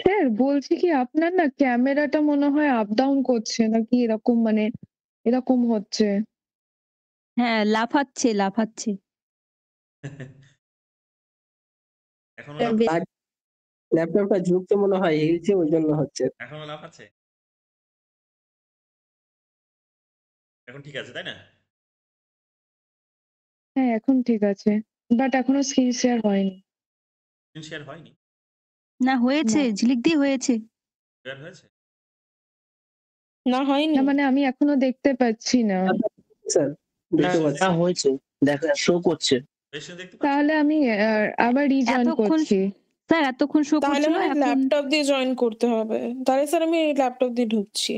Sir বলছি কি আপনার না ক্যামেরাটা মনে হয় আপ ডাউন করছে নাকি এরকম মানে এরকম হচ্ছে। হ্যাঁ, লাফাচ্ছে, লাফাচ্ছে। এখনো লাফাচ্ছে? ল্যাপটপটা ঝুঁকতে মনে হয় হিলছে ওই জন্য হচ্ছে। এখনো লাফাচ্ছে? এখন ঠিক আছে, তাই না? হ্যাঁ, এখন ঠিক আছে। বাট এখনো স্ক্রিন শেয়ার হয়নি। স্ক্রিন শেয়ার হয়নি? না হয়েছে। না। ঝিলিক দিয়ে হয়েছে। বের হয়েছে? ঝিলিক দিযে হযেছে না হযনি না মানে আমি এখনো দেখতে পাচ্ছি না। স্যার হ্যাঁ, হয়েছে দেখা শো করছে তাহলে আমি আবার রিজয়েন এতক্ষণ করছি। স্যার এতক্ষণ শো করছিল এখন ল্যাপটপ দিয়ে জয়েন করতে হবে তাহলে স্যার আমি ল্যাপটপ দিয়ে ঢুকছি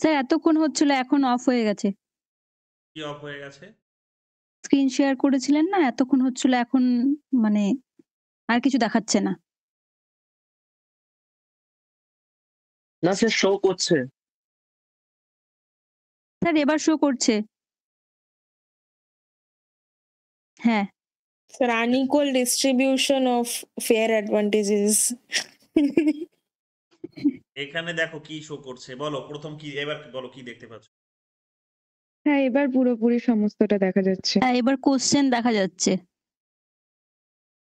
স্যার এতক্ষণ হচ্ছিল এখন অফ হয়ে গেছে কি অফ হয়ে গেছে স্ক্রিন শেয়ার করেছিলেন না এতক্ষণ হচ্ছিল এখন মানে আর কিছু দেখাচ্ছে না না সে শো করছে স্যার এবার শো করছে হ্যাঁ sir unequal distribution of fair advantages এখানে দেখো কি শো করছে বলো প্রথম কি এবার বলো কি দেখতে পাচ্ছো হ্যাঁ এবার পুরোপুরি সমস্তটা দেখা যাচ্ছে হ্যাঁ এবার কোশ্চেন দেখা যাচ্ছে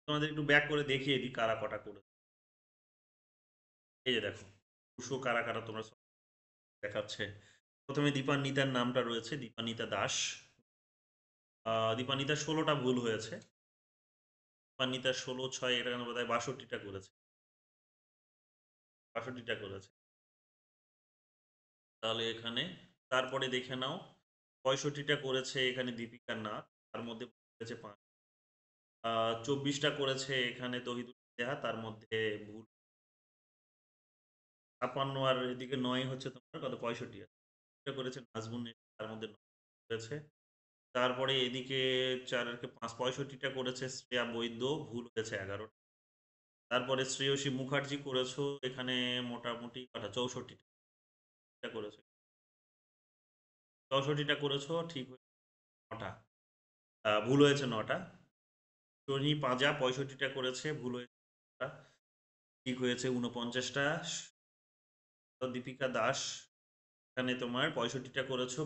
তোমাদের একটু ব্যাক করে দেখিয়ে দিই কারা কটা করে এই যে দেখো দুশো কারা কারা তোমরা দেখাচ্ছে প্রথমে দীপান্বিতার নামটা রয়েছে দীপান্বিতা দাস দীপান্বিতা ষোলোটা ভুল হয়েছে দীপান্বিতা ষোলো ছয় এটা কেন বোধ হয় বাষট্টিটা করেছে বাষট্টিটা করেছে তাহলে এখানে তারপরে দেখে নাও পঁয়ষট্টিটা করেছে এখানে দীপিকার নাথ তার মধ্যে পাঁচ চব্বিশটা করেছে এখানে তহিদুল দেহা তার মধ্যে ভুল ছাপান্ন আর এদিকে নয় হচ্ছে তোমার কত পঁয়ষট্টি করেছে নাজমুন তার মধ্যে করেছে তারপরে এদিকে চারকে পাঁচ পঁয়ষট্টিটা করেছে শ্রেয়া বৈদ্য ভুল হয়েছে এগারোটা তারপরে শ্রেয়সী মুখার্জি করেছো এখানে মোটামুটি কটা চৌষট্টিটা করেছো চৌষট্টিটা করেছো ঠিক হয়েছে নটা ভুল হয়েছে নটা টনি পাজা পঁয়ষট্টিটা করেছে ভুল হয়েছে ঠিক হয়েছে উনপঞ্চাশটা দীপিকা দাস এখানে তোমার পঁয়ষট্টিটা করেছো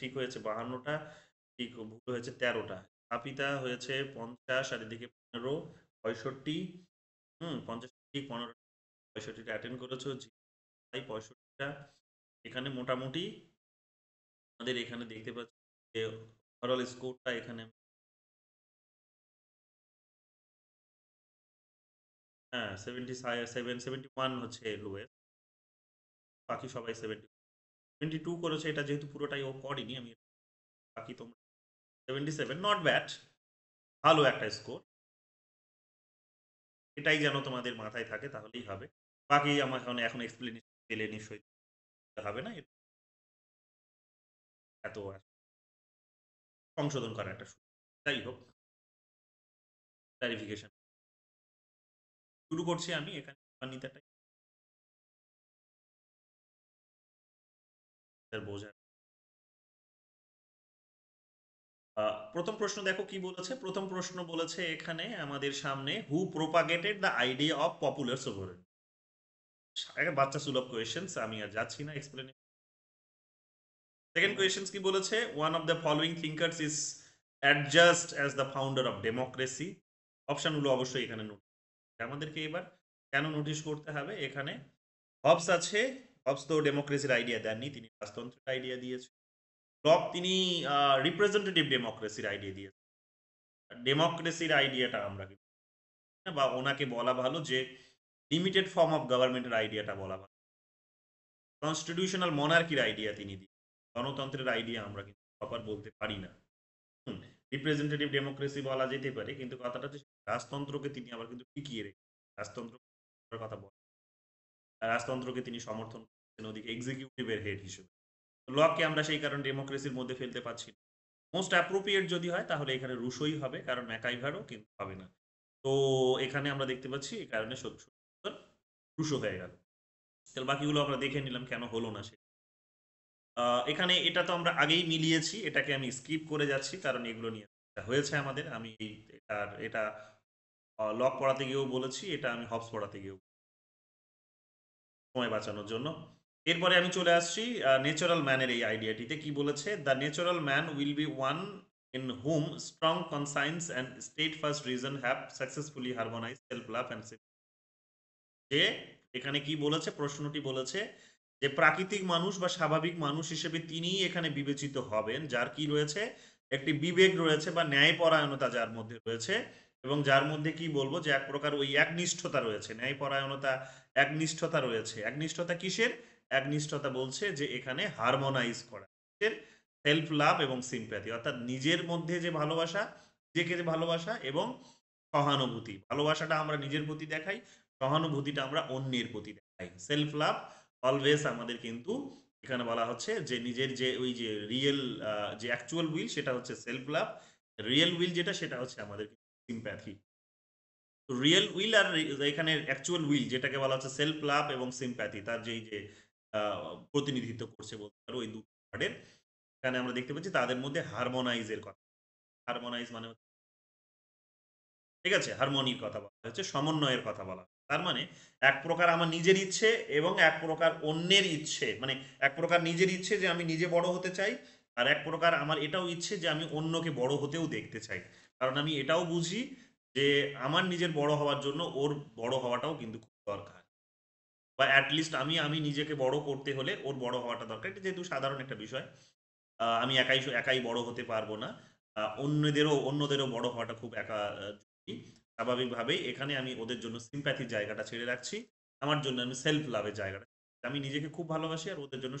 ঠিক হয়েছে বাহান্নটা ঠিক ভুল হয়েছে তেরোটা স্থাপিতা হয়েছে পঞ্চাশ আর এদিকে পনেরো পঁয়ষট্টি হুম পঞ্চাশ ঠিক পনেরো পঁয়ষট্টিটা অ্যাটেন্ড করেছো তাই পঁয়ষট্টিটা এখানে মোটামুটি আমাদের এখানে দেখতে পাচ্ছি যে ওভারঅল স্কোরটা এখানে হ্যাঁ সেভেন্টি সেভেন সেভেন্টি ওয়ান হচ্ছে লোয়েস্ট বাকি সবাই সেভেন্টি সেভেন্টি টু করেছে এটা যেহেতু পুরোটাই ও করিনি আমি বাকি তোমরা সেভেন্টি সেভেন নট ব্যাট ভালো একটা স্কোর এটাই যেন তোমাদের মাথায় থাকে তাহলেই হবে বাকি আমার এখন এখন এক্সপ্লেনেশন পেলে নিশ্চয়ই হবে না এত সংশোধন করার একটা যাই হোক ক্লারিফিকেশন শুরু করছি আমি এখানে নিতে বোঝা প্রথম প্রশ্ন দেখো কি বলেছে প্রথম প্রশ্ন বলেছে এখানে আমাদের সামনে who propagated the idea of popular sovereign বাচ্চা সুলভ কোয়েশনস আমি আর যাচ্ছি না এক্সপ্লেন সেকেন্ড কোয়েশনস কি বলেছে one of the following thinkers is adjust as the founder of democracy অপশনগুলো অবশ্যই এখানে নোট আমাদেরকে এবার কেন নোটিশ করতে হবে এখানে হবস আছে হবস তো ডেমোক্রেসির আইডিয়া দেননি তিনি রাজতন্ত্রের আইডিয়া দিয়েছেন ব্লক তিনি রিপ্রেজেন্টেটিভ ডেমোক্রেসির আইডিয়া দিয়েছেন ডেমোক্রেসির আইডিয়াটা আমরা বা ওনাকে বলা ভালো যে লিমিটেড ফর্ম অফ গভর্নমেন্টের আইডিয়াটা বলা ভালো কনস্টিটিউশনাল মনার্কির আইডিয়া তিনি দিয়েছেন গণতন্ত্রের আইডিয়া আমরা কিন্তু প্রপার বলতে পারি না রিপ্রেজেন্টেটিভ ডেমোক্রেসি বলা যেতে পারে কিন্তু কথাটা হচ্ছে রাজতন্ত্রকে তিনি আবার কিন্তু টিকিয়ে রেখে রাজতন্ত্র কথা বলেন রাজতন্ত্রকে তিনি সমর্থন করছেন ওদিকে এক্সিকিউটিভের হেড হিসেবে লককে আমরা সেই কারণে ডেমোক্রেসির মধ্যে ফেলতে পারছি না মোস্ট অ্যাপ্রোপ্রিয়েট যদি হয় তাহলে এখানে রুশোই হবে কারণ ম্যাকাইভারও কিন্তু হবে না তো এখানে আমরা দেখতে পাচ্ছি এই কারণে রুশো হয়ে গেল তাহলে বাকিগুলো আমরা দেখে নিলাম কেন হলো না সে এখানে এটা তো আমরা আগেই মিলিয়েছি এটাকে আমি স্কিপ করে যাচ্ছি কারণ এগুলো নিয়ে হয়েছে আমাদের আমি আর এটা লক পড়াতে গিয়েও বলেছি এটা আমি হবস পড়াতে গিয়েও সময় বাঁচানোর জন্য এরপরে আমি চলে আসছি ন্যাচারাল ম্যানের এই আইডিয়াটিতে কি বলেছে the natural man will be one in whom strong conscience and state first reason have successfully harmonize self love and self যে এখানে কি বলেছে প্রশ্নটি বলেছে যে প্রাকৃতিক মানুষ বা স্বাভাবিক মানুষ হিসেবে তিনিই এখানে বিবেচিত হবেন যার কি রয়েছে একটি বিবেক রয়েছে বা ন্যায়পরায়ণতা যার মধ্যে রয়েছে এবং যার মধ্যে কি বলবো যে এক প্রকার ওই একনিষ্ঠতা রয়েছে ন্যায়পরায়ণতা একনিষ্ঠতা রয়েছে একনিষ্ঠতা কিসের একনিষ্ঠতা বলছে যে এখানে হারমোনাইজ করা সেলফ লাভ এবং সিম্প্যাথি অর্থাৎ নিজের মধ্যে যে ভালোবাসা নিজেকে যে ভালোবাসা এবং সহানুভূতি ভালোবাসাটা আমরা নিজের প্রতি দেখাই সহানুভূতিটা আমরা অন্যের প্রতি দেখাই সেলফ লাভ অলওয়েজ আমাদের কিন্তু এখানে বলা হচ্ছে যে নিজের যে ওই যে রিয়েল যে অ্যাকচুয়াল উইল সেটা হচ্ছে সেলফ লাভ রিয়েল উইল যেটা সেটা হচ্ছে আমাদের সিম্প্যাথি রিয়েল উইল আর এখানে অ্যাকচুয়াল উইল যেটাকে বলা হচ্ছে সেলফ লাভ এবং সিম্প্যাথি তার যেই যে প্রতিনিধিত্ব করছে বলতে পারো ওই দুটো ওয়ার্ডের এখানে আমরা দেখতে পাচ্ছি তাদের মধ্যে হারমোনাইজের কথা হারমোনাইজ মানে ঠিক আছে হারমোনির কথা বলা হচ্ছে সমন্বয়ের কথা বলা তার মানে এক প্রকার আমার নিজের ইচ্ছে এবং এক প্রকার অন্যের ইচ্ছে মানে এক প্রকার নিজের ইচ্ছে যে আমি নিজে বড় হতে চাই আর এক প্রকার আমার এটাও ইচ্ছে যে আমি অন্যকে বড় হতেও দেখতে চাই কারণ আমি এটাও বুঝি যে আমার নিজের বড় হওয়ার জন্য ওর বড় হওয়াটাও কিন্তু খুব দরকার বা অ্যাটলিস্ট আমি আমি নিজেকে বড় করতে হলে ওর বড় হওয়াটা দরকার এটা যেহেতু সাধারণ একটা বিষয় আমি একাই একাই বড় হতে পারবো না অন্যদেরও অন্যদেরও বড় হওয়াটা খুব একা স্বাভাবিকভাবেই এখানে আমি ওদের জন্য সিম্প্যাথি জায়গাটা ছেড়ে রাখছি আমার জন্য আমি সেলফ লাভের জায়গাটা আমি নিজেকে খুব ভালোবাসি আর ওদের জন্য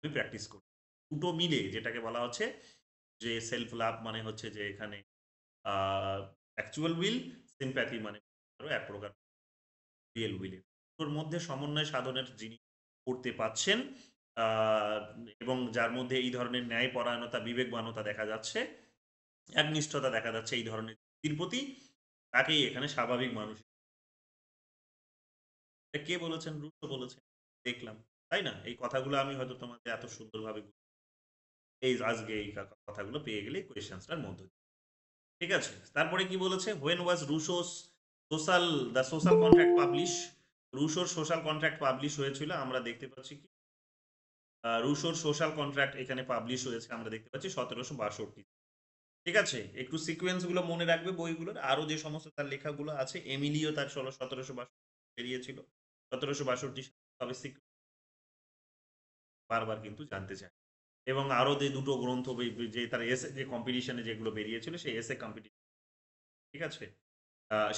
আমি প্র্যাকটিস করি দুটো মিলে যেটাকে বলা হচ্ছে যে সেলফ লাভ মানে হচ্ছে যে এখানে অ্যাকচুয়াল উইল সিম্প্যাথি মানে এক প্রকার রিয়েল উইলের ওর মধ্যে সমন্বয় সাধনের যিনি করতে পাচ্ছেন এবং যার মধ্যে এই ধরনের ন্যায় পরায়ণতা বিবেকবানতা দেখা যাচ্ছে একনিষ্ঠতা দেখা যাচ্ছে এই ধরনের তিরুপতি তাকেই এখানে স্বাভাবিক মানুষ কে বলেছেন রুটো বলেছেন দেখলাম তাই না এই কথাগুলো আমি হয়তো তোমাকে এত সুন্দরভাবে এই আজকে এই কথাগুলো পেয়ে গেলে কোয়েশনসটার মধ্যে ঠিক আছে তারপরে কি বলেছে when was Rousseau's social the social contract publish রুশোর সোশ্যাল কন্ট্রাক্ট পাবলিশ হয়েছিল আমরা দেখতে পাচ্ছি কি রুশোর সোশ্যাল কন্ট্রাক্ট এখানে পাবলিশ হয়েছে আমরা দেখতে পাচ্ছি সতেরোশো বাষট্টি ঠিক আছে একটু সিকোয়েন্সগুলো মনে রাখবে বইগুলোর আরও যে সমস্ত তার লেখাগুলো আছে এমিলিও তার ষোলো সতেরোশো বাষট্টি বেরিয়েছিল সতেরোশো বাষট্টি সালে বারবার কিন্তু জানতে চায় এবং আরও যে দুটো গ্রন্থ যে তার এসে যে কম্পিটিশনে যেগুলো বেরিয়েছিল সেই এসে কম্পিটিশন ঠিক আছে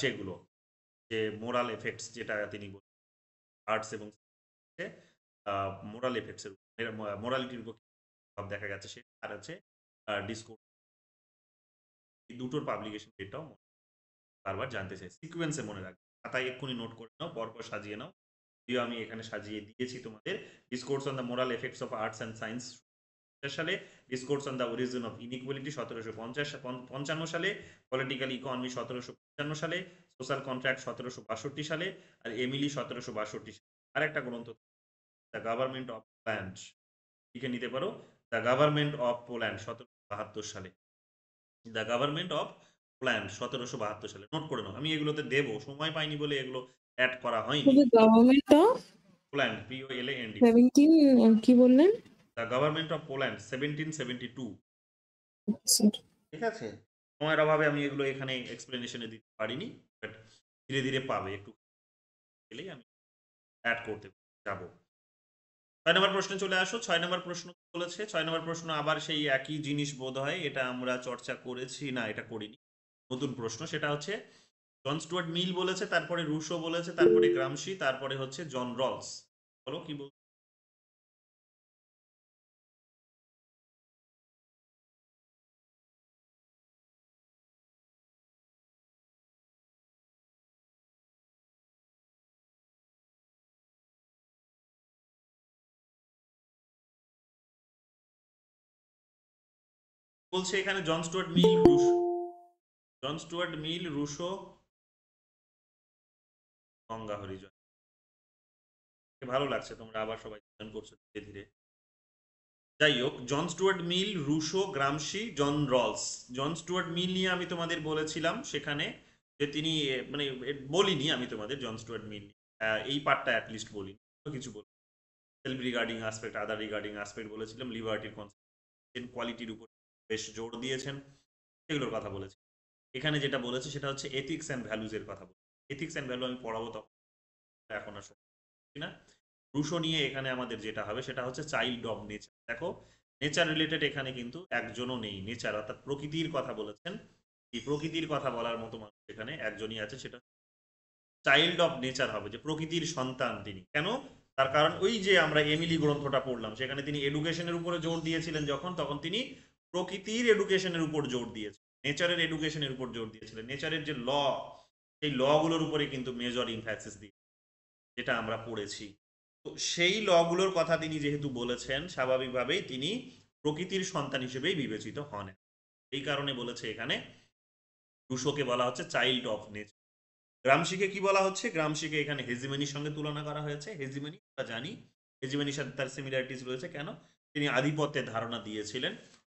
সেগুলো যে মোরাল এফেক্টস যেটা তিনি বলেন আর্টস এবং মোরাল এফেক্টসের মোরালিটির উপর দেখা গেছে সে আর আছে ডিসকোর্স এই দুটোর পাবলিকেশন ডেটটাও বারবার জানতে চাই সিকুয়েন্সে মনে রাখবে খাতায় এক্ষুনি নোট করে নাও পরপর সাজিয়ে নাও যদিও আমি এখানে সাজিয়ে দিয়েছি তোমাদের discourse on the moral effects of arts and science সালে discourse on the origin of inequality সতেরোশো পঞ্চাশ পঞ্চান্ন সালে পলিটিক্যাল ইকোনমি সতেরোশো পঞ্চান্ন সালে সোশ্যাল কন্ট্রাক্ট সতেরোশো বাষট্টি সালে আর এমিলি সতেরোশো বাষট্টি সালে আর একটা গ্রন্থ দ্য গভর্নমেন্ট অফ পোল্যান্ড লিখে নিতে পারো দ্য গভর্নমেন্ট অফ পোল্যান্ড সতেরোশো বাহাত্তর সালে দ্য গভর্নমেন্ট অফ প্ল্যান সতেরোশো বাহাত্তর সালে নোট করে নাও আমি এগুলোতে দেব সময় পাইনি বলে এগুলো অ্যাড করা হয়নি government of Poland P O L A N D কি বললেন দ্য গভর্নমেন্ট অফ পোল্যান্ড 1772 ঠিক আছে সময়ের অভাবে আমি এগুলো এখানে এক্সপ্লেনেশনে দিতে পারিনি বাট ধীরে ধীরে পাবে একটু গেলেই আমি অ্যাড করতে যাবো ছয় নম্বর প্রশ্নে চলে আসো ছয় নম্বর প্রশ্ন বলেছে ছয় নম্বর প্রশ্ন আবার সেই একই জিনিস বোধ হয় এটা আমরা চর্চা করেছি না এটা করিনি নতুন প্রশ্ন সেটা হচ্ছে জন স্টুয়ার্ট মিল বলেছে তারপরে রুশো বলেছে তারপরে গ্রামসি তারপরে হচ্ছে জন রলস বলো কি বল বলছে এখানে John Stuart Mill Rousseau John Stuart Mill Rousseau Ganga Harijan ভালো লাগছে তোমরা আবার সবাই জয়েন করছো ধীরে ধীরে যাই হোক John Stuart Mill Rousseau Gramsci John Rawls John Stuart Mill নিয়ে আমি তোমাদের বলেছিলাম সেখানে যে তিনি মানে বলিনি আমি তোমাদের জন স্টুয়ার্ট মিল হ্যাঁ, এই পার্টটা অ্যাটলিস্ট বলি কিছু বলি self regarding aspect other regarding aspect বলেছিলাম লিবার্টির কনসেপ্ট কোয়ালিটির উপর বেশ জোর দিয়েছেন সেগুলোর কথা বলেছেন এখানে যেটা বলেছে সেটা হচ্ছে এথিক্স অ্যান্ড ভ্যালুজের কথা বলে এথিক্স অ্যান্ড ভ্যালু আমি পড়াবো তখন এখন আর না রুশো নিয়ে এখানে আমাদের যেটা হবে সেটা হচ্ছে চাইল্ড অব নেচার দেখো নেচার রিলেটেড এখানে কিন্তু একজনও নেই নেচার অর্থাৎ প্রকৃতির কথা বলেছেন এই প্রকৃতির কথা বলার মতো মানুষ এখানে একজনই আছে সেটা চাইল্ড অফ নেচার হবে যে প্রকৃতির সন্তান তিনি কেন তার কারণ ওই যে আমরা এমিলি গ্রন্থটা পড়লাম সেখানে তিনি এডুকেশনের উপরে জোর দিয়েছিলেন যখন তখন তিনি প্রকৃতির এডুকেশনের উপর জোর দিয়েছে নেচারের এডুকেশনের উপর জোর দিয়েছিলেন নেচারের যে ল সেই লগুলোর উপরে কিন্তু মেজর ইনফ্যাসিস দিয়ে যেটা আমরা পড়েছি তো সেই লগুলোর কথা তিনি যেহেতু বলেছেন স্বাভাবিকভাবেই তিনি প্রকৃতির সন্তান হিসেবেই বিবেচিত হন এই কারণে বলেছে এখানে রুশোকে বলা হচ্ছে চাইল্ড অফ নেচার গ্রামশিকে কি বলা হচ্ছে গ্রামশিকে এখানে হেজিমেনির সঙ্গে তুলনা করা হয়েছে হেজিমেনি আমরা জানি হেজিমেনির সাথে তার সিমিলারিটিস রয়েছে কেন তিনি আধিপত্যের ধারণা দিয়েছিলেন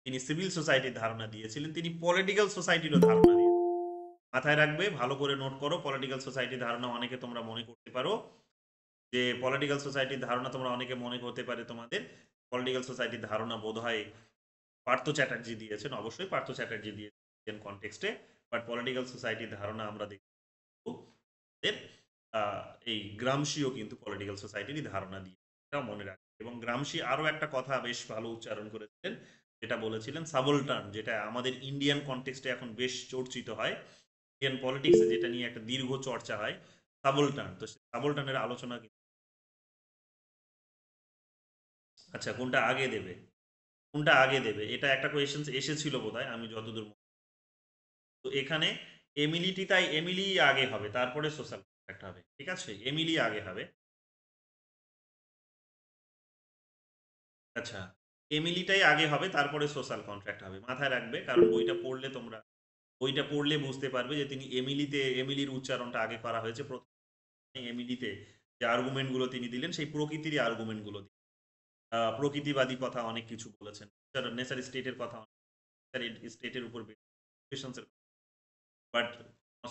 তিনি সিভিল সোসাইটির ধারণা দিয়েছিলেন তিনি পলিটিক্যাল সোসাইটিরও ধারণা দিয়েছিলেন মাথায় রাখবে ভালো করে নোট করো পলিটিক্যাল সোসাইটি ধারণা অনেকে তোমরা মনে করতে পারো যে পলিটিক্যাল সোসাইটির ধারণা তোমরা অনেকে মনে করতে পারে তোমাদের পলিটিক্যাল সোসাইটির ধারণা বোধ হয় পার্থ চ্যাটার্জি দিয়েছেন অবশ্যই পার্থ চ্যাটার্জি দিয়েছেন কনটেক্সটে বাট পলিটিক্যাল সোসাইটির ধারণা আমরা দেখি এই গ্রামসিও কিন্তু পলিটিক্যাল সোসাইটিরই ধারণা দিয়ে মনে রাখবে এবং গ্রামসি আরও একটা কথা বেশ ভালো উচ্চারণ করেছিলেন যেটা বলেছিলেন সাবলটার্ন যেটা আমাদের ইন্ডিয়ান কনটেক্সটে এখন বেশ চর্চিত হয় ইন্ডিয়ান পলিটিক্সে যেটা নিয়ে একটা দীর্ঘ চর্চা হয় সাবলটার্ন তো সাবলটার্নের আলোচনা আচ্ছা কোনটা আগে দেবে কোনটা আগে দেবে এটা একটা কোয়েশ্চেন এসেছিল বোধহয় আমি যতদূর তো এখানে এমিলিটি তাই এমিলি আগে হবে তারপরে সোশ্যাল কন্ট্রাক্ট হবে ঠিক আছে এমিলি আগে হবে আচ্ছা এমিলিটাই আগে হবে তারপরে সোশ্যাল কন্ট্রাক্ট হবে মাথায় রাখবে কারণ বইটা পড়লে তোমরা বইটা পড়লে বুঝতে পারবে যে তিনি এমিলিতে এমিলির উচ্চারণটা আগে করা হয়েছে এমিলিতে যে আর্গুমেন্টগুলো তিনি দিলেন সেই প্রকৃতিরই আর্গুমেন্টগুলো প্রকৃতিবাদী কথা অনেক কিছু বলেছেন নেচার স্টেটের কথা স্টেটের উপর বাট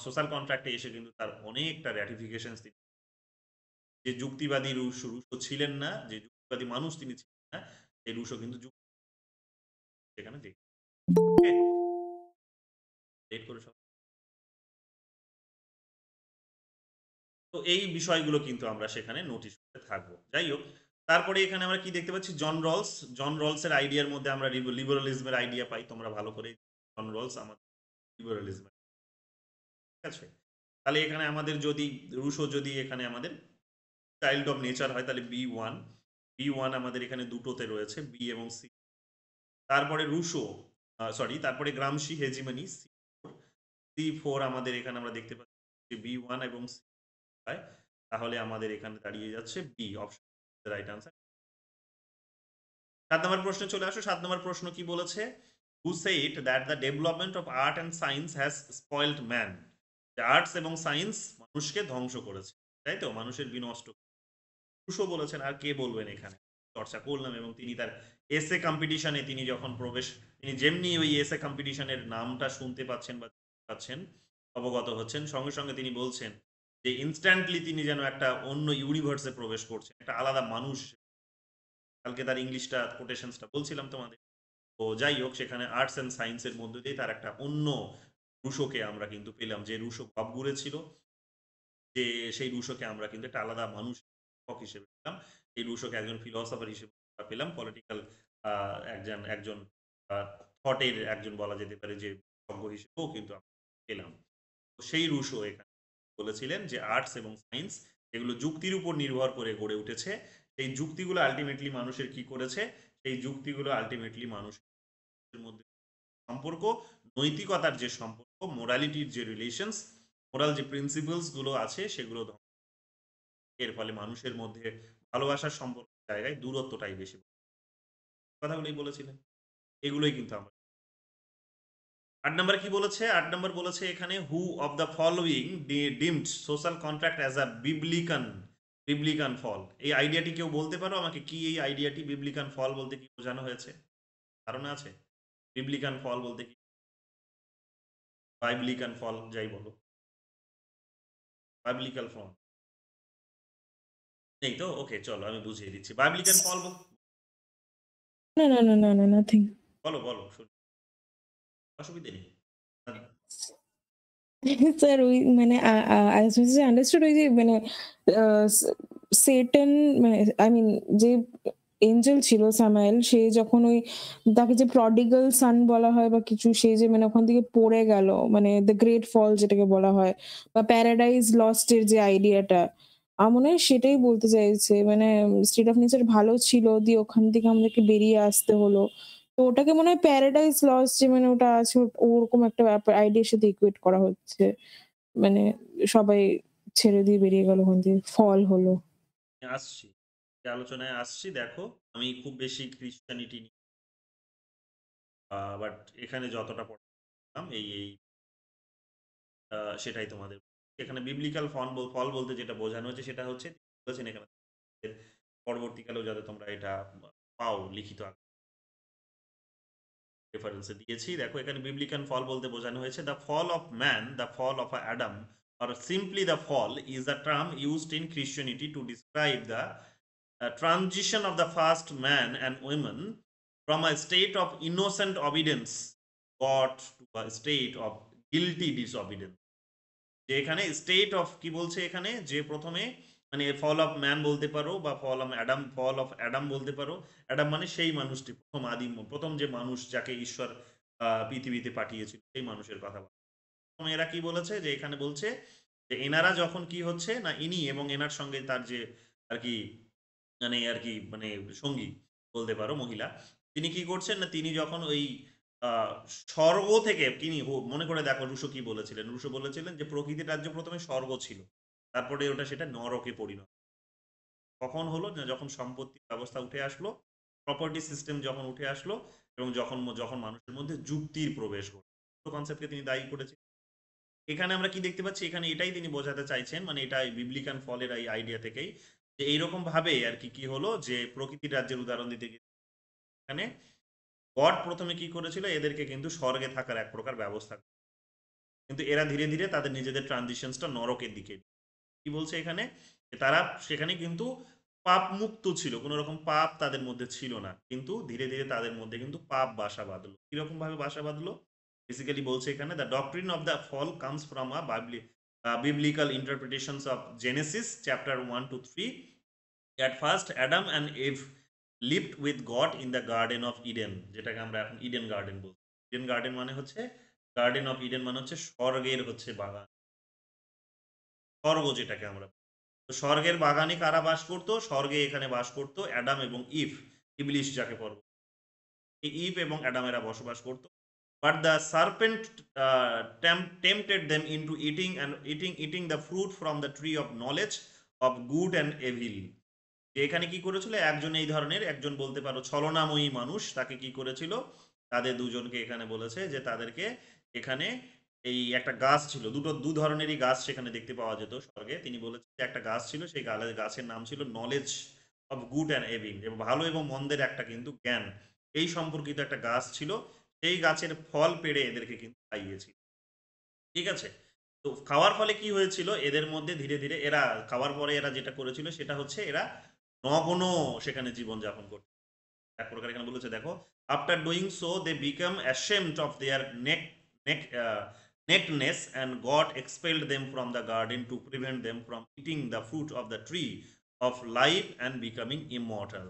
সোশ্যাল কন্ট্রাক্টে এসে কিন্তু তার অনেকটা র্যাটিফিকেশন তিনি যে যুক্তিবাদী শুরু ছিলেন না যে যুক্তিবাদী মানুষ তিনি ছিলেন না এই রুশো কিন্তু সেখানে যে হ্যাঁ। তো এই বিষয়গুলো কিন্তু আমরা সেখানে নোটিশ করে থাকবো যাই হোক তারপরে এখানে আমরা কি দেখতে পাচ্ছি জন রলস জন রলস এর আইডিয়ার মধ্যে আমরা লিবারালিজমের আইডিয়া পাই তোমরা ভালো করে জন রলস আমাদের লিবারালিজম ঠিক আছে তাহলে এখানে আমাদের যদি রুশো যদি এখানে আমাদের চাইল্ড অফ নেচার হয় তাহলে বি ওয়ান বি ওয়ান আমাদের এখানে দুটোতে রয়েছে বি এবং সি তারপরে রুশো সরি তারপরে Gramsci hegemony C four C four আমাদের এখানে আমরা দেখতে পাচ্ছি বি ওয়ান এবং সি তাহলে আমাদের এখানে দাঁড়িয়ে যাচ্ছে বি অপশন রাইট আনসার সাত নম্বর প্রশ্নে চলে আসো সাত নম্বর প্রশ্ন কি বলেছে who said that the development of art and science has spoiled man arts এবং সায়েন্স মানুষকে ধ্বংস করেছে তাই তো মানুষের বিনষ্ট রুশো বলেছেন আর কে বলবেন এখানে চর্চা করলাম এবং তিনি তার এসএ কম্পিটিশনে তিনি যখন প্রবেশ তিনি যেমনি ওই এসএ কম্পিটিশনের নামটা শুনতে পাচ্ছেন বা পাচ্ছেন অবগত হচ্ছেন সঙ্গে সঙ্গে তিনি বলছেন যে ইনস্ট্যান্টলি তিনি যেন একটা অন্য ইউনিভার্সে প্রবেশ করছেন একটা আলাদা মানুষ কালকে তার ইংলিশটা কোটেশনসটা বলছিলাম তোমাদের তো যাই হোক সেখানে আর্টস অ্যান্ড সায়েন্সের মধ্যে দিয়ে তার একটা অন্য রুশোকে আমরা কিন্তু পেলাম যে রুশো ভাব ছিল যে সেই রুশোকে আমরা কিন্তু একটা আলাদা মানুষ হিসেবে পেলাম এই রুশোকে একজন ফিলোসফার হিসেবে পেলাম পলিটিক্যাল একজন একজন থটের একজন বলা যেতে পারে যে বিশেষজ্ঞ হিসেবেও কিন্তু পেলাম তো সেই রুশো এখানে বলেছিলেন যে আর্টস এবং সায়েন্স এগুলো যুক্তির উপর নির্ভর করে গড়ে উঠেছে সেই যুক্তিগুলো আলটিমেটলি মানুষের কি করেছে সেই যুক্তিগুলো আলটিমেটলি মানুষের মধ্যে সম্পর্ক নৈতিকতার যে সম্পর্ক মোরালিটির যে রিলেশনস মোরাল যে প্রিন্সিপালস গুলো আছে সেগুলো এর ফলে মানুষের মধ্যে ভালোবাসার সম্পর্ক জায়গায় দূরত্বটাই বেশি কথাগুলোই বলেছিলেন এগুলোই কিন্তু আমরা আট নাম্বার কি বলেছে আট নাম্বার বলেছে এখানে who of the following deemed social contract as a biblical biblical fall এই আইডিয়াটি কেউ বলতে পারো আমাকে কি এই আইডিয়াটি বিবলিকান ফল বলতে কি বোঝানো হয়েছে ধারণা আছে বিবলিকান ফল বলতে কি বাইবলিকান ফল যাই বলো বাইবলিকাল ফল তো ওকে oh, চলো আমি বুঝিয়ে দিচ্ছি না না না না না নাথিং বলো বলো অসুবিধা নেই স্যার ওই মানে আন্ডারস্টুড ওই যে মানে সেটন মানে আই মিন যে এঞ্জেল ছিল সামাইল সে যখন ওই তাকে যে প্রডিগাল সান বলা হয় বা কিছু সে যে মানে ওখান থেকে পড়ে গেল মানে দ্য গ্রেট ফল যেটাকে বলা হয় বা প্যারাডাইজ লস্ট এর যে আইডিয়াটা আমার মনে হয় সেটাই বলতে চাইছে মানে স্টেট অফ নেচার ভালো ছিল দিয়ে ওখান থেকে আমাদেরকে বেরিয়ে আসতে হলো তো ওটাকে মনে হয় প্যারাডাইজ লস যে মানে ওটা আছে ওরকম একটা ব্যাপার আইডিয়ার সাথে ইকুয়েট করা হচ্ছে মানে সবাই ছেড়ে দিয়ে বেরিয়ে গেল ওখান থেকে ফল হলো আসছি আলোচনায় আসছি দেখো আমি খুব বেশি ক্রিশ্চিয়ানিটি বাট এখানে যতটা পড়লাম এই এই সেটাই তোমাদের এখানে বিবলিক্যাল ফল ফল বলতে যেটা বোঝানো হয়েছে সেটা হচ্ছে বলেছেন এখানে পরবর্তীকালেও যাতে তোমরা এটা পাও লিখিত রেফারেন্সে দিয়েছি দেখো এখানে বিবলিক্যান ফল বলতে বোঝানো হয়েছে the fall of man the fall of a Adam or simply the fall is the term used in Christianity to describe the transition of the first man and women from a state of innocent obedience God to a state of guilty disobedience যে এখানে state of কি বলছে এখানে যে প্রথমে মানে ফল of man বলতে পারো বা fall of Adam fall of Adam বলতে পারো অ্যাডাম মানে সেই মানুষটি প্রথম আদিম প্রথম যে মানুষ যাকে ঈশ্বর পৃথিবীতে পাঠিয়েছিল সেই মানুষের কথা এরা কি বলেছে যে এখানে বলছে যে এনারা যখন কি হচ্ছে না ইনি এবং এনার সঙ্গে তার যে আর কি মানে আর কি মানে সঙ্গী বলতে পারো মহিলা তিনি কি করছেন না তিনি যখন ওই স্বর্গ থেকে তিনি মনে করে দেখো রুশো কি বলেছিলেন রুশো বলেছিলেন যে প্রকৃতির রাজ্য প্রথমে স্বর্গ ছিল তারপরে ওটা সেটা নরকে পরিণত কখন হলো না যখন সম্পত্তি ব্যবস্থা উঠে আসলো প্রপার্টি সিস্টেম যখন উঠে আসলো এবং যখন যখন মানুষের মধ্যে যুক্তির প্রবেশ ঘটলো কনসেপ্টকে তিনি দায়ী করেছেন এখানে আমরা কি দেখতে পাচ্ছি এখানে এটাই তিনি বোঝাতে চাইছেন মানে এটা বিবলিকান ফলের এই আইডিয়া থেকেই যে এইরকম ভাবে আর কি কি হলো যে প্রকৃতির রাজ্যের উদাহরণ দিতে গিয়ে এখানে গড প্রথমে কি করেছিল এদেরকে কিন্তু স্বর্গে থাকার এক প্রকার ব্যবস্থা কিন্তু এরা ধীরে ধীরে তাদের নিজেদের ট্রানজিশনসটা নরকের দিকে কি বলছে এখানে তারা সেখানে কিন্তু পাপ মুক্ত ছিল কোনো রকম পাপ তাদের মধ্যে ছিল না কিন্তু ধীরে ধীরে তাদের মধ্যে কিন্তু পাপ বাসা বাঁধলো কিরকম ভাবে বাসা বাঁধলো বেসিক্যালি বলছে এখানে the doctrine of the fall comes from a biblical biblical interpretations of Genesis chapter 1 to 3. At first, Adam and lived with God in the garden of Eden যেটাকে আমরা এখন ইডেন গার্ডেন বলছি ইডেন গার্ডেন মানে হচ্ছে garden of Eden মানে হচ্ছে স্বর্গের হচ্ছে বাগান স্বর্গ যেটাকে আমরা তো স্বর্গের বাগানে কারা বাস করতো স্বর্গে এখানে বাস করতো অ্যাডাম এবং ইফ ইবলিশ যাকে পর্ব ইফ এবং অ্যাডামেরা বসবাস করতো but the serpent tempted them into eating and eating eating the fruit from the tree of knowledge of good and evil এখানে কি করেছিল একজন এই ধরনের একজন বলতে পারো ছলনাময়ী মানুষ তাকে কি করেছিল তাদের দুজনকে এখানে বলেছে যে তাদেরকে এখানে এই একটা গাছ ছিল দুটো দু ধরনেরই গাছ সেখানে দেখতে পাওয়া যেত স্বর্গে তিনি বলেছেন যে একটা গাছ ছিল সেই গাছের নাম ছিল নলেজ অফ গুড অ্যান্ড এবং ভালো এবং মন্দের একটা কিন্তু জ্ঞান এই সম্পর্কিত একটা গাছ ছিল সেই গাছের ফল পেড়ে এদেরকে কিন্তু খাইয়েছিল ঠিক আছে তো খাওয়ার ফলে কি হয়েছিল এদের মধ্যে ধীরে ধীরে এরা খাওয়ার পরে এরা যেটা করেছিল সেটা হচ্ছে এরা নগণ সেখানে জীবনযাপন করত এক প্রকার এখানে বলেছে দেখো after doing so they became ashamed of their naked naked nakedness and God expelled them from the garden to prevent them from eating the fruit of the tree of life and becoming immortal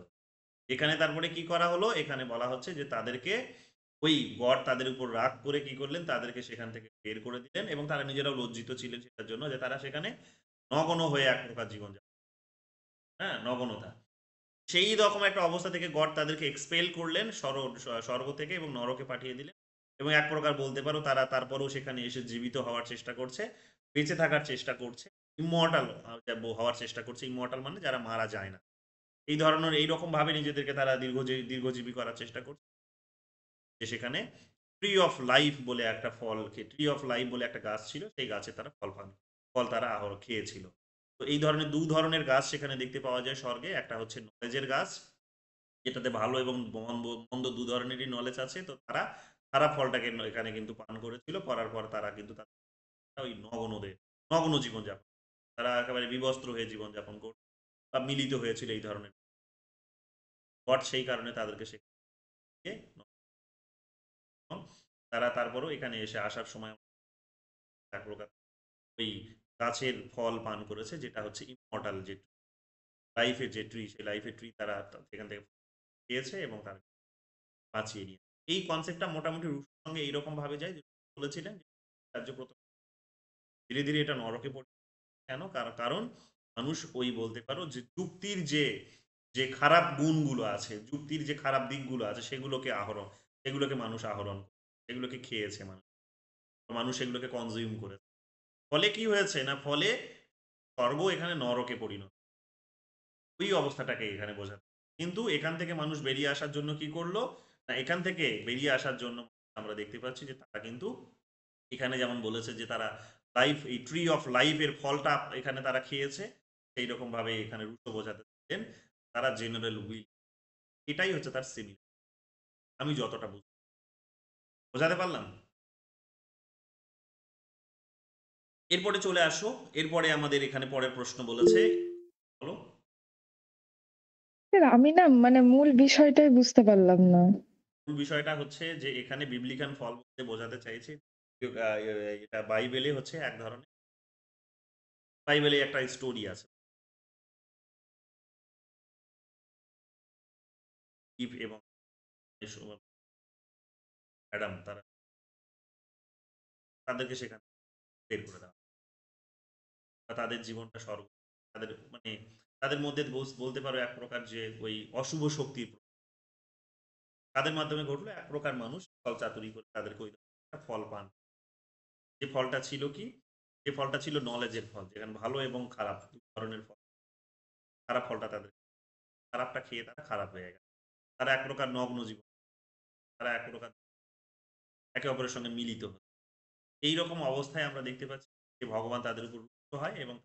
এখানে তারপরে কি করা হলো এখানে বলা হচ্ছে যে তাদেরকে ওই গড তাদের উপর রাগ করে কি করলেন তাদেরকে সেখান থেকে বের করে দিলেন এবং তারা নিজেরাও লজ্জিত ছিলেন সেটার জন্য যে তারা সেখানে নগণ হয়ে এক প্রকার জীবন হ্যাঁ নগণ্যতা সেই রকম একটা অবস্থা থেকে গড তাদেরকে এক্সপেল করলেন স্বর্গ থেকে এবং নরকে পাঠিয়ে দিলেন এবং এক প্রকার বলতে পারো তারা তারপরেও সেখানে এসে জীবিত হওয়ার চেষ্টা করছে বেঁচে থাকার চেষ্টা করছে ইমর্টাল হওয়ার চেষ্টা করছে ইমর্টাল মানে যারা মারা যায় না এই ধরনের এইরকম ভাবে নিজেদেরকে তারা দীর্ঘজীবী দীর্ঘজীবী করার চেষ্টা করছে যে সেখানে ট্রি অফ লাইফ বলে একটা ফল ট্রি অফ লাইফ বলে একটা গাছ ছিল সেই গাছে তারা ফল পান ফল তারা আহর খেয়েছিল তো এই ধরনের দু ধরনের গাছ সেখানে দেখতে পাওয়া যায় স্বর্গে একটা হচ্ছে নলেজের গাছ যেটাতে ভালো এবং মন্দ দু ধরনেরই নলেজ আছে তো তারা তারা ফলটাকে এখানে কিন্তু পান করেছিল করার পর তারা কিন্তু ওই নগ্নদের নগ্ন জীবনযাপন তারা একেবারে বিবস্ত্র হয়ে জীবনযাপন করত বা মিলিত হয়েছিল এই ধরনের বট সেই কারণে তাদেরকে সে তারা তারপরও এখানে এসে আসার সময় এক প্রকার ওই গাছের ফল পান করেছে যেটা হচ্ছে ইমর্টাল যে ট্রি লাইফের যে ট্রি সেই লাইফের ট্রি তারা সেখান থেকে পেয়েছে এবং তার বাঁচিয়ে নিয়ে এই কনসেপ্টটা মোটামুটি রুশুর সঙ্গে এইরকম ভাবে যায় যে বলেছিলেন প্রথম ধীরে ধীরে এটা নরকে পড়ে কেন কারণ মানুষ ওই বলতে পারো যে যুক্তির যে যে খারাপ গুণগুলো আছে যুক্তির যে খারাপ দিকগুলো আছে সেগুলোকে আহরণ সেগুলোকে মানুষ আহরণ সেগুলোকে খেয়েছে মানুষ মানুষ সেগুলোকে কনজিউম করেছে ফলে কি হয়েছে না ফলে স্বর্গ এখানে নরকে পরিণত ওই অবস্থাটাকে এখানে বোঝাতে কিন্তু এখান থেকে মানুষ বেরিয়ে আসার জন্য কি করলো না এখান থেকে বেরিয়ে আসার জন্য আমরা দেখতে পাচ্ছি যে তারা কিন্তু এখানে যেমন বলেছে যে তারা লাইফ এই ট্রি অফ লাইফের ফলটা এখানে তারা খেয়েছে সেই রকম ভাবে এখানে রুট বোঝাতে চাইছেন তারা জেনারেল উইল এটাই হচ্ছে তার সিমিলার আমি যতটা বুঝতে বোঝাতে পারলাম এরপরে চলে আসো এরপরে আমাদের এখানে পরের প্রশ্ন বলেছে বলো আমি না মানে মূল বিষয়টাই বুঝতে পারলাম না মূল বিষয়টা হচ্ছে যে এখানে বিবলিকান ফল বলতে বোঝাতে চাইছে এটা বাইবেলে হচ্ছে এক ধরনের বাইবেলে একটা স্টোরি আছে এবং অ্যাডাম তারা তাদেরকে সেখানে বের করে দেওয়া বা তাদের জীবনটা স্বর্গ তাদের মানে তাদের মধ্যে বলতে পারো এক প্রকার যে ওই অশুভ শক্তির তাদের মাধ্যমে ঘটলো এক প্রকার মানুষ ফল চাতুরি করে তাদেরকে ওই ফল পান যে ফলটা ছিল কি যে ফলটা ছিল নলেজের ফল যেখানে ভালো এবং খারাপ ধরনের ফল খারাপ ফলটা তাদের খারাপটা খেয়ে তারা খারাপ হয়ে গেল তারা এক প্রকার নগ্ন জীবন তারা এক প্রকার একে অপরের সঙ্গে মিলিত হল এইরকম অবস্থায় আমরা দেখতে পাচ্ছি যে ভগবান তাদের উপর হয় এবং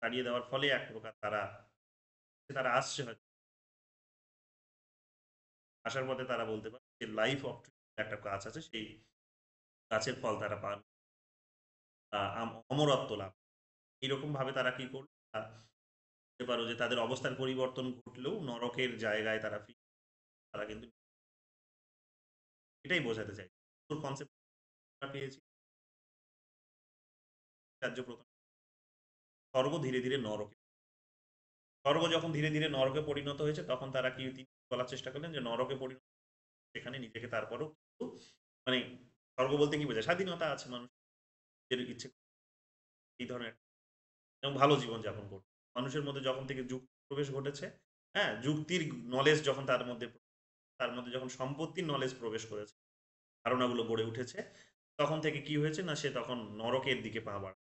তাড়িয়ে দেওয়ার ফলে এক প্রকার তারা তারা আসছে হয়তো আসার মধ্যে তারা বলতে পারে যে লাইফ অফ একটা কাজ আছে সেই গাছের ফল তারা পান অমরত্ব লাভ এইরকম ভাবে তারা কি বলতে পারো যে তাদের অবস্থার পরিবর্তন ঘটলেও নরকের জায়গায় তারা তারা কিন্তু এটাই বোঝাতে চাই কনসেপ্ট পেয়েছি কার্যপ্রত স্বর্গ ধীরে ধীরে নরকে স্বর্গ যখন ধীরে ধীরে নরকে পরিণত হয়েছে তখন তারা কি বলার চেষ্টা করলেন যে নরকে পরিণত সেখানে নিজেকে তারপরও কিন্তু মানে স্বর্গ বলতে কি বোঝায় স্বাধীনতা আছে মানুষের ইচ্ছে এই ধরনের এবং ভালো জীবনযাপন যাপন মানুষের মধ্যে যখন থেকে যুক্তি প্রবেশ ঘটেছে হ্যাঁ যুক্তির নলেজ যখন তার মধ্যে তার মধ্যে যখন সম্পত্তির নলেজ প্রবেশ করেছে ধারণাগুলো গড়ে উঠেছে তখন থেকে কি হয়েছে না সে তখন নরকের দিকে পা বাড়া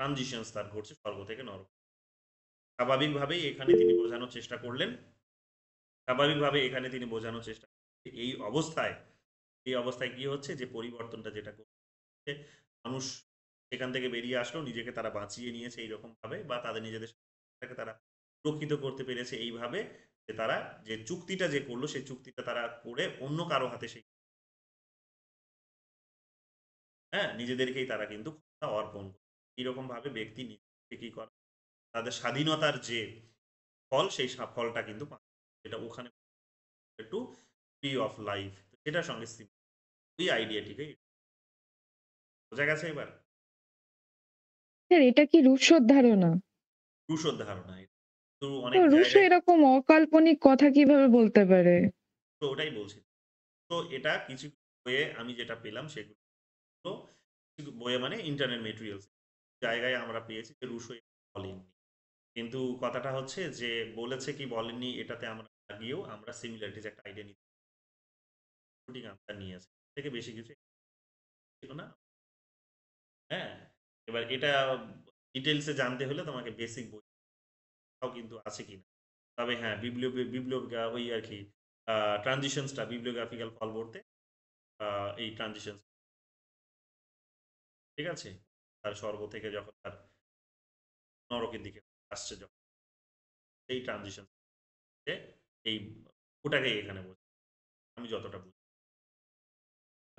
ট্রানজিশন তার ঘটছে স্বর্গ থেকে নরক স্বাভাবিকভাবেই এখানে তিনি বোঝানোর চেষ্টা করলেন স্বাভাবিকভাবে এখানে তিনি বোঝানোর চেষ্টা এই অবস্থায় এই অবস্থায় কি হচ্ছে যে পরিবর্তনটা যেটা করছে মানুষ সেখান থেকে বেরিয়ে আসলো নিজেকে তারা বাঁচিয়ে নিয়েছে এইরকমভাবে বা তাদের নিজেদের তারা রক্ষিত করতে পেরেছে এইভাবে যে তারা যে চুক্তিটা যে করলো সেই চুক্তিটা তারা করে অন্য কারো হাতে সেই হ্যাঁ নিজেদেরকেই তারা কিন্তু অর্পণ কিরকম ভাবে ব্যক্তি নিজে কি করে তাদের স্বাধীনতার যে ফল সেই ফলটা কিন্তু এটা ওখানে একটু ফ্রি অফ লাইফ সেটার সঙ্গে ওই আইডিয়াটিকে বোঝা গেছে এবার স্যার এটা কি রুশোর ধারণা রুশোর ধারণা অনেক রুশো এরকম অকাল্পনিক কথা কিভাবে বলতে পারে তো ওটাই বলছি তো এটা কিছু বইয়ে আমি যেটা পেলাম সেগুলো তো বইয়ে মানে ইন্টারনেট মেটেরিয়ালস জায়গায় আমরা পেয়েছি যে রুশো বলেননি কিন্তু কথাটা হচ্ছে যে বলেছে কি বলেননি এটাতে আমরা লাগিয়েও আমরা সিমিলারিটিজ একটা আইডিয়া নিতে শুটিং আমরা নিয়েছি থেকে বেশি কিছু ছিল না হ্যাঁ এবার এটা ডিটেলসে জানতে হলে তোমাকে বেসিক বই তাও কিন্তু আছে কিনা তবে হ্যাঁ বিপ্লব বিপ্লব ওই আর কি ট্রানজিশনসটা বিবলিওগ্রাফিক্যাল ফল বলতে এই ট্রানজিশন ঠিক আছে তার স্বর্গ থেকে যখন তার নরকের দিকে আসছে যখন এই ট্রানজিশন এই ওটাকেই এখানে বলছি আমি যতটা বুঝি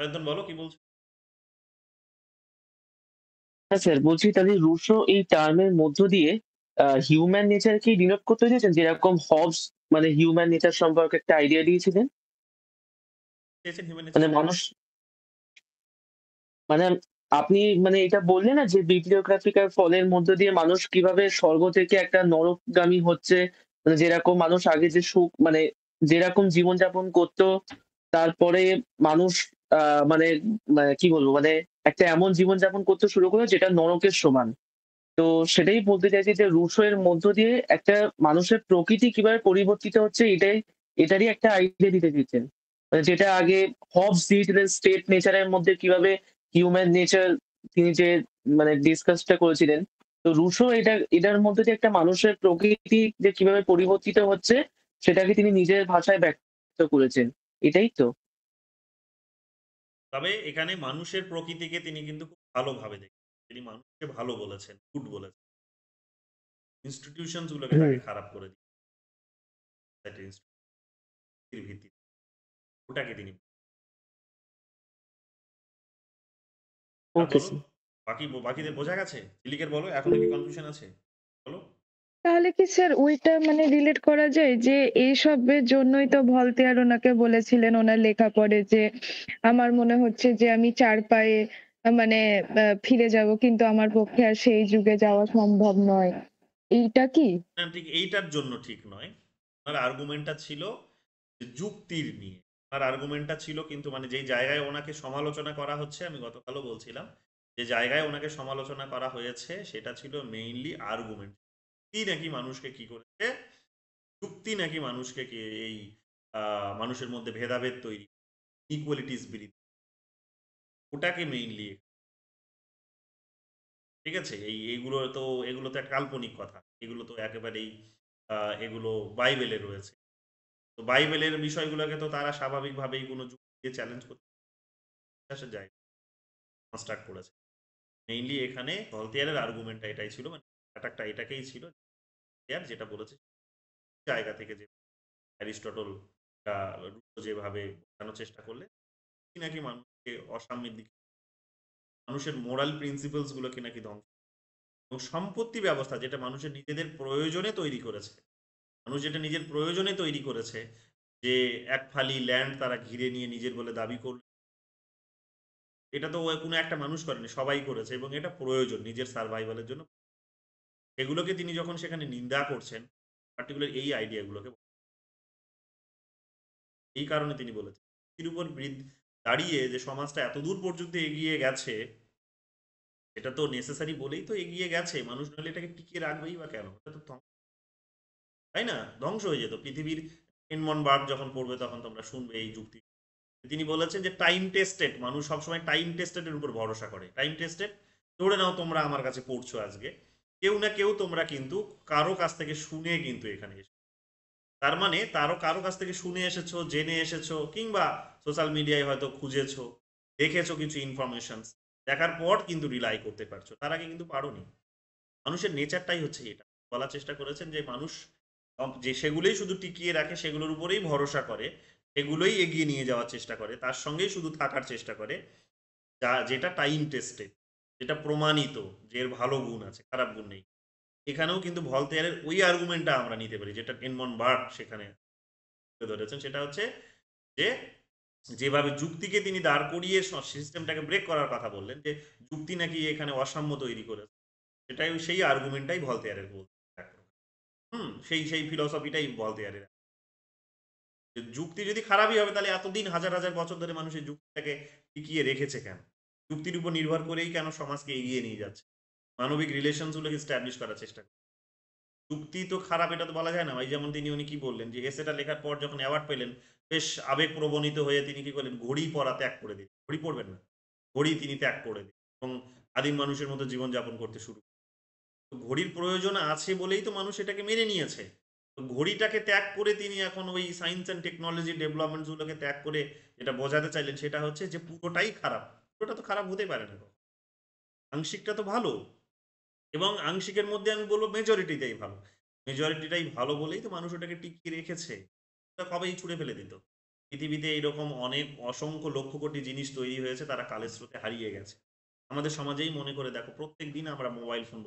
একজন বলো কি বলছো হ্যাঁ স্যার বলছি তাহলে রুশো এই টার্মের মধ্য দিয়ে হিউম্যান নেচারকেই ডিনোট করতে চেয়েছেন যেরকম হবস মানে হিউম্যান নেচার সম্পর্কে একটা আইডিয়া দিয়েছিলেন মানে মানুষ মানে আপনি মানে এটা বললেন না যে বিপ্লিওগ্রাফিকার ফলের মধ্য দিয়ে মানুষ কিভাবে স্বর্গ থেকে একটা নরকগামী হচ্ছে মানে যেরকম মানুষ আগে যে সুখ মানে যেরকম জীবনযাপন করতো তারপরে মানুষ মানে, মানে কি বলবো মানে একটা এমন জীবনযাপন করতে শুরু করলো যেটা নরকের সমান তো সেটাই বলতে চাইছি যে রুশো এর মধ্য দিয়ে একটা মানুষের প্রকৃতি কিভাবে পরিবর্তিত হচ্ছে এটাই এটারই একটা আইডিয়া দিতে দিচ্ছেন মানে যেটা আগে হবস দিয়েছিলেন স্টেট নেচারের মধ্যে কিভাবে হিউম্যান নেচার তিনি যে মানে ডিসকাসটা করেছিলেন তো রুশো এটা এটার মধ্যে যে একটা মানুষের প্রকৃতি যে কিভাবে পরিবর্তিত হচ্ছে সেটাকে তিনি নিজের ভাষায় ব্যক্ত করেছেন এটাই তো তবে এখানে মানুষের প্রকৃতিকে তিনি কিন্তু খুব ভালোভাবে দেখেন তিনি মানুষকে ভালো বলেছেন গুড বলেছেন ইনস্টিটিউশন গুলোকে খারাপ করে দিয়েছেন ওটাকে তিনি ওকে বাকি বাকিদের বোঝা গেছে লিকের বলো এখন কি কনফিউশন আছে বলো তাহলে কি স্যার ওইটা মানে রিলেট করা যায় যে এইসবের জন্যই তো ভলতে আর ওনাকে বলেছিলেন ওনার লেখা পড়ে যে আমার মনে হচ্ছে যে আমি চার পায়ে মানে ফিরে যাব কিন্তু আমার পক্ষে আর সেই যুগে যাওয়া সম্ভব নয় এইটা কি এইটার জন্য ঠিক নয় ওনার আর্গুমেন্টটা ছিল যুক্তির নিয়ে তার আর্গুমেন্টটা ছিল কিন্তু মানে যেই জায়গায় ওনাকে সমালোচনা করা হচ্ছে আমি গতকালও বলছিলাম যে জায়গায় ওনাকে সমালোচনা করা হয়েছে সেটা ছিল মেইনলি আর্গুমেন্ট যুক্তি নাকি মানুষকে কি করেছে যুক্তি নাকি মানুষকে কি এই মানুষের মধ্যে ভেদাভেদ তৈরি ইকুয়ালিটিস বৃদ্ধি ওটাকে মেইনলি ঠিক আছে এই এগুলো তো এগুলো তো কাল্পনিক কথা এগুলো তো একেবারেই এগুলো বাইবেলে রয়েছে তো বাইবেলের বিষয়গুলোকে তো তারা স্বাভাবিকভাবেই কোনো যুক্তি চ্যালেঞ্জ করতে জায়গা কনস্ট্রাক্ট করেছে মেইনলি এখানে ভলতিয়ারের আর্গুমেন্টটা এটাই ছিল মানে অ্যাটাকটা এটাকেই ছিল যেটা বলেছে জায়গা থেকে যে অ্যারিস্টটল যেভাবে বোঝানোর চেষ্টা করলে কি নাকি মানুষকে অসাম্যের দিকে মানুষের মোরাল প্রিন্সিপালসগুলো কি নাকি ধ্বংস এবং সম্পত্তি ব্যবস্থা যেটা মানুষের নিজেদের প্রয়োজনে তৈরি করেছে মানুষ যেটা নিজের প্রয়োজনে তৈরি করেছে যে এক ফালি ল্যান্ড তারা ঘিরে নিয়ে নিজের বলে দাবি করল এটা তো কোনো একটা মানুষ করেনি সবাই করেছে এবং এটা প্রয়োজন নিজের সার্ভাইভালের জন্য এগুলোকে তিনি যখন সেখানে নিন্দা করছেন পার্টিকুলার এই আইডিয়াগুলোকে এই কারণে তিনি বলেছেন উপর দাঁড়িয়ে যে সমাজটা এত দূর পর্যন্ত এগিয়ে গেছে এটা তো নেসেসারি বলেই তো এগিয়ে গেছে মানুষ নাহলে এটাকে টিকিয়ে রাখবেই বা কেন এটা তো তাই না ধ্বংস হয়ে যেত পৃথিবীর এনমন বার্গ যখন পড়বে তখন তোমরা শুনবে এই যুক্তি তিনি বলেছেন যে টাইম টেস্টেড মানুষ সবসময় টাইম এর উপর ভরসা করে টাইম টেস্টেড ধরে নাও তোমরা আমার কাছে পড়ছো আজকে কেউ না কেউ তোমরা কিন্তু কারো কাছ থেকে শুনে কিন্তু এখানে এসে তার মানে তারও কারো কাছ থেকে শুনে এসেছো জেনে এসেছো কিংবা সোশ্যাল মিডিয়ায় হয়তো খুঁজেছো দেখেছো কিছু ইনফরমেশন দেখার পর কিন্তু রিলাই করতে পারছো তার আগে কিন্তু পারোনি মানুষের নেচারটাই হচ্ছে এটা বলার চেষ্টা করেছেন যে মানুষ যে সেগুলোই শুধু টিকিয়ে রাখে সেগুলোর উপরেই ভরসা করে সেগুলোই এগিয়ে নিয়ে যাওয়ার চেষ্টা করে তার সঙ্গেই শুধু থাকার চেষ্টা করে যা যেটা টাইম টেস্টেড যেটা প্রমাণিত যে এর ভালো গুণ আছে খারাপ গুণ নেই এখানেও কিন্তু ভলতেয়ারের ওই আর্গুমেন্টটা আমরা নিতে পারি যেটা এনমন বার্ড সেখানে ধরেছেন সেটা হচ্ছে যে যেভাবে যুক্তিকে তিনি দাঁড় করিয়ে সিস্টেমটাকে ব্রেক করার কথা বললেন যে যুক্তি নাকি এখানে অসাম্য তৈরি করেছে সেটাই সেই আর্গুমেন্টটাই ভলতেয়ারের বলছে হুম সেই সেই ফিলসফিটাই বল এয়ারে যুক্তি যদি খারাপই হবে তাহলে এতদিন হাজার হাজার বছর ধরে মানুষের যুক্তিটাকে টিকিয়ে রেখেছে কেন যুক্তির উপর নির্ভর করেই কেন সমাজকে এগিয়ে নিয়ে যাচ্ছে মানবিক রিলেশনসগুলোকে স্ট্যাবলিশ করার চেষ্টা করে যুক্তি তো খারাপ এটা তো বলা যায় না ভাই যেমন তিনি উনি কি বললেন যে এসেটা লেখার পর যখন অ্যাওয়ার্ড পেলেন বেশ আবেগ প্রবণিত হয়ে তিনি কি করলেন ঘড়ি পরা ত্যাগ করে দিলেন ঘড়ি পড়বেন না ঘড়ি তিনি ত্যাগ করে দিলেন এবং আদিম মানুষের মতো জীবনযাপন করতে শুরু ঘড়ির প্রয়োজন আছে বলেই তো মানুষ এটাকে মেনে নিয়েছে ঘড়িটাকে ত্যাগ করে তিনি এখন ওই সায়েন্স অ্যান্ড টেকনোলজি ডেভেলপমেন্টসগুলোকে ত্যাগ করে যেটা বোঝাতে চাইলেন সেটা হচ্ছে যে পুরোটাই খারাপ পুরোটা তো খারাপ হতে পারে না আংশিকটা তো ভালো এবং আংশিকের মধ্যে আমি বলবো মেজরিটিটাই ভালো মেজরিটিটাই ভালো বলেই তো মানুষ ওটাকে টিকিয়ে রেখেছে কবেই ছুড়ে ফেলে দিত পৃথিবীতে এরকম অনেক অসংখ্য লক্ষ কোটি জিনিস তৈরি হয়েছে তারা কালের স্রোতে হারিয়ে গেছে আমাদের সমাজেই মনে করে দেখো প্রত্যেক দিন আমরা মোবাইল ফোন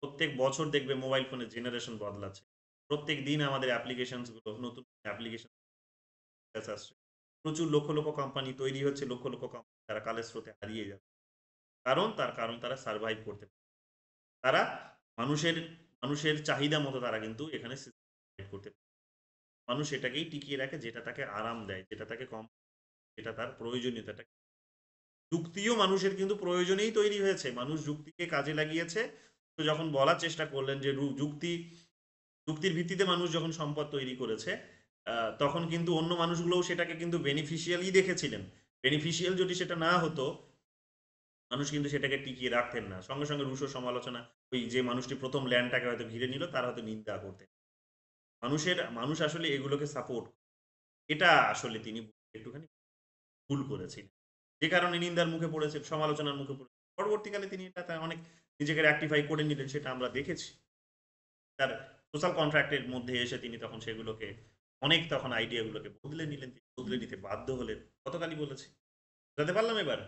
প্রত্যেক বছর দেখবে মোবাইল ফোনের জেনারেশন বদলাচ্ছে প্রত্যেক দিন আমাদের অ্যাপ্লিকেশনসগুলো নতুন অ্যাপ্লিকেশন আসছে প্রচুর লক্ষ লক্ষ কোম্পানি তৈরি হচ্ছে লক্ষ লক্ষ কোম্পানি তারা কালের স্রোতে হারিয়ে যাবে কারণ তার কারণ তারা সার্ভাইভ করতে পারে তারা মানুষের মানুষের চাহিদা মতো তারা কিন্তু এখানে করতে পারে মানুষ এটাকেই টিকিয়ে রাখে যেটা তাকে আরাম দেয় যেটা তাকে কম যেটা তার প্রয়োজনীয়তাটা যুক্তিও মানুষের কিন্তু প্রয়োজনেই তৈরি হয়েছে মানুষ যুক্তিকে কাজে লাগিয়েছে যখন বলার চেষ্টা করলেন যে যুক্তি যুক্তির ভিত্তিতে মানুষ যখন সম্পদ তৈরি করেছে তখন কিন্তু অন্য মানুষগুলোও সেটাকে কিন্তু বেনিফিশিয়ালই দেখেছিলেন বেনিফিশিয়াল যদি সেটা না হতো মানুষ কিন্তু সেটাকে টিকিয়ে রাখতেন না সঙ্গে সঙ্গে রুশো সমালোচনা ওই যে মানুষটি প্রথম ল্যান্ডটাকে হয়তো ঘিরে নিল তার হয়তো নিন্দা করতেন মানুষের মানুষ আসলে এগুলোকে সাপোর্ট এটা আসলে তিনি একটুখানি ভুল করেছিলেন যে কারণে নিন্দার মুখে পড়েছে সমালোচনার মুখে পড়েছে পরবর্তীকালে তিনি এটা অনেক নিজেকে রেক্টিফাই করে নিলেন সেটা আমরা দেখেছি তার সোশ্যাল কন্ট্রাক্টের মধ্যে এসে তিনি তখন সেগুলোকে অনেক তখন আইডিয়াগুলোকে বদলে নিলেন তিনি বদলে নিতে বাধ্য হলেন গতকালই বলেছি বুঝাতে পারলাম এবার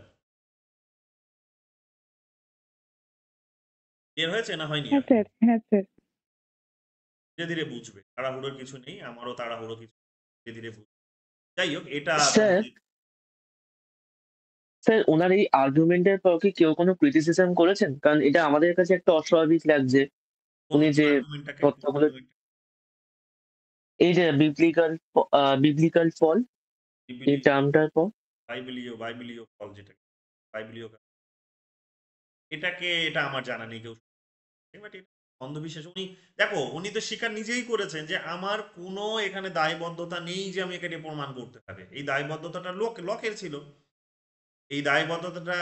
ক্লিয়ার হয়েছে না হয়নি হ্যাঁ হ্যাঁ ধীরে ধীরে বুঝবে তাড়াহুড়োর কিছু নেই আমারও তাড়াহুড়ো কিছু ধীরে ধীরে বুঝবে যাই হোক এটা স্যার ওনার এই আর্গুমেন্টের পর কি কেউ কোনো ক্রিটিসিজম করেছেন কারণ এটা আমাদের কাছে একটা অস্বাভাবিক লাগছে উনি যে তথ্যগুলো এই যে বিবলিকাল বিবলিকাল ফল এই টার্মটার পর বাইবেলীয় বাইবেলীয় ফল যেটা বাইবেলীয় এটাকে এটা আমার জানা নেই কেউ অন্ধবিশ্বাস উনি দেখো উনি তো স্বীকার নিজেই করেছেন যে আমার কোনো এখানে দায়বদ্ধতা নেই যে আমি এখানে প্রমাণ করতে পারি এই দায়বদ্ধতাটা লোক লকের ছিল এই দায়বদ্ধতাটা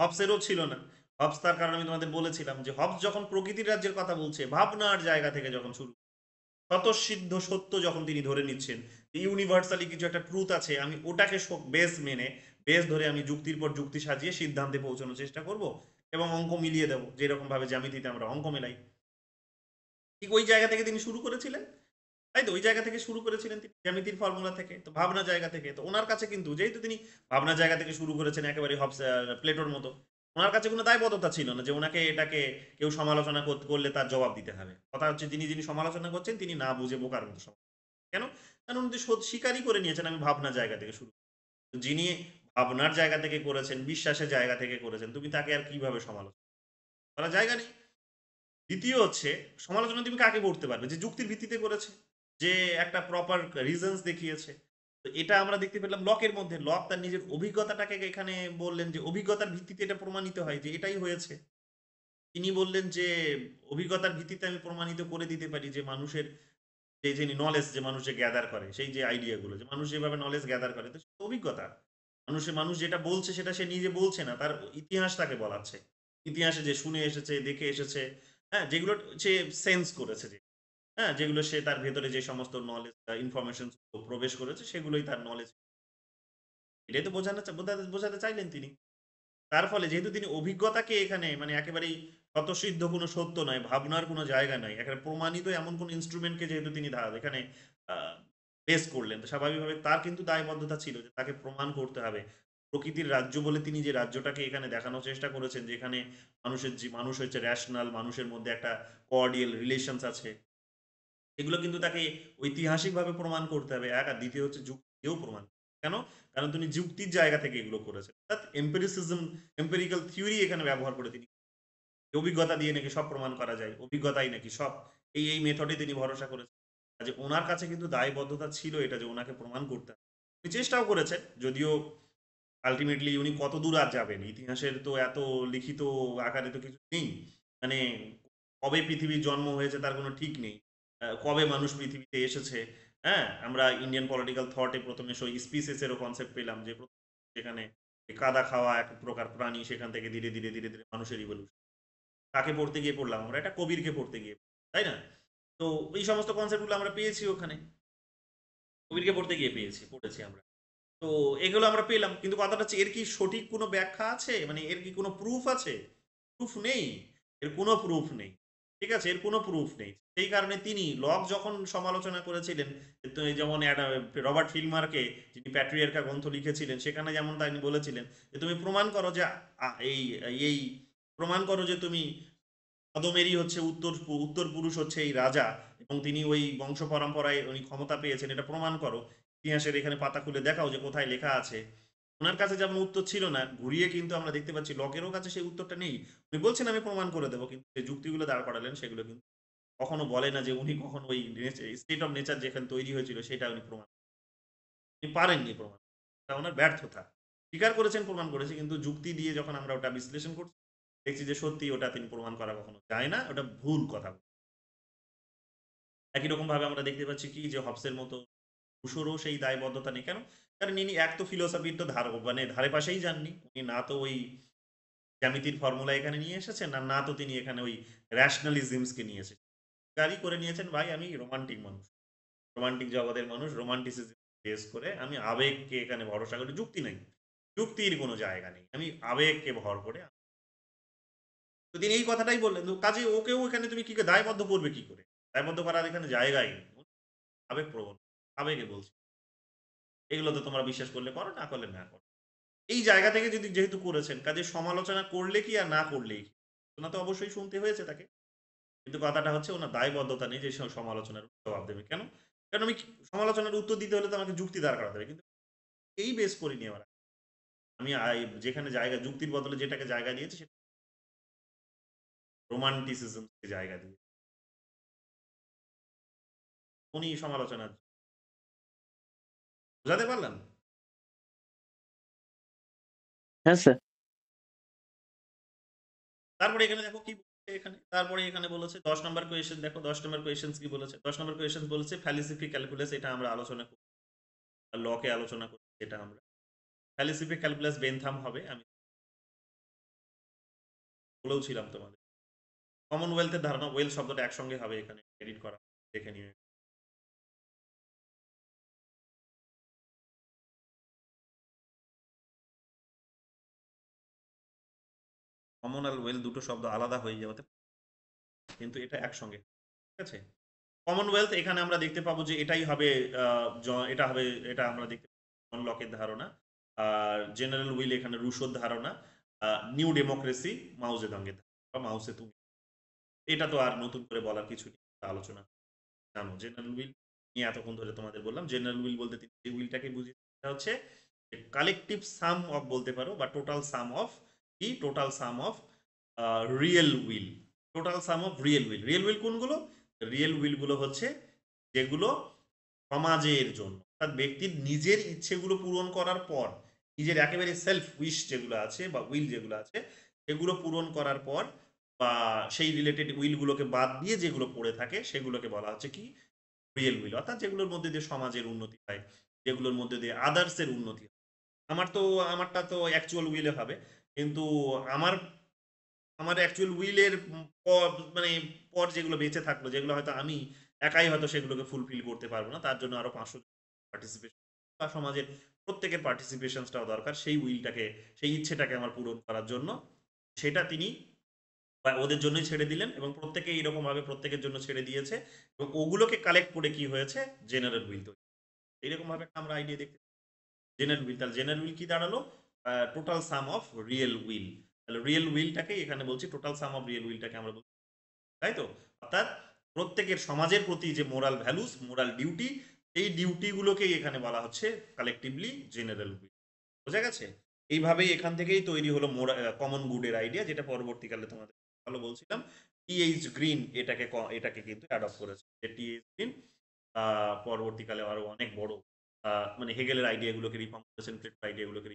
হবসেরও ছিল না হবস তার কারণে আমি তোমাদের বলেছিলাম যে হবস যখন প্রকৃতির রাজ্যের কথা বলছে ভাবনার জায়গা থেকে যখন শুরু ততসিদ্ধ সত্য যখন তিনি ধরে নিচ্ছেন ইউনিভার্সালি কিছু একটা ট্রুথ আছে আমি ওটাকে বেস মেনে বেস ধরে আমি যুক্তির পর যুক্তি সাজিয়ে সিদ্ধান্তে পৌঁছানোর চেষ্টা করব এবং অঙ্ক মিলিয়ে দেবো যেরকম ভাবে জ্যামিতিতে আমরা অঙ্ক মেলাই ঠিক ওই জায়গা থেকে তিনি শুরু করেছিলেন তাই তো ওই জায়গা থেকে শুরু করেছিলেন তিনি জ্যামিতির ফর্মুলা থেকে তো ভাবনা জায়গা থেকে তো ওনার কাছে কিন্তু যেহেতু তিনি ভাবনা জায়গা থেকে শুরু করেছেন একেবারে হবস প্লেটোর মতো ওনার কাছে কোনো দায়বদ্ধতা ছিল না যে ওনাকে এটাকে কেউ সমালোচনা করলে তার জবাব দিতে হবে কথা হচ্ছে যিনি যিনি সমালোচনা করছেন তিনি না বুঝে বোকার মতো কেন কারণ উনি স্বীকারই করে নিয়েছেন আমি ভাবনা জায়গা থেকে শুরু যিনি ভাবনার জায়গা থেকে করেছেন বিশ্বাসের জায়গা থেকে করেছেন তুমি তাকে আর কিভাবে সমালোচনা করার জায়গা নেই দ্বিতীয় হচ্ছে সমালোচনা তুমি কাকে করতে পারবে যে যুক্তির ভিত্তিতে করেছে যে একটা প্রপার রিজনস দেখিয়েছে তো এটা আমরা দেখতে পেলাম লকের মধ্যে লক তার নিজের অভিজ্ঞতাটাকে এখানে বললেন যে অভিজ্ঞতার ভিত্তিতে এটা প্রমাণিত হয় যে এটাই হয়েছে তিনি বললেন যে অভিজ্ঞতার ভিত্তিতে আমি প্রমাণিত করে দিতে পারি যে মানুষের যে যে নলেজ যে মানুষে গ্যাদার করে সেই যে আইডিয়াগুলো যে মানুষ যেভাবে নলেজ গ্যাদার করে তো অভিজ্ঞতা মানুষের মানুষ যেটা বলছে সেটা সে নিজে বলছে না তার ইতিহাস তাকে বলাচ্ছে ইতিহাসে যে শুনে এসেছে দেখে এসেছে হ্যাঁ যেগুলো সে সেন্স করেছে যে হ্যাঁ যেগুলো সে তার ভেতরে যে সমস্ত নলেজ ইনফরমেশন প্রবেশ করেছে সেগুলোই তার নলেজ এটাই তো বোঝানো বোঝাতে চাইলেন তিনি তার ফলে যেহেতু তিনি অভিজ্ঞতাকে এখানে মানে একেবারেই স্বতঃসিদ্ধ কোনো সত্য নয় ভাবনার কোনো জায়গা নয় এখানে প্রমাণিত এমন কোন ইনস্ট্রুমেন্টকে যেহেতু তিনি এখানে বেস করলেন তো স্বাভাবিকভাবে তার কিন্তু দায়বদ্ধতা ছিল যে তাকে প্রমাণ করতে হবে প্রকৃতির রাজ্য বলে তিনি যে রাজ্যটাকে এখানে দেখানোর চেষ্টা করেছেন যেখানে মানুষের যে মানুষ হচ্ছে র্যাশনাল মানুষের মধ্যে একটা কর্ডিয়াল রিলেশনস আছে এগুলো কিন্তু তাকে ঐতিহাসিকভাবে প্রমাণ করতে হবে এক আর দ্বিতীয় হচ্ছে যুক্তিও প্রমাণ কেন কারণ তিনি যুক্তির জায়গা থেকে এগুলো করেছেন অর্থাৎ এম্পেরিসিজম এম্পেরিক্যাল থিওরি এখানে ব্যবহার করে তিনি অভিজ্ঞতা দিয়ে নাকি সব প্রমাণ করা যায় অভিজ্ঞতাই নাকি সব এই এই মেথডে তিনি ভরসা করেছেন যে ওনার কাছে কিন্তু দায়বদ্ধতা ছিল এটা যে ওনাকে প্রমাণ করতে উনি চেষ্টাও করেছেন যদিও আলটিমেটলি উনি কত দূর আর যাবেন ইতিহাসের তো এত লিখিত আকারে তো কিছু নেই মানে কবে পৃথিবীর জন্ম হয়েছে তার কোনো ঠিক নেই কবে মানুষ পৃথিবীতে এসেছে হ্যাঁ আমরা ইন্ডিয়ান পলিটিক্যাল থটে প্রথমে সেই স্পিসেসেরও কনসেপ্ট পেলাম যে সেখানে কাদা খাওয়া এক প্রকার প্রাণী সেখান থেকে ধীরে ধীরে ধীরে ধীরে মানুষের ইভলিউশন কাকে পড়তে গিয়ে পড়লাম আমরা একটা কবিরকে পড়তে গিয়ে তাই না তো এই সমস্ত কনসেপ্টগুলো আমরা পেয়েছি ওখানে কবিরকে পড়তে গিয়ে পেয়েছি পড়েছি আমরা তো এগুলো আমরা পেলাম কিন্তু কথাটা হচ্ছে এর কি সঠিক কোনো ব্যাখ্যা আছে মানে এর কি কোনো প্রুফ আছে প্রুফ নেই এর কোনো প্রুফ নেই ঠিক আছে এর কোনো প্রুফ নেই সেই কারণে তিনি লক যখন সমালোচনা করেছিলেন যেমন রবার্ট ফিল্মারকে যিনি প্যাট্রিয়ার্কা গ্রন্থ লিখেছিলেন সেখানে যেমন তিনি বলেছিলেন যে তুমি প্রমাণ করো যে এই এই প্রমাণ করো যে তুমি আদমেরই হচ্ছে উত্তর উত্তর পুরুষ হচ্ছে এই রাজা এবং তিনি ওই বংশ পরম্পরায় উনি ক্ষমতা পেয়েছেন এটা প্রমাণ করো ইতিহাসের এখানে পাতা খুলে দেখাও যে কোথায় লেখা আছে ওনার কাছে যেমন উত্তর ছিল না ঘুরিয়ে কিন্তু আমরা দেখতে পাচ্ছি লকেরও কাছে সেই উত্তরটা নেই উনি বলছেন আমি প্রমাণ করে দেবো কিন্তু সেই যুক্তিগুলো দাঁড় করালেন সেগুলো কিন্তু কখনো বলে না যে উনি কখন ওই স্টেট অফ নেচার যেখানে তৈরি হয়েছিল সেটা উনি প্রমাণ উনি পারেননি প্রমাণ ওনার ব্যর্থতা স্বীকার করেছেন প্রমাণ করেছে কিন্তু যুক্তি দিয়ে যখন আমরা ওটা বিশ্লেষণ করছি দেখছি যে সত্যি ওটা তিনি প্রমাণ করা কখনো যায় না ওটা ভুল কথা একই রকম ভাবে আমরা দেখতে পাচ্ছি কি যে হবসের মতো হুশোরও সেই দায়বদ্ধতা নেই কেন কারণ ইনি এক তো ফিলোসফির তো ধার মানে ধারে পাশেই যাননি উনি না তো ওই জ্যামিতির ফর্মুলা এখানে নিয়ে এসেছেন আর না তো তিনি এখানে ওই র্যাশনালিজমসকে নিয়ে এসেছেন গাড়ি করে নিয়েছেন ভাই আমি রোমান্টিক মানুষ রোমান্টিক জগতের মানুষ রোমান্টিসিজম বেস করে আমি আবেগকে এখানে ভরসা করে যুক্তি নেই যুক্তির কোনো জায়গা নেই আমি আবেগকে ভর করে তো তিনি এই কথাটাই বললেন তো কাজে ওকেও এখানে তুমি কি দায়বদ্ধ করবে কি করে দায়বদ্ধ করার এখানে জায়গায় আবেগ প্রবণ আবেগে বলছি এগুলোতে তোমরা বিশ্বাস করলে করো না করলে না করো এই জায়গা থেকে যদি যেহেতু করেছেন কাজে সমালোচনা করলে কি আর না করলেই কি ওনা তো অবশ্যই শুনতে হয়েছে তাকে কিন্তু কথাটা হচ্ছে ওনার দায়বদ্ধতা নেই যে সমালোচনার জবাব দেবে কেন কারণ আমি সমালোচনার উত্তর দিতে হলে তো আমাকে যুক্তি দাঁড় করাতে হবে কিন্তু এই বেশ করিনি আমার আমি যেখানে জায়গা যুক্তির বদলে যেটাকে জায়গা দিয়েছি সেটা রোমান্টিসিজমকে জায়গা দিয়ে উনি সমালোচনার বুঝাতে পারলাম হ্যাঁ, তারপরে এখানে দেখো কি এখানে তারপরে এখানে বলেছে দশ নম্বর কোয়েশন দেখো দশ নম্বর কোয়েশন কি বলেছে দশ নম্বর কোয়েশন বলেছে ফ্যালিসিফিক ক্যালকুলাস এটা আমরা আলোচনা করি লকে আলোচনা করি এটা আমরা ফ্যালিসিফিক ক্যালকুলাস বেনথাম হবে আমি বলেও ছিলাম তোমাদের কমনওয়েলথের ধারণা ওয়েল শব্দটা একসঙ্গে হবে এখানে এডিট করা দেখে নিয়ে কমন আর ওয়েল দুটো শব্দ আলাদা হয়ে যাওয়াতে কিন্তু এটা একসঙ্গে ঠিক আছে কমনওয়েলথ এখানে আমরা দেখতে পাবো যে এটাই হবে এটা হবে এটা আমরা দেখতে জন লকের ধারণা আর জেনারেল উইল এখানে রুশোর ধারণা নিউ ডেমোক্রেসি মাউজে দঙ্গে বা মাউসে তুমি এটা তো আর নতুন করে বলার কিছু আলোচনা জানো জেনারেল উইল নিয়ে এতক্ষণ ধরে তোমাদের বললাম জেনারেল উইল বলতে যে উইলটাকে বুঝিয়ে হচ্ছে কালেকটিভ সাম অফ বলতে পারো বা টোটাল সাম অফ কি total sum of real will total sum of real will real will কোনগুলো রিয়েল উইলগুলো হচ্ছে যেগুলো সমাজের জন্য অর্থাৎ ব্যক্তির নিজের ইচ্ছেগুলো পূরণ করার পর নিজের একেবারে সেলফ উইশ যেগুলো আছে বা উইল যেগুলো আছে সেগুলো পূরণ করার পর বা সেই রিলেটেড উইলগুলোকে বাদ দিয়ে যেগুলো পড়ে থাকে সেগুলোকে বলা হচ্ছে কি রিয়েল উইল অর্থাৎ যেগুলোর মধ্যে দিয়ে সমাজের উন্নতি হয় যেগুলোর মধ্যে দিয়ে আদার্সের উন্নতি হয় আমার তো আমারটা তো অ্যাকচুয়াল উইলে হবে কিন্তু আমার আমার অ্যাকচুয়াল উইলের মানে পর যেগুলো বেঁচে থাকলো যেগুলো হয়তো আমি একাই হয়তো সেগুলোকে ফুলফিল করতে পারবো না তার জন্য আরো পাঁচশো পার্টিসিপেশন বা সমাজের প্রত্যেকের পার্টিসিপেশনটাও দরকার সেই উইলটাকে সেই ইচ্ছেটাকে আমার পূরণ করার জন্য সেটা তিনি বা ওদের জন্যই ছেড়ে দিলেন এবং প্রত্যেকে এইরকমভাবে প্রত্যেকের জন্য ছেড়ে দিয়েছে এবং ওগুলোকে কালেক্ট করে কি হয়েছে জেনারেল উইল তৈরি এইরকমভাবে একটা আমরা আইডিয়া দেখতে জেনারেল উইল তাহলে জেনারেল উইল কি দাঁড়ালো total sum of real will তাহলে রিয়েল উইলটাকে এখানে বলছি টোটাল সাম অফ রিয়েল উইলটাকে আমরা বলছি তাই তো অর্থাৎ প্রত্যেকের সমাজের প্রতি যে মোরাল ভ্যালুস মোরাল ডিউটি এই ডিউটিগুলোকে এখানে বলা হচ্ছে কালেকটিভলি জেনারেল উইল বোঝা গেছে এইভাবেই এখান থেকেই তৈরি হলো কমন গুডের আইডিয়া যেটা পরবর্তীকালে তোমাদের ভালো বলছিলাম টিএইচ গ্রিন এটাকে এটাকে কিন্তু অ্যাডপ্ট করেছে যে টিএইচ গ্রিন পরবর্তীকালে আরো অনেক বড় মানে হেগেলের আইডিয়াগুলোকে রিফর্ম করেছেন প্লেট আইডিয়াগুলোকে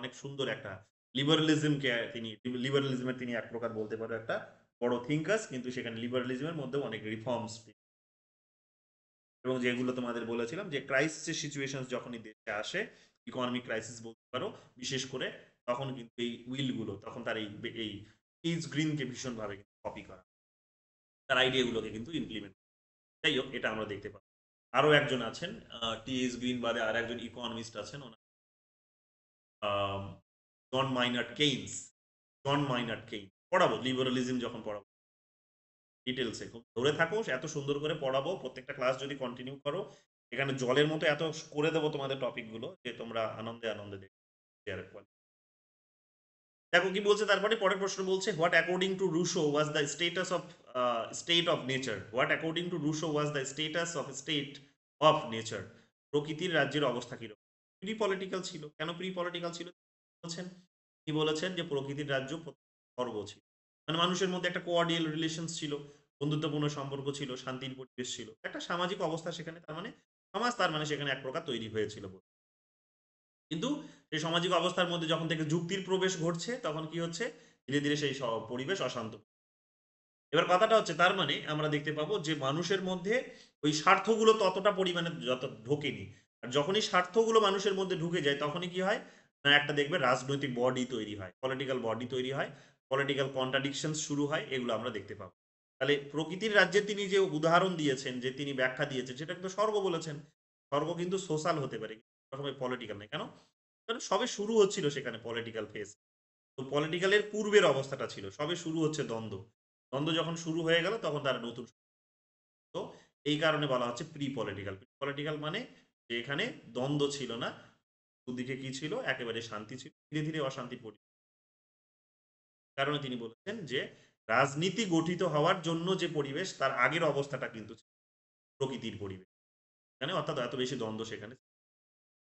অনেক সুন্দর একটা লিবারালিজমকে তিনি লিবারালিজমের তিনি এক প্রকার বলতে পারো একটা বড় থিঙ্কার্স কিন্তু সেখানে লিবারালিজমের মধ্যে অনেক রিফর্মস এবং যেগুলো তোমাদের বলেছিলাম যে ক্রাইসিসের সিচুয়েশন যখনই দেশে আসে ইকোনমিক ক্রাইসিস বলতে পারো বিশেষ করে তখন কিন্তু এই উইলগুলো তখন তার এই এই ইজ গ্রিনকে ভীষণভাবে কপি করা তার আইডিয়াগুলোকে কিন্তু ইমপ্লিমেন্ট যাই হোক এটা আমরা দেখতে পাবো আরও একজন আছেন টি এস গ্রিন বাদে আর একজন ইকোনমিস্ট আছেন ওনার um, John Maynard Keynes John Maynard Keynes পড়াবো লিবারালিজম যখন পড়াবো ডিটেলসে ধরে থাকো এত সুন্দর করে পড়াবো প্রত্যেকটা ক্লাস যদি কন্টিনিউ করো এখানে জলের মতো এত করে দেবো তোমাদের টপিকগুলো যে তোমরা আনন্দে আনন্দে দেখো দেখো কি বলছে তারপরে পরের প্রশ্ন বলছে what according to Rousseau was the status of state of nature what according to Rousseau was the status of state of nature প্রকৃতির রাজ্যের অবস্থা কীরকম প্রি পলিটিক্যাল ছিল কেন প্রি পলিটিক্যাল ছিল বলছেন তিনি বলেছেন যে প্রকৃতির রাজ্য পর্ব ছিল মানে মানুষের মধ্যে একটা কোয়ার্ডিয়াল রিলেশন ছিল বন্ধুত্বপূর্ণ সম্পর্ক ছিল শান্তির পরিবেশ ছিল একটা সামাজিক অবস্থা সেখানে তার মানে সমাজ তার মানে সেখানে এক প্রকার তৈরি হয়েছিল কিন্তু সেই সামাজিক অবস্থার মধ্যে যখন থেকে যুক্তির প্রবেশ ঘটছে তখন কি হচ্ছে ধীরে ধীরে সেই পরিবেশ অশান্ত এবার কথাটা হচ্ছে তার মানে আমরা দেখতে পাবো যে মানুষের মধ্যে ওই স্বার্থগুলো ততটা পরিমাণে যত ঢোকেনি আর যখনই স্বার্থগুলো মানুষের মধ্যে ঢুকে যায় তখনই কি হয় না একটা দেখবে রাজনৈতিক বডি তৈরি হয় পলিটিক্যাল বডি তৈরি হয় পলিটিক্যাল কন্ট্রাডিকশন শুরু হয় এগুলো আমরা দেখতে পাবো তাহলে প্রকৃতির রাজ্যে তিনি যে উদাহরণ দিয়েছেন যে তিনি ব্যাখ্যা দিয়েছেন সেটা কিন্তু স্বর্গ বলেছেন স্বর্গ কিন্তু সোশ্যাল হতে পারে সবাই পলিটিক্যাল নেই কেন কারণ সবে শুরু হচ্ছিল সেখানে পলিটিক্যাল ফেস তো পলিটিক্যালের পূর্বের অবস্থাটা ছিল সবে শুরু হচ্ছে দ্বন্দ্ব দ্বন্দ্ব যখন শুরু হয়ে গেল তখন তারা নতুন তো এই কারণে বলা হচ্ছে প্রি পলিটিক্যাল পলিটিক্যাল মানে যে এখানে দ্বন্দ্ব ছিল না দুদিকে কি ছিল একেবারে শান্তি ছিল ধীরে ধীরে অশান্তি পরি কারণে তিনি বলেছেন যে রাজনীতি গঠিত হওয়ার জন্য যে পরিবেশ তার আগের অবস্থাটা কিন্তু প্রকৃতির পরিবেশ এখানে অর্থাৎ এত বেশি দ্বন্দ্ব সেখানে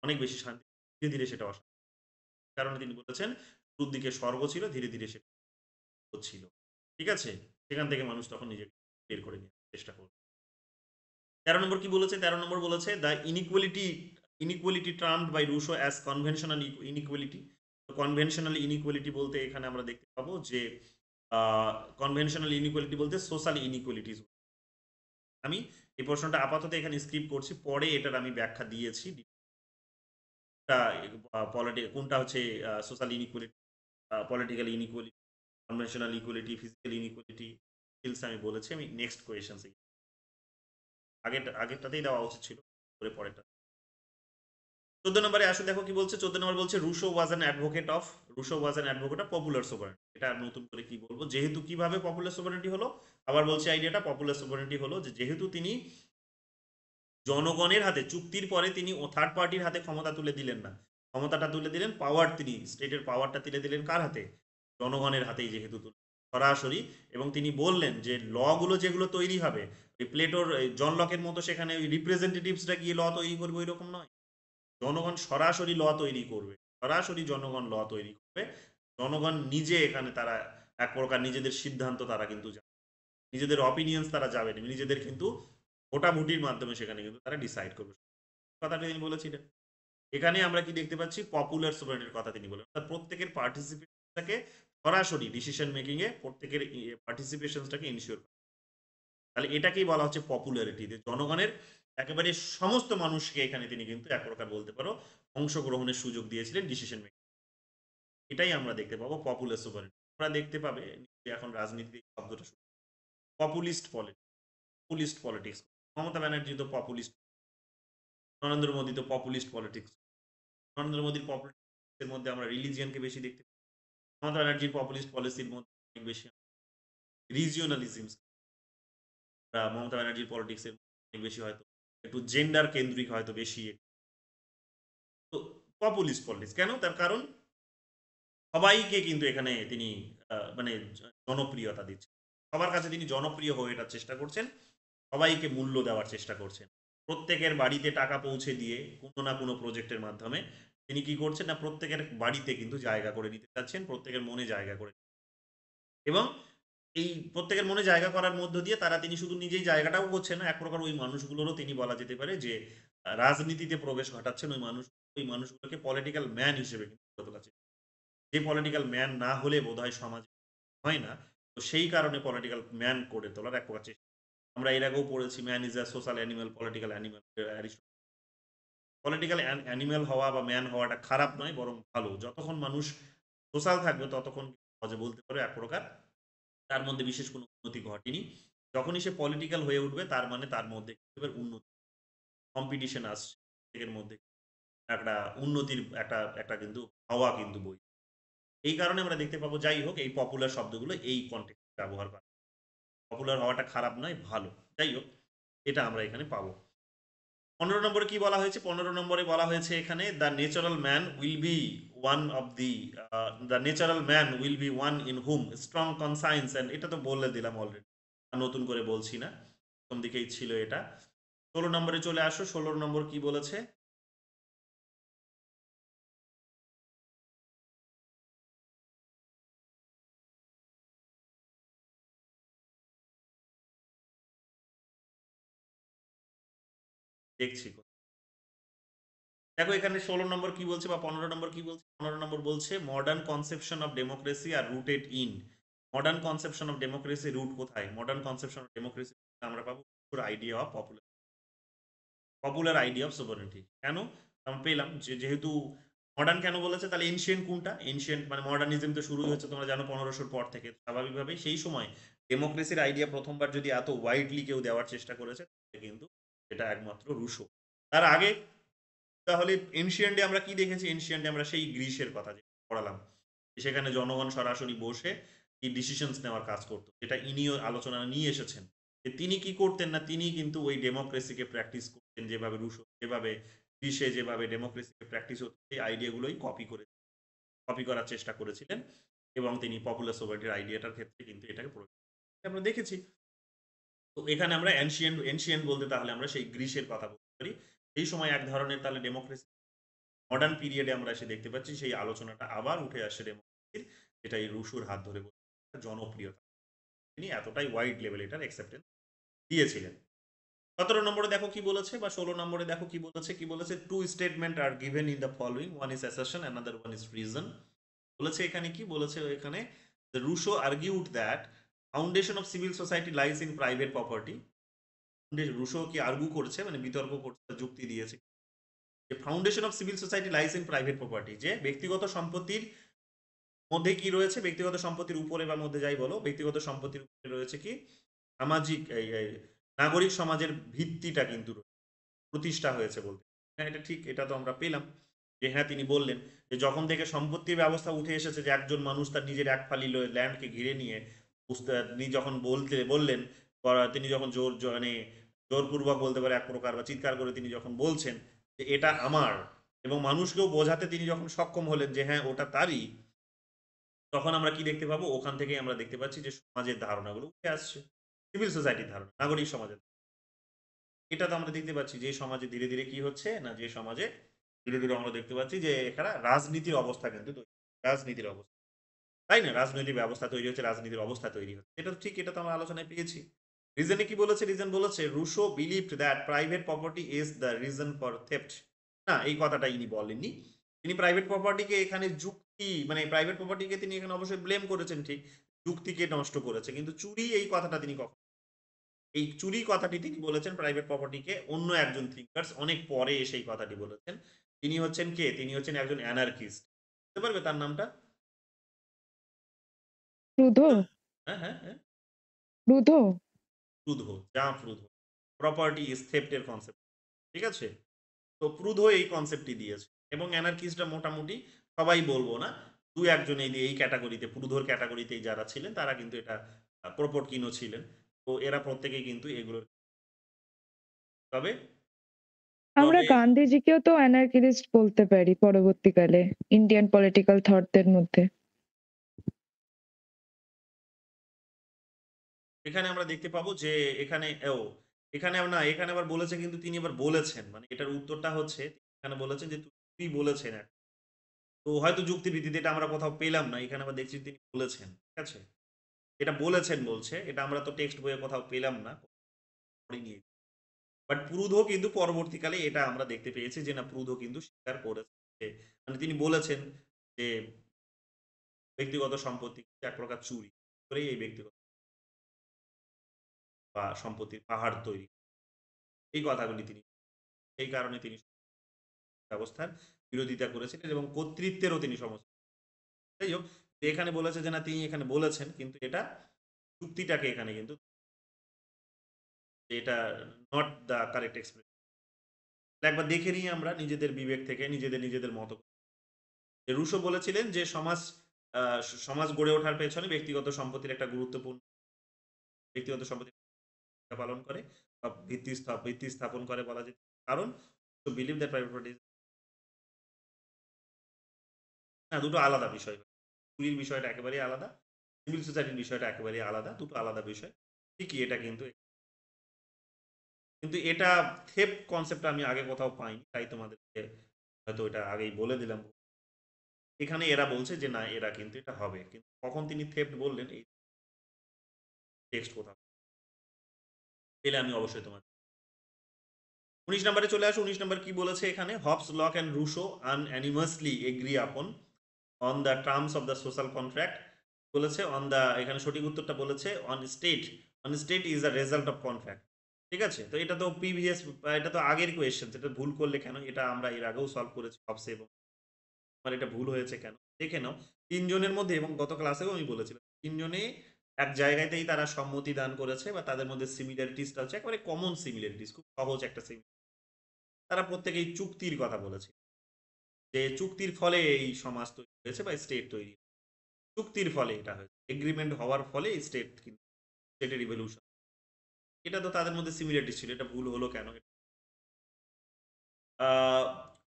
অনেক বেশি শান্তি ধীরে ধীরে সেটা অশান্তি কারণে তিনি বলেছেন দুদিকে স্বর্গ ছিল ধীরে ধীরে সেটা ছিল ঠিক আছে সেখান থেকে মানুষ তখন নিজেকে বের করে নিয়ে চেষ্টা করবে তেরো নম্বর কি বলেছে তেরো নম্বর বলেছে the inequality inequality termed by Rousseau as conventional inequality conventional inequality বলতে এখানে আমরা দেখতে পাবো যে কনভেনশনাল ইনিকুয়ালিটি বলতে সোশ্যাল ইনিকুয়ালিটিস আমি এই প্রশ্নটা আপাতত এখানে স্ক্রিপ করছি পরে এটার আমি ব্যাখ্যা দিয়েছি পলিটি কোনটা হচ্ছে social inequality political inequality conventional equality physical inequality আমি বলেছি আমি নেক্সট কোয়েশন আগে আগেরটাতেই দেওয়া উচিত ছিল পরেরটা চোদ্দ নম্বরে আসো দেখো কি বলছে চোদ্দ নম্বর বলছে Rousseau was an advocate of Rousseau was an advocate of popular sovereignty এটা নতুন করে কি বলবো যেহেতু কিভাবে পপুলার সোভারেন্টি হলো আবার বলছে আইডিয়াটা পপুলার সোভারেন্টি হলো যে যেহেতু তিনি জনগণের হাতে চুক্তির পরে তিনি ও থার্ড পার্টির হাতে ক্ষমতা তুলে দিলেন না ক্ষমতাটা তুলে দিলেন পাওয়ার তিনি স্টেটের পাওয়ারটা তুলে দিলেন কার হাতে জনগণের হাতেই যেহেতু তুলে সরাসরি এবং তিনি বললেন যে লগুলো যেগুলো তৈরি হবে প্লেটোর জন লকের মতো সেখানে ওই গিয়ে ল তৈরি করবে ওই রকম নয় জনগণ সরাসরি ল তৈরি করবে সরাসরি জনগণ ল তৈরি করবে জনগণ নিজে এখানে তারা এক প্রকার নিজেদের সিদ্ধান্ত তারা কিন্তু যাবে নিজেদের অপিনিয়ন্স তারা যাবে নিজেদের কিন্তু ভোটাভুটির মাধ্যমে সেখানে কিন্তু তারা ডিসাইড করবে কথাটা তিনি বলেছিলেন এখানে আমরা কি দেখতে পাচ্ছি পপুলার সুভারেনের কথা তিনি বলেন অর্থাৎ প্রত্যেকের পার্টিসিপেশনটাকে সরাসরি ডিসিশন মেকিং এ প্রত্যেকের পার্টিসিপেশনটাকে ইনশিওর তাহলে এটাকেই বলা হচ্ছে পপুলারিটি জনগণের একেবারে সমস্ত মানুষকে এখানে তিনি কিন্তু এক প্রকার বলতে পারো অংশগ্রহণের সুযোগ দিয়েছিলেন ডিসিশন মেকিং এটাই আমরা দেখতে পাবো পপুলার সুপারিটি আমরা দেখতে পাবে এখন রাজনীতি শব্দটা শুরু populist politics populist politics Mamata Banerjee তো পপুলিস্ট নরেন্দ্র মোদী তো পপুলিস্ট পলিটিক্স নরেন্দ্র মোদীর পপুলিস্টের মধ্যে আমরা রিলিজিয়ানকে বেশি দেখতে পাই মমতা ব্যানার্জির পপুলিস্ট পলিসির মধ্যে অনেক বেশি রিজিওনালিজম মমতা ব্যানার্জির পলিটিক্সের অনেক বেশি হয়তো একটু জেন্ডার কেন্দ্রিক হয়তো বেশি তো পপুলিস্ট পলিটিক্স কেন তার কারণ সবাইকে কিন্তু এখানে তিনি মানে জনপ্রিয়তা দিচ্ছেন সবার কাছে তিনি জনপ্রিয় হয়ে ওঠার চেষ্টা করছেন সবাইকে মূল্য দেওয়ার চেষ্টা করছেন প্রত্যেকের বাড়িতে টাকা পৌঁছে দিয়ে কোনো না কোনো প্রজেক্টের মাধ্যমে তিনি কি করছেন না প্রত্যেকের বাড়িতে কিন্তু জায়গা করে নিতে চাচ্ছেন প্রত্যেকের মনে জায়গা করে এবং এই প্রত্যেকের মনে জায়গা করার মধ্য দিয়ে তারা তিনি শুধু নিজেই জায়গাটাও করছেন না এক প্রকার ওই মানুষগুলোরও তিনি বলা যেতে পারে যে রাজনীতিতে প্রবেশ ঘটাচ্ছেন ওই মানুষ ওই মানুষগুলোকে পলিটিক্যাল ম্যান হিসেবে কিন্তু যে পলিটিক্যাল ম্যান না হলে বোধ হয় সমাজ হয় না তো সেই কারণে পলিটিক্যাল ম্যান করে তোলার এক প্রকার চেষ্টা আমরা এর আগেও পড়েছি man is a social animal political animal political animal হওয়া বা ম্যান হওয়াটা খারাপ নয় বরং ভালো যতক্ষণ মানুষ সোশ্যাল থাকবে ততক্ষণ সহজে বলতে পারো এক প্রকার তার মধ্যে বিশেষ কোনো উন্নতি ঘটেনি যখনই সে পলিটিক্যাল হয়ে উঠবে তার মানে তার মধ্যে এবার উন্নতি কম্পিটিশন আসছে এর মধ্যে একটা উন্নতির একটা একটা কিন্তু হাওয়া কিন্তু বই এই কারণে আমরা দেখতে পাবো যাই হোক এই পপুলার শব্দগুলো এই কন্টেক্সে ব্যবহার করা পপুলার হওয়াটা খারাপ নয় ভালো যাই হোক এটা আমরা এখানে পাবো পনেরো নম্বরে কি বলা হয়েছে পনেরো নম্বরে বলা হয়েছে এখানে the natural man will be one of the the natural man will be one in whom strong conscience and এটা তো বলে দিলাম অলরেডি নতুন করে বলছি না প্রথম দিকেই ছিল এটা ষোলো নম্বরে চলে আসো ষোলো নম্বর কি বলেছে দেখছি দেখো এখানে ষোলো নম্বর কি বলছে বা পনেরো নম্বর কি বলছে পনেরো নম্বর বলছে modern conception of democracy are rooted in modern conception of democracy root কোথায় মডার্ন কনসেপশন অফ ডেমোক্রেসি আমরা পাবো idea of popular popular idea of sovereignty কেন আমরা পেলাম যে যেহেতু মডার্ন কেন বলেছে তাহলে এনশিয়েন্ট কোনটা এনশিয়েন্ট মানে মডার্নিজম তো শুরু হয়েছে তোমরা জানো পনেরোশোর পর থেকে স্বাভাবিকভাবেই সেই সময় ডেমোক্রেসির আইডিয়া প্রথমবার যদি এত ওয়াইডলি কেউ দেওয়ার চেষ্টা করেছে কিন্তু এটা একমাত্র রুশো তার আগে তাহলে এনশিয়ান্টে আমরা কি দেখেছি এনশিয়ান্টে আমরা সেই গ্রিসের কথা পড়ালাম সেখানে জনগণ সরাসরি বসে এই ডিসিশনস নেওয়ার কাজ করতো যেটা ইনিও আলোচনা নিয়ে এসেছেন যে তিনি কি করতেন না তিনি কিন্তু ওই ডেমোক্রেসিকে প্র্যাকটিস করতেন যেভাবে রুশো যেভাবে গ্রিসে যেভাবে ডেমোক্রেসিকে প্র্যাকটিস হতো সেই আইডিয়াগুলোই কপি করে কপি করার চেষ্টা করেছিলেন এবং তিনি পপুলার সোভার্টির আইডিয়াটার ক্ষেত্রে কিন্তু এটাকে প্রয়োগ আমরা দেখেছি তো এখানে আমরা এনশিয়েন্ট এনশিয়েন্ট বলতে তাহলে আমরা সেই গ্রিসের কথা বলতে পারি এই সময় এক ধরনের তাহলে ডেমোক্রেসি মডার্ন পিরিয়ডে আমরা এসে দেখতে পাচ্ছি সেই আলোচনাটা আবার উঠে আসে ডেমোক্রেসির যেটা এই রুশুর হাত ধরে জনপ্রিয়তা তিনি এতটাই ওয়াইড লেভেল এটার অ্যাকসেপ্টেন্স দিয়েছিলেন সতেরো নম্বরে দেখো কি বলেছে বা ষোলো নম্বরে দেখো কি বলেছে কি বলেছে two statement are given in the following one is assertion another one is reason বলেছে এখানে কি বলেছে এখানে the Rousseau argued that foundation of civil society lies in private property Rousseau কি আর্গু করছে মানে বিতর্ক করছে যুক্তি দিয়েছে যে foundation of civil society lies in private property যে ব্যক্তিগত সম্পত্তির মধ্যে কি রয়েছে ব্যক্তিগত সম্পত্তির উপরে বা মধ্যে যাই বলো ব্যক্তিগত সম্পত্তির উপরে রয়েছে কি সামাজিক নাগরিক সমাজের ভিত্তিটা কিন্তু প্রতিষ্ঠা হয়েছে বলতে হ্যাঁ এটা ঠিক এটা তো আমরা পেলাম যে হ্যাঁ তিনি বললেন যে যখন থেকে সম্পত্তির ব্যবস্থা উঠে এসেছে যে একজন মানুষ তার নিজের এক ফালি ল্যান্ডকে ঘিরে নিয়ে বুঝতে তিনি যখন বলতে বললেন তিনি যখন জোর মানে জোরপূর্বক বলতে পারে এক প্রকার বা চিৎকার করে তিনি যখন বলছেন যে এটা আমার এবং মানুষকেও বোঝাতে তিনি যখন সক্ষম হলেন যে হ্যাঁ ওটা তারই তখন আমরা কি দেখতে পাবো ওখান থেকে আমরা দেখতে পাচ্ছি যে সমাজের ধারণাগুলো উঠে আসছে সিভিল সোসাইটির ধারণা নাগরিক সমাজের এটা তো আমরা দেখতে পাচ্ছি যে সমাজে ধীরে ধীরে কি হচ্ছে না যে সমাজে ধীরে ধীরে আমরা দেখতে পাচ্ছি যে এখানে রাজনীতির অবস্থা কিন্তু রাজনীতির অবস্থা তাই না রাজনৈতিক ব্যবস্থা তৈরি হচ্ছে রাজনীতির অবস্থা তৈরি হচ্ছে এটা ঠিক এটা তো আমরা আলোচনায় পেয়েছি রিজনে কি বলেছে রিজন বলেছে Rousseau believed that private property is the reason for theft না এই কথাটা ইনি বলেননি তিনি প্রাইভেট প্রপার্টিকে এখানে যুক্তি মানে প্রাইভেট প্রপার্টিকে তিনি এখানে অবশ্যই ব্লেম করেছেন ঠিক যুক্তিকে নষ্ট করেছে কিন্তু চুরি এই কথাটা তিনি কখন এই চুরি কথাটি তিনি বলেছেন প্রাইভেট প্রপার্টিকে অন্য একজন থিঙ্কার্স অনেক পরে এসে এই কথাটি বলেছেন তিনি হচ্ছেন কে তিনি হচ্ছেন একজন অ্যানার্কিস্ট বুঝতে পারবে তার নামটা রুধ হ্যাঁ হ্যাঁ হ্যাঁ রুধ প্রুধ যা প্রপার্টি ইজ থেপ্টের কনসেপ্ট ঠিক আছে তো প্রুধ এই কনসেপ্টটি দিয়েছে এবং অ্যানার্কিস্টরা মোটামুটি সবাই বলবো না দু একজন এই এই ক্যাটাগরিতে পুরুধর ক্যাটাগরিতেই যারা ছিলেন তারা কিন্তু এটা প্রপটকিনও ছিলেন তো এরা প্রত্যেকেই কিন্তু এগুলোর তবে আমরা গান্ধীজিকেও তো অ্যানার্কিস্ট বলতে পারি পরবর্তীকালে ইন্ডিয়ান পলিটিক্যাল থটদের মধ্যে এখানে আমরা দেখতে পাবো যে এখানে ও এখানে না এখানে আবার বলেছেন কিন্তু তিনি আবার বলেছেন মানে এটার উত্তরটা হচ্ছে এখানে বলেছেন যে তুই বলেছেন তো হয়তো যুক্তির ভিত্তিতে এটা আমরা কোথাও পেলাম না এখানে আবার দেখছি তিনি বলেছেন ঠিক আছে এটা বলেছেন বলছে এটা আমরা তো টেক্সট বইয়ে কোথাও পেলাম না বাট প্রুধ কিন্তু পরবর্তীকালে এটা আমরা দেখতে পেয়েছি যে না প্রুধ কিন্তু স্বীকার করেছে মানে তিনি বলেছেন যে ব্যক্তিগত সম্পত্তি এক প্রকার চুরি করেই এই ব্যক্তিগত বা সম্পত্তির পাহাড় তৈরি এই কথাগুলি তিনি এই কারণে তিনি ব্যবস্থার বিরোধিতা করেছিলেন এবং কর্তৃত্বেরও তিনি সমস্যা যাই হোক এখানে বলেছে যে না তিনি এখানে বলেছেন কিন্তু এটা চুক্তিটাকে এখানে কিন্তু এটা নট দ্য কারেক্ট এক্সপ্রেস একবার দেখে নিই আমরা নিজেদের বিবেক থেকে নিজেদের নিজেদের মতো রুশো বলেছিলেন যে সমাজ সমাজ গড়ে ওঠার পেছনে ব্যক্তিগত সম্পত্তির একটা গুরুত্বপূর্ণ ব্যক্তিগত সম্পত্তির ভূমিকা পালন করে বা ভিত্তি ভিত্তি স্থাপন করে বলা যেতে কারণ to believe that private property না দুটো আলাদা বিষয় চুরির বিষয়টা একেবারেই আলাদা সিভিল সোসাইটির বিষয়টা একেবারেই আলাদা দুটো আলাদা বিষয় ঠিকই এটা কিন্তু কিন্তু এটা থেপ কনসেপ্টটা আমি আগে কোথাও পাইনি তাই তোমাদেরকে হয়তো এটা আগেই বলে দিলাম এখানে এরা বলছে যে না এরা কিন্তু এটা হবে কিন্তু কখন তিনি থেপ বললেন এই টেক্সট কোথাও পেলে আমি অবশ্যই তোমার উনিশ নম্বরে চলে আসো উনিশ নম্বর কি বলেছে এখানে Hobbes Locke and Rousseau unanimously agree upon on the terms of the social contract বলেছে অন দ্য এখানে সঠিক উত্তরটা বলেছে on state on state is the result of contract ঠিক আছে তো এটা তো প্রিভিয়াস এটা তো আগের কোয়েশ্চেন এটা ভুল করলে কেন এটা আমরা এর আগেও সলভ করেছি হবসে এবং আমার এটা ভুল হয়েছে কেন দেখে নাও তিনজনের মধ্যে এবং গত ক্লাসেও আমি বলেছিলাম তিনজনে এক জায়গাতেই তারা সম্মতি দান করেছে বা তাদের মধ্যে সিমিলারিটিসটা হচ্ছে একেবারে কমন সিমিলারিটিস খুব সহজ একটা তারা প্রত্যেকেই চুক্তির কথা বলেছে যে চুক্তির ফলে এই সমাজ তৈরি হয়েছে বা স্টেট তৈরি চুক্তির ফলে এটা হয়েছে এগ্রিমেন্ট হওয়ার ফলে স্টেট কিন্তু স্টেটের রিভলিউশন এটা তো তাদের মধ্যে সিমিলারিটি ছিল এটা ভুল হলো কেন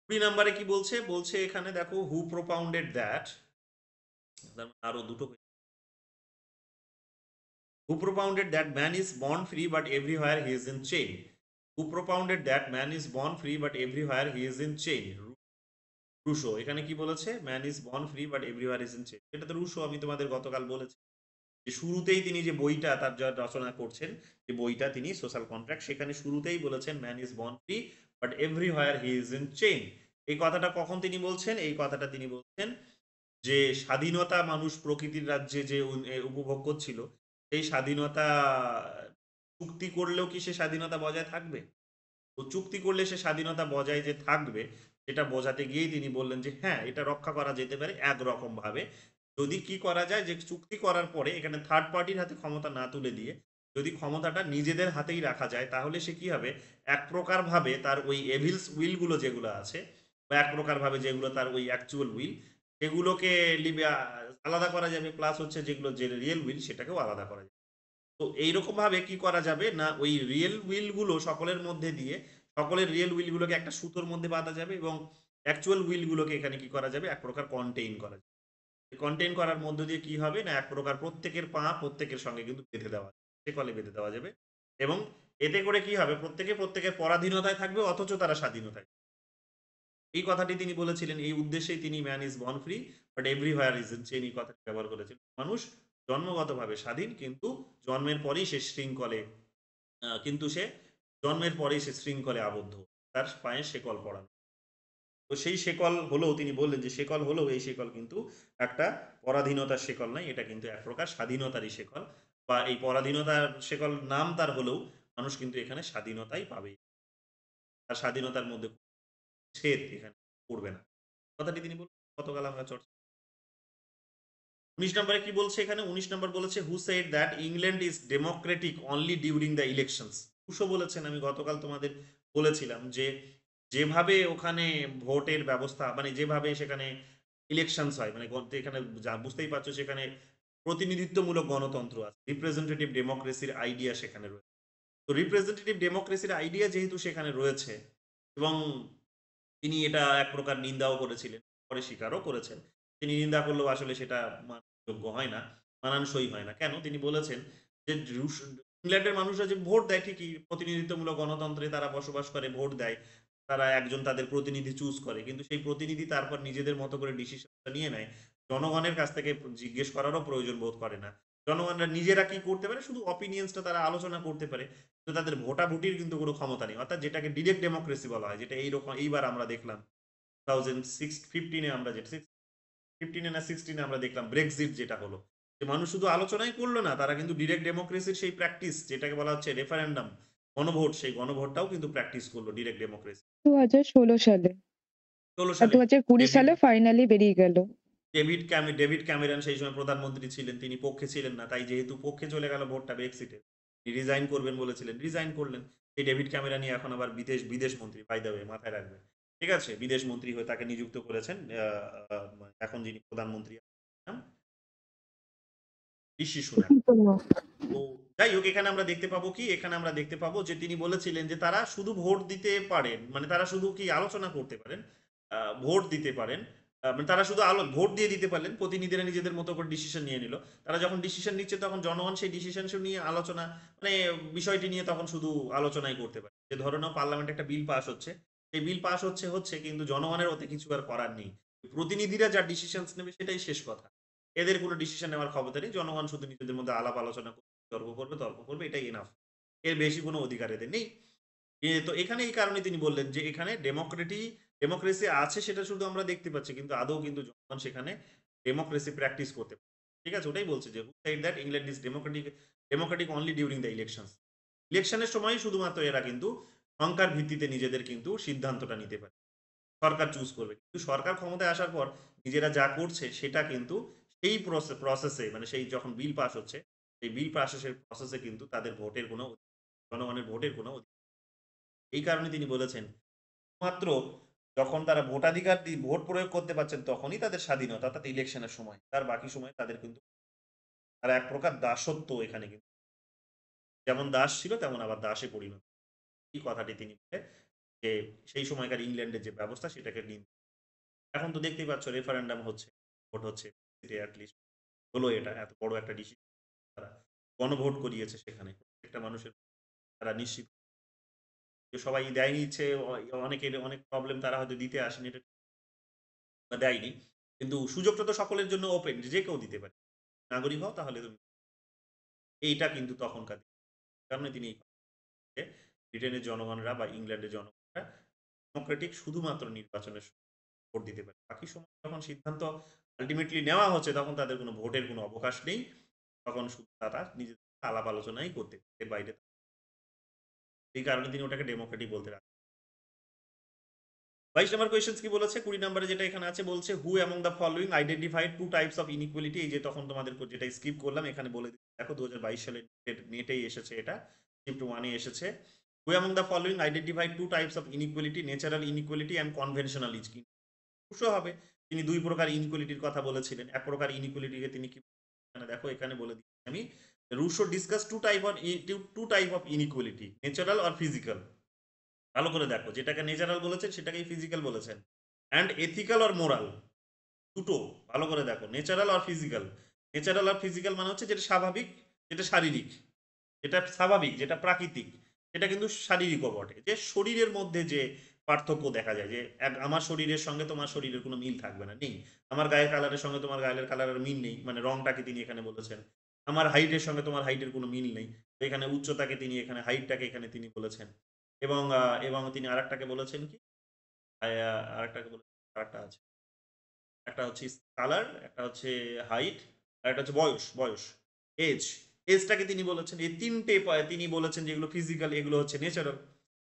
কুড়ি নাম্বারে কি বলছে বলছে এখানে দেখো হু প্রোপাউন্ডেড দ্যাট আরো দুটো Who propounded that man is born free but everywhere he is in chain? Who propounded that man is born free but everywhere he is in chain? Rousseau এখানে কি বলেছে man is born free but everywhere is in chain এটা তো Russo আমি তোমাদের গতকাল বলেছি যে শুরুতেই তিনি যে বইটা তার যা রচনা করছেন যে বইটা তিনি সোশ্যাল কন্ট্রাক্ট সেখানে শুরুতেই বলেছেন man is born free but everywhere he is in chain এই কথাটা কখন তিনি বলছেন এই কথাটা তিনি বলছেন যে স্বাধীনতা মানুষ প্রকৃতির রাজ্যে যে উপভোগ করছিল সেই স্বাধীনতা চুক্তি করলেও কি সে স্বাধীনতা বজায় থাকবে তো চুক্তি করলে সে স্বাধীনতা বজায় যে থাকবে এটা বোঝাতে গিয়েই তিনি বললেন যে হ্যাঁ এটা রক্ষা করা যেতে পারে একরকমভাবে ভাবে যদি কি করা যায় যে চুক্তি করার পরে এখানে থার্ড পার্টির হাতে ক্ষমতা না তুলে দিয়ে যদি ক্ষমতাটা নিজেদের হাতেই রাখা যায় তাহলে সে কি হবে এক প্রকার ভাবে তার ওই এভিলস উইলগুলো যেগুলো আছে বা এক প্রকার ভাবে যেগুলো তার ওই অ্যাকচুয়াল উইল সেগুলোকে লিবিয়া আলাদা করা যাবে প্লাস হচ্ছে যেগুলো যে রিয়েল উইল সেটাকেও আলাদা করা যাবে তো এইরকমভাবে কি করা যাবে না ওই রিয়েল উইলগুলো সকলের মধ্যে দিয়ে সকলের রিয়েল উইলগুলোকে একটা সুতোর মধ্যে বাঁধা যাবে এবং অ্যাকচুয়াল উইলগুলোকে এখানে কি করা যাবে এক প্রকার কন্টেইন করা যাবে কন্টেইন করার মধ্য দিয়ে কি হবে না এক প্রকার প্রত্যেকের পা প্রত্যেকের সঙ্গে কিন্তু বেঁধে দেওয়া সে কলে বেঁধে দেওয়া যাবে এবং এতে করে কি হবে প্রত্যেকে প্রত্যেকের পরাধীনতায় থাকবে অথচ তারা স্বাধীন থাকবে এই কথাটি তিনি বলেছিলেন এই উদ্দেশ্যে তিনি man is born free but everywhere is chain এই কথাটি ব্যবহার করেছিলেন মানুষ জন্মগতভাবে স্বাধীন কিন্তু জন্মের পরেই সে শৃঙ্খলে কিন্তু সে জন্মের পরেই সে শৃঙ্খলে আবদ্ধ তার পায়ে শেকল পড়ানো তো সেই শেকল হলেও তিনি বললেন যে শেকল হলেও এই শেকল কিন্তু একটা পরাধীনতার শেকল নয় এটা কিন্তু এক প্রকার স্বাধীনতারই শেকল বা এই পরাধীনতার শেকল নাম তার হলেও মানুষ কিন্তু এখানে স্বাধীনতাই পাবে তার স্বাধীনতার মধ্যে ছেদ এখানে পড়বে না কথাটি তিনি বলবেন গতকাল আমরা চর্চা উনিশ নম্বরে কি বলছে এখানে উনিশ নম্বর বলেছে who that England is democratic only during the elections Rousseau বলেছেন আমি গতকাল তোমাদের বলেছিলাম যে যেভাবে ওখানে ভোটের ব্যবস্থা মানে যেভাবে সেখানে ইলেকশনস হয় মানে এখানে যা বুঝতেই পারছো সেখানে প্রতিনিধিত্বমূলক গণতন্ত্র আছে রিপ্রেজেন্টেটিভ ডেমোক্রেসির আইডিয়া সেখানে রয়েছে তো রিপ্রেজেন্টেটিভ ডেমোক্রেসির আইডিয়া যেহেতু সেখানে রয়েছে এবং তিনি এটা এক প্রকার নিন্দাও করেছিলেন পরে স্বীকারও করেছেন তিনি নিন্দা করলেও আসলে সেটা যোগ্য হয় না মানানসই হয় না কেন তিনি বলেছেন যে ইংল্যান্ডের মানুষরা যে ভোট দেয় ঠিকই প্রতিনিধিত্বমূলক গণতন্ত্রে তারা বসবাস করে ভোট দেয় তারা একজন তাদের প্রতিনিধি চুজ করে কিন্তু সেই প্রতিনিধি তারপর নিজেদের মতো করে ডিসিশনটা নিয়ে নেয় জনগণের কাছ থেকে জিজ্ঞেস করারও প্রয়োজন বোধ করে না জনগণরা নিজেরা কি করতে পারে শুধু অপিনিয়নসটা তারা আলোচনা করতে পারে তো তাদের ভোটাভুটির কিন্তু কোনো ক্ষমতা নেই অর্থাৎ যেটাকে ডিরেক্ট ডেমোক্রেসি বলা হয় যেটা এইরকম এইবার আমরা দেখলাম থাউজেন্ড সিক্স ফিফটিনে আমরা যেটা ফিফটিনে না সিক্সটিনে আমরা দেখলাম ব্রেক্সিট যেটা হলো যে মানুষ শুধু আলোচনাই করলো না তারা কিন্তু ডিরেক্ট ডেমোক্রেসির সেই প্র্যাকটিস যেটাকে বলা হচ্ছে রেফারেন্ডাম গণভোট সেই গণভোটটাও কিন্তু প্র্যাকটিস করলো ডিরেক্ট ডেমোক্রেসি দু হাজার ষোলো সালে ষোলো সালে দু হাজার কুড়ি সালে ফাইনালি বেরিয়ে গেল ডেভিড ক্যামি ডেভিড ক্যামেরন সেই সময় প্রধানমন্ত্রী ছিলেন তিনি পক্ষে ছিলেন না তাই যেহেতু পক্ষে চলে গেল ভোটটা ব্রেক্সিটের রিজাইন করবেন বলেছিলেন রিজাইন করলেন এই ডেভিড ক্যামেরানি এখন আবার বিদেশ বিদেশ মন্ত্রী পাই দেবে মাথায় রাখবেন ঠিক আছে বিদেশ মন্ত্রী হয়ে তাকে নিযুক্ত করেছেন এখন যিনি প্রধানমন্ত্রী তো যাই হোক এখানে আমরা দেখতে পাবো কি এখানে আমরা দেখতে পাবো যে তিনি বলেছিলেন যে তারা শুধু ভোট দিতে পারেন মানে তারা শুধু কি আলোচনা করতে পারেন ভোট দিতে পারেন মানে তারা শুধু আলো ভোট দিয়ে দিতে পারলেন প্রতিনিধিরা নিজেদের মতো করে ডিসিশন নিয়ে নিল তারা যখন ডিসিশন নিচ্ছে তখন জনগণ সেই ডিসিশন নিয়ে আলোচনা মানে বিষয়টি নিয়ে তখন শুধু আলোচনাই করতে পারে যে ধরে নাও পার্লামেন্টে একটা বিল পাস হচ্ছে সেই বিল পাস হচ্ছে হচ্ছে কিন্তু জনগণের ওতে কিছু আর করার নেই প্রতিনিধিরা যা ডিসিশন নেবে সেটাই শেষ কথা এদের কোনো ডিসিশন নেওয়ার ক্ষমতা নেই জনগণ শুধু নিজেদের মধ্যে আলাপ আলোচনা করবে তর্ক করবে তর্ক করবে এটাই এনাফ এর বেশি কোনো অধিকার এদের নেই তো এখানে এই কারণে তিনি বললেন যে এখানে ডেমোক্রেটি ডেমোক্রেসি আছে সেটা শুধু আমরা দেখতে পাচ্ছি কিন্তু আদৌ কিন্তু জনগণ সেখানে ডেমোক্রেসি প্র্যাকটিস করতে ঠিক আছে ওটাই বলছে যে said that England is democratic democratic only during the election ইলেকশনের সময় শুধুমাত্র এরা কিন্তু সংখ্যার ভিত্তিতে নিজেদের কিন্তু সিদ্ধান্তটা নিতে পারে সরকার চুজ করবে কিন্তু সরকার ক্ষমতায় আসার পর নিজেরা যা করছে সেটা কিন্তু সেই প্রসেসে মানে সেই যখন বিল পাস হচ্ছে সেই বিল পাসের প্রসেসে কিন্তু তাদের ভোটের কোনো জনগণের ভোটের কোনো এই কারণে তিনি বলেছেন মাত্র যখন তারা ভোটাধিকার দিয়ে ভোট প্রয়োগ করতে পারছেন তখনই তাদের স্বাধীনতা অর্থাৎ ইলেকশনের সময় তার বাকি সময় তাদের কিন্তু তারা এক প্রকার দাসত্ব এখানে কিন্তু যেমন দাস ছিল তেমন আবার দাসে পরিণত এই কথাটি তিনি বলে যে সেই সময়কার ইংল্যান্ডের যে ব্যবস্থা সেটাকে নিয়ে এখন তো দেখতেই পাচ্ছ রেফারেন্ডাম হচ্ছে ভোট হচ্ছে হলো এটা এত বড় একটা ডিসিশন তারা গণভোট করিয়েছে সেখানে প্রত্যেকটা মানুষের তারা নিশ্চিত সবাই দেয়নি ইচ্ছে অনেকের অনেক প্রবলেম তারা হয়তো দিতে আসেনি এটা দেয়নি কিন্তু সুযোগটা তো সকলের জন্য ওপেন যে কেউ দিতে পারে নাগরিক হও তাহলে তুমি এইটা কিন্তু তখনকার কারণে তিনি ব্রিটেনের জনগণরা বা ইংল্যান্ডের জনগণরা ডেমোক্রেটিক শুধুমাত্র নির্বাচনের ভোট দিতে পারে বাকি সময় যখন সিদ্ধান্ত আলটিমেটলি নেওয়া হচ্ছে তখন তাদের কোনো ভোটের কোনো অবকাশ নেই তখন শুধু তারা নিজেদের আলাপ আলোচনাই করতে বাইরে এই কারণে তিনি ওটাকে ডেমোক্রেটিক বলতে রাখেন বাইশ নম্বর কোয়েশন কি বলেছে কুড়ি নম্বরে যেটা এখানে আছে বলছে who among the following identified two types of inequality এই যে তখন তোমাদের যেটা স্কিপ করলাম এখানে বলে দেখো দু হাজার বাইশ সালে নেটেই এসেছে এটা শিফট ওয়ানে এসেছে who among the following identified two types of inequality natural inequality and conventional is কি ইনিকুয়ালিটি হবে তিনি দুই প্রকার ইনিকুয়ালিটির কথা বলেছিলেন এক প্রকার ইনিকুয়ালিটিকে তিনি কি দেখো এখানে বলে দিচ্ছি আমি Rousseau discuss two type of two type of inequality natural আর ফিজিক্যাল ভালো করে দেখো যেটাকে ন্যাচারাল বলেছেন সেটাকেই ফিজিক্যাল বলেছেন অ্যান্ড এথিক্যাল আর মোরাল দুটো ভালো করে দেখো ন্যাচারাল আর ফিজিক্যাল ন্যাচারাল আর ফিজিক্যাল মানে হচ্ছে যেটা স্বাভাবিক যেটা শারীরিক যেটা স্বাভাবিক যেটা প্রাকৃতিক সেটা কিন্তু শারীরিকও বটে যে শরীরের মধ্যে যে পার্থক্য দেখা যায় যে আমার শরীরের সঙ্গে তোমার শরীরের কোনো মিল থাকবে না নেই আমার গায়ের কালারের সঙ্গে তোমার গায়ের কালারের মিল নেই মানে রংটাকে তিনি এখানে বলেছেন আমার হাইটের সঙ্গে তোমার হাইটের কোনো মিল নেই এখানে উচ্চতাকে তিনি এখানে হাইটটাকে এখানে তিনি বলেছেন এবং এবং তিনি আরেকটাকে বলেছেন কি আরেকটাকে বলেছেন আরেকটা আছে একটা হচ্ছে কালার একটা হচ্ছে হাইট আর একটা হচ্ছে বয়স বয়স এজ এজটাকে তিনি বলেছেন এই তিনটে তিনি বলেছেন যেগুলো ফিজিক্যাল এগুলো হচ্ছে ন্যাচারাল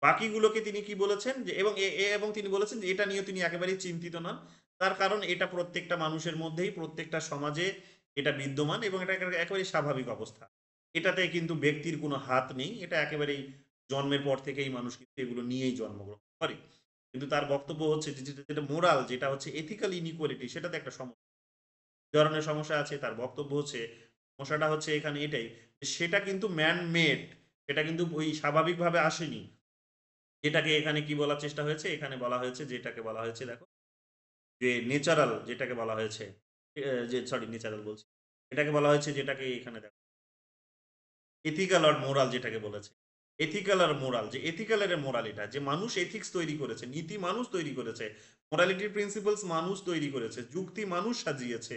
বাকিগুলোকে তিনি কি বলেছেন যে এবং এবং তিনি বলেছেন যে এটা নিয়ে তিনি একেবারেই চিন্তিত নন তার কারণ এটা প্রত্যেকটা মানুষের মধ্যেই প্রত্যেকটা সমাজে এটা বিদ্যমান এবং এটা একেবারে স্বাভাবিক অবস্থা এটাতে কিন্তু ব্যক্তির কোনো হাত নেই এটা একেবারেই জন্মের পর থেকেই মানুষ কিন্তু এগুলো নিয়েই জন্মগ্রহণ করে কিন্তু তার বক্তব্য হচ্ছে যেটা মোরাল যেটা হচ্ছে এথিক্যাল ইনিকোয়ালিটি সেটাতে একটা সমস্যা ধরনের সমস্যা আছে তার বক্তব্য হচ্ছে সমস্যাটা হচ্ছে এখানে এটাই সেটা কিন্তু ম্যান মেড সেটা কিন্তু ওই স্বাভাবিকভাবে আসেনি এটাকে এখানে কি বলার চেষ্টা হয়েছে এখানে বলা হয়েছে যেটাকে বলা হয়েছে দেখো যে নেচারাল যেটাকে বলা হয়েছে যে সরি নিচারাল বলছি এটাকে বলা হয়েছে যেটাকে এখানে দেখো এথিক্যাল আর মোরাল যেটাকে বলেছে এথিক্যাল আর মোরাল যে এথিক্যাল মোরাল এটা যে মানুষ এথিক্স তৈরি করেছে নীতি মানুষ তৈরি করেছে মোরালিটির প্রিন্সিপালস মানুষ তৈরি করেছে যুক্তি মানুষ সাজিয়েছে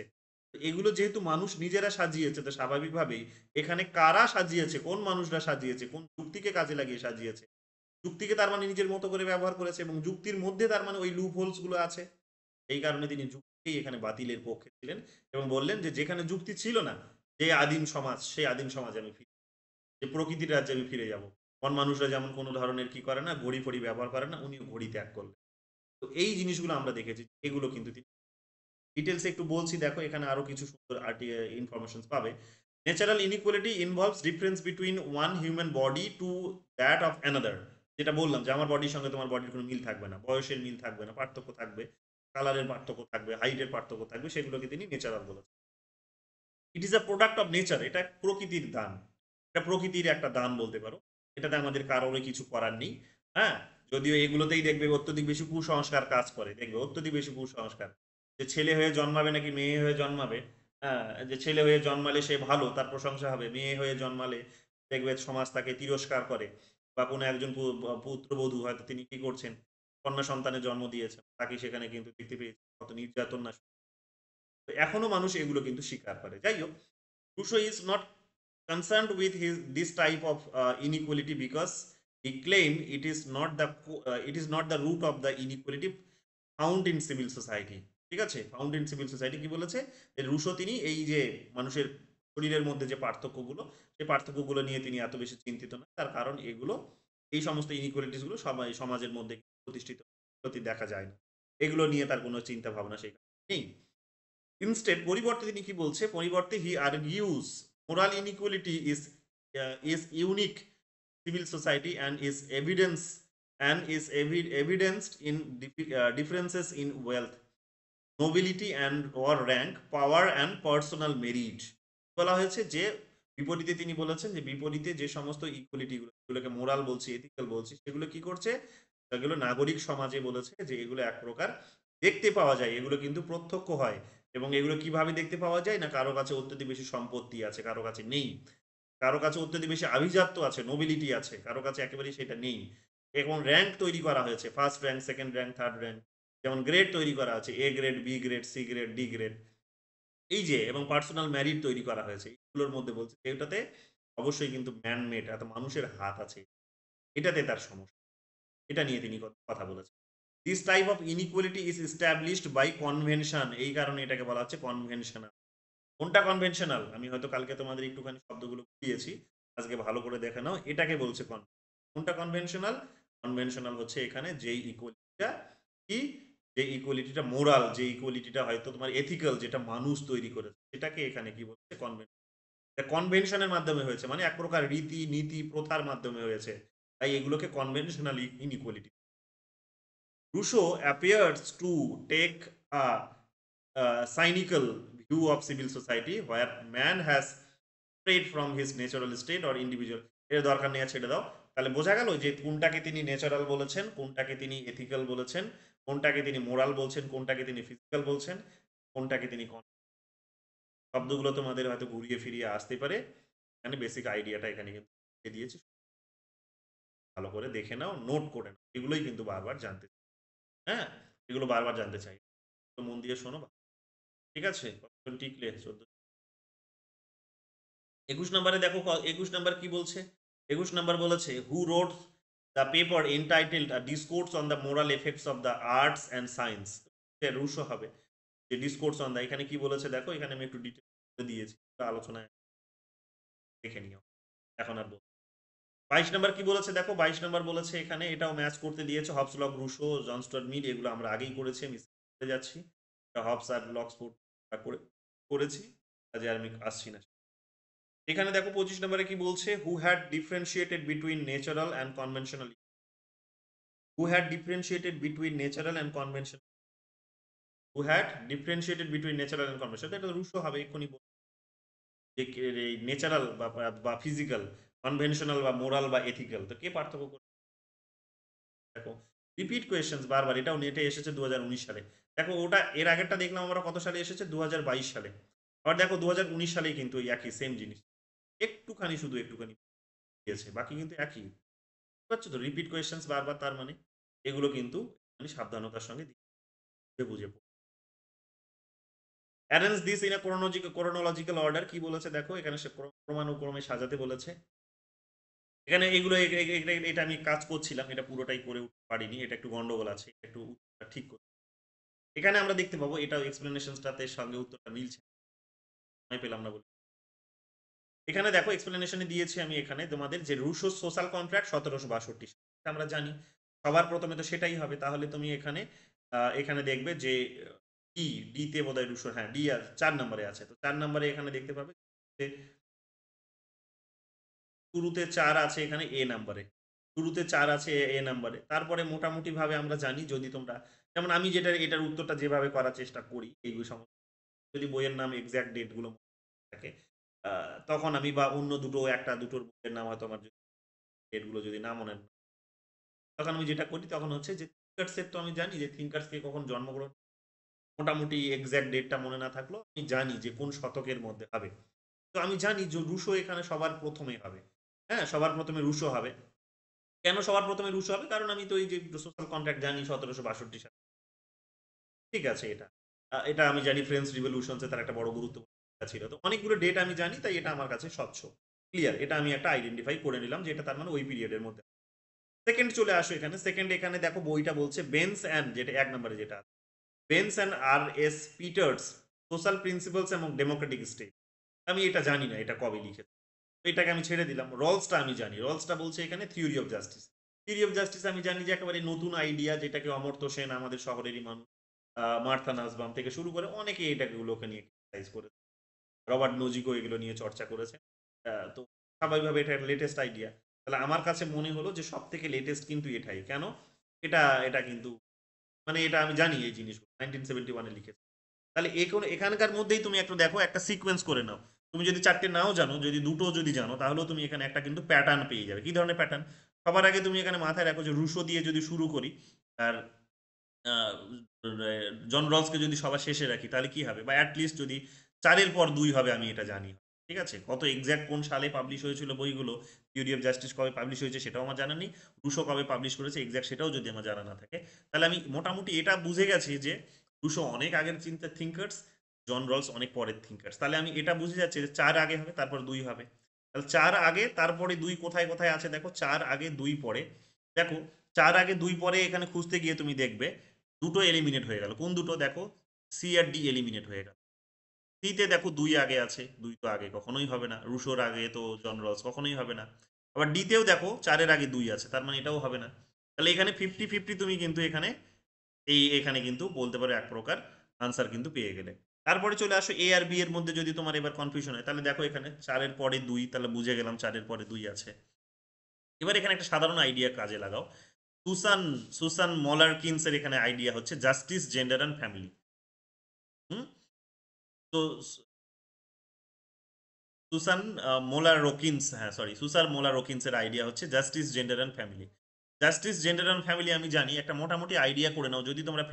এগুলো যেহেতু মানুষ নিজেরা সাজিয়েছে তো স্বাভাবিকভাবেই এখানে কারা সাজিয়েছে কোন মানুষরা সাজিয়েছে কোন যুক্তিকে কাজে লাগিয়ে সাজিয়েছে যুক্তিকে তার মানে নিজের মতো করে ব্যবহার করেছে এবং যুক্তির মধ্যে তার মানে ওই লুপ হোলস গুলো আছে এই কারণে তিনি যুক্তি এখানে বাতিলের পক্ষে ছিলেন এবং বললেন যে যেখানে যুক্তি ছিল না যে আদিম সমাজ সেই আদিম সমাজে আমি ফিরে যে প্রকৃতির রাজ্যে আমি ফিরে যাব বন মানুষরা যেমন কোনো ধরনের কি করে না ঘড়ি ফড়ি ব্যবহার করে না উনিও ঘড়ি ত্যাগ করলেন তো এই জিনিসগুলো আমরা দেখেছি এগুলো কিন্তু তিনি ডিটেলস একটু বলছি দেখো এখানে আরো কিছু সুন্দর ইনফরমেশন পাবে natural inequality involves difference between one human body to that of another যেটা বললাম যে আমার বডির সঙ্গে তোমার বডির কোনো মিল থাকবে না বয়সের মিল থাকবে না পার্থক্য থাকবে কালারের পার্থক্য থাকবে হাইটের পার্থক্য থাকবে সেগুলোকে তিনি নেচারাল বলেছেন it is a product of nature এটা প্রকৃতির দান এটা প্রকৃতির একটা দান বলতে পারো এটাতে আমাদের কারণে কিছু করার নেই হ্যাঁ যদিও এগুলোতেই দেখবে অত্যধিক বেশি কুসংস্কার কাজ করে দেখবে অত্যধিক বেশি কুসংস্কার যে ছেলে হয়ে জন্মাবে নাকি মেয়ে হয়ে জন্মাবে হ্যাঁ যে ছেলে হয়ে জন্মালে সে ভালো তার প্রশংসা হবে মেয়ে হয়ে জন্মালে দেখবে সমাজ তাকে তিরস্কার করে বা কোনো একজন পুত্রবধূ হয়তো তিনি কি করছেন কন্যা সন্তানের জন্ম দিয়েছেন তাকে সেখানে কিন্তু দেখতে পেয়েছে কত নির্যাতন না এখনো মানুষ এগুলো কিন্তু স্বীকার করে যাই হোক Rousseau is not concern with his this type of inequality because he claim it is not the it is not the root of the inequality found in civil society ঠিক আছে ফাউন্ড ইন সিভিল সোসাইটি কি বলেছে যে Russo তিনি এই যে মানুষের শরীরের মধ্যে যে পার্থক্যগুলো সেই পার্থক্যগুলো নিয়ে তিনি এত বেশি চিন্তিত না তার কারণ এগুলো এই সমস্ত ইনইকুয়ালিটিসগুলো সবাই সমাজের মধ্যে প্রতিষ্ঠিত দেখা যায় না এগুলো নিয়ে তার কোনো চিন্তা ভাবনা সেই নেই ইনস্টেড পরিবর্তে তিনি কি বলছে পরিবর্তে he argues moral inequality is is unique civil society and is evidence and is evidenced in differences in wealth nobility and war rank power and personal merit বলা হয়েছে যে বিপরীতে তিনি বলেছেন যে বিপরীতে যে সমস্ত ইকুয়ালিটিগুলো যেগুলোকে মোরাল বলছি এথিক্যাল বলছি সেগুলো কি করছে সেগুলো নাগরিক সমাজে বলেছে যে এগুলো এক প্রকার দেখতে পাওয়া যায় এগুলো কিন্তু প্রত্যক্ষ হয় এবং এগুলো কিভাবে দেখতে পাওয়া যায় না কারো কাছে অত্যধিক বেশি সম্পত্তি আছে কারো কাছে নেই কারো কাছে অত্যধিক বেশি আভিজাত্য আছে নোবিলিটি আছে কারো কাছে একেবারেই সেটা নেই এবং র্যাঙ্ক তৈরি করা হয়েছে first rank second rank third rank যেমন গ্রেড তৈরি করা আছে A grade B grade C grade D grade এই যে এবং পার্সোনাল ম্যারিট তৈরি করা হয়েছে গুলোর মধ্যে বলছে এটাতে অবশ্যই কিন্তু ম্যান মেড অর্থাৎ মানুষের হাত আছে এটাতে তার সমস্যা এটা নিয়ে তিনি কথা বলেছেন this type of inequality is established by convention এই কারণে এটাকে বলা হচ্ছে কনভেনশনাল কোনটা কনভেনশনাল আমি হয়তো কালকে তোমাদের একটুখানি শব্দগুলো দিয়েছি আজকে ভালো করে দেখে নাও এটাকে বলছে কোনটা কনভেনশনাল কনভেনশনাল হচ্ছে এখানে যে ইকুয়ালিটিটা কি যে ইকুয়ালিটিটা মোরাল যে ইকুয়ালিটিটা হয়তো তোমার এথিক্যাল যেটা মানুষ তৈরি করেছে সেটাকে এখানে কি বলছে কনভেনশন কনভেনশনের মাধ্যমে হয়েছে মানে এক প্রকার রীতি নীতি প্রথার মাধ্যমে হয়েছে তাই এগুলোকে conventional inequality Rousseau appears to take a cynical view of civil society where man has strayed from his natural state or individual এর দরকার নেওয়া ছেড়ে দাও তাহলে বোঝা গেল যে কোনটাকে তিনি ন্যাচারাল বলেছেন কোনটাকে তিনি এথিক্যাল বলেছেন কোনটাকে তিনি মোরাল বলছেন কোনটাকে তিনি ফিজিক্যাল বলছেন কোনটাকে তিনি শব্দগুলো তোমাদের হয়তো ঘুরিয়ে ফিরিয়ে আসতে পারে এখানে বেসিক আইডিয়াটা এখানে কিন্তু দিয়েছি ভালো করে দেখে নাও নোট করে নাও এগুলোই কিন্তু বারবার জানতে হ্যাঁ এগুলো বারবার জানতে চাই মন দিয়ে শোনো ঠিক আছে টিকলে চোদ্দ একুশ নম্বরে দেখো একুশ নম্বর কি বলছে একুশ নম্বর বলেছে who wrote the paper entitled discourse on the moral effects of the arts and science Rousseau হবে যে ডিসকোর্স অন দ্য এখানে কি বলেছে দেখো এখানে আমি একটু ডিটেল দিয়েছি আলোচনায় দেখে নিও এখন আর বল বাইশ নম্বর কি বলেছে দেখো বাইশ নম্বর বলেছে এখানে এটাও ম্যাচ করতে দিয়েছে Hobbes Locke Rousseau John Stuart Mill এগুলো আমরা আগেই করেছি আমি যাচ্ছি হবস আর স্পোর্ট করেছি কাজে আর আমি আসছি না এখানে দেখো পঁচিশ নম্বরে কি বলছে who had differentiated between natural and conventional who had differentiated between natural and conventional who had differentiated between natural and conversation এটা রুশো হবে এক্ষুনি এই ন্যাচারাল বা ফিজিক্যাল কনভেনশনাল বা মোরাল বা এথিক্যাল তো কে পার্থক্য করে দেখো রিপিট কোয়েশ্চেন্স বারবার এটাও নেটে এসেছে দু সালে দেখো ওটা এর আগেরটা দেখলাম আমরা কত সালে এসেছে দু হাজার সালে আবার দেখো দু সালেই কিন্তু একই সেম জিনিস একটুখানি শুধু একটুখানি দিয়েছে বাকি কিন্তু একই পাচ্ছ তো রিপিট কোয়েশ্চেন্স বারবার তার মানে এগুলো কিন্তু আমি সাবধানতার সঙ্গে দিই বুঝে arrange this in a chronological order কি বলেছে দেখো এখানে সে ক্রমানুক্রমে সাজাতে বলেছে এখানে এগুলো এটা আমি কাজ করছিলাম এটা পুরোটাই করে উঠতে পারিনি এটা একটু গন্ডগোল আছে একটু ঠিক করে এখানে আমরা দেখতে পাবো এটা এক্সপ্লেনেশনটাতে সঙ্গে উত্তরটা মিলছে আমি পেলাম না বলে এখানে দেখো এক্সপ্লেনেশনে দিয়েছি আমি এখানে তোমাদের যে রুশো সোশ্যাল কন্ট্রাক্ট সতেরোশো বাষট্টি আমরা জানি সবার প্রথমে তো সেটাই হবে তাহলে তুমি এখানে এখানে দেখবে যে ডি ডিতে বোধ হয় দুশো হ্যাঁ ডি আর চার নম্বরে আছে তো চার নম্বরে এখানে দেখতে পাবে শুরুতে চার আছে এখানে এ নাম্বারে শুরুতে চার আছে এ নাম্বারে তারপরে মোটামুটিভাবে আমরা জানি যদি তোমরা যেমন আমি যেটা এটার উত্তরটা যেভাবে করার চেষ্টা করি এই সময় যদি বইয়ের নাম এক্স্যাক্ট ডেটগুলো থাকে তখন আমি বা অন্য দুটো একটা দুটোর বইয়ের নাম হয়তো আমার ডেটগুলো যদি না মনে তখন আমি যেটা করি তখন হচ্ছে যে থিঙ্কার্সের তো আমি জানি যে থিঙ্কার্সকে কখন জন্মগ্রহণ মোটামুটি এক্স্যাক্ট ডেটটা মনে না থাকলো আমি জানি যে কোন শতকের মধ্যে হবে তো আমি জানি যে রুশো এখানে সবার প্রথমে হবে হ্যাঁ সবার প্রথমে রুশো হবে কেন সবার প্রথমে রুশো হবে কারণ আমি তো এই যে সোশ্যাল কন্ট্রাক্ট জানি সতেরোশো বাষট্টি সালে ঠিক আছে এটা এটা আমি জানি ফ্রেন্স রিভলিউশনসে তার একটা বড় গুরুত্বপূর্ণ ছিল তো অনেকগুলো ডেট আমি জানি তাই এটা আমার কাছে স্বচ্ছ ক্লিয়ার এটা আমি একটা আইডেন্টিফাই করে নিলাম যে এটা তার মানে ওই পিরিয়ডের মধ্যে সেকেন্ড চলে আসো এখানে সেকেন্ড এখানে দেখো বইটা বলছে বেন্স অ্যান্ড যেটা এক নম্বরে যেটা and R S Peters social principles এবং ডেমোক্রেটিক স্টেট আমি এটা জানি না এটা কবে লিখেছে তো এটাকে আমি ছেড়ে দিলাম রলসটা আমি জানি রলসটা বলছে এখানে theory of justice theory of justice আমি জানি যে একেবারে নতুন আইডিয়া যেটাকে অমর্ত্য সেন আমাদের শহরেরই মানুষ মার্থা নাজবাম থেকে শুরু করে অনেকে এটাগুলোকে নিয়ে ক্রিটিসাইজ করেছে রবার্ট নজিকো এগুলো নিয়ে চর্চা করেছে তো স্বাভাবিকভাবে এটা লেটেস্ট আইডিয়া তাহলে আমার কাছে মনে হলো যে সব থেকে লেটেস্ট কিন্তু এটাই কেন এটা এটা কিন্তু মানে এটা আমি জানি এই জিনিসগুলো নাইনটিন সেভেন্টি ওয়ানে লিখেছে তাহলে এখানকার মধ্যেই তুমি একটু দেখো একটা সিকোয়েন্স করে নাও তুমি যদি চারটে নাও জানো যদি দুটো যদি জানো তাহলেও তুমি এখানে একটা কিন্তু প্যাটার্ন পেয়ে যাবে কি ধরনের প্যাটার্ন সবার আগে তুমি এখানে মাথায় রাখো যে রুশো দিয়ে যদি শুরু করি আর জন রলসকে যদি সবার শেষে রাখি তাহলে কি হবে বা অ্যাটলিস্ট যদি চারের পর দুই হবে আমি এটা জানি ঠিক আছে কত এক্স্যাক্ট কোন সালে পাবলিশ হয়েছিল বইগুলো থিওরি অফ জাস্টিস কবে পাবলিশ হয়েছে সেটাও আমার জানা নেই রুশো কবে পাবলিশ করেছে এক্স্যাক্ট সেটাও যদি আমার জানা না থাকে তাহলে আমি মোটামুটি এটা বুঝে গেছি যে রুশো অনেক আগের চিন্তা থিঙ্কার্স জন রলস অনেক পরের থিঙ্কার্স তাহলে আমি এটা বুঝে যাচ্ছি যে চার আগে হবে তারপর দুই হবে তাহলে চার আগে তারপরে দুই কোথায় কোথায় আছে দেখো চার আগে দুই পরে দেখো চার আগে দুই পরে এখানে খুঁজতে গিয়ে তুমি দেখবে দুটো এলিমিনেট হয়ে গেল কোন দুটো দেখো সি আর ডি এলিমিনেট হয়ে গেল থ্রিতে দেখো দুই আগে আছে দুই তো আগে কখনোই হবে না রুশোর আগে তো জন রস কখনোই হবে না আবার ডিতেও দেখো চারের আগে দুই আছে তার মানে এটাও হবে না তাহলে এখানে ফিফটি ফিফটি তুমি কিন্তু এখানে এই এখানে কিন্তু বলতে পারো এক প্রকার আনসার কিন্তু পেয়ে গেলে তারপরে চলে আসো এ আর বি এর মধ্যে যদি তোমার এবার কনফিউশন হয় তাহলে দেখো এখানে চারের পরে দুই তাহলে বুঝে গেলাম চারের পরে দুই আছে এবার এখানে একটা সাধারণ আইডিয়া কাজে লাগাও সুসান সুসান কিন্সের এখানে আইডিয়া হচ্ছে justice gender and family hmm Susan Moller Okin হ্যাঁ সরি সুসার মোলার রোকিন্সের আইডিয়া হচ্ছে justice gender and family justice gender and family আমি জানি একটা মোটামুটি আইডিয়া করে নাও যদি তোমরা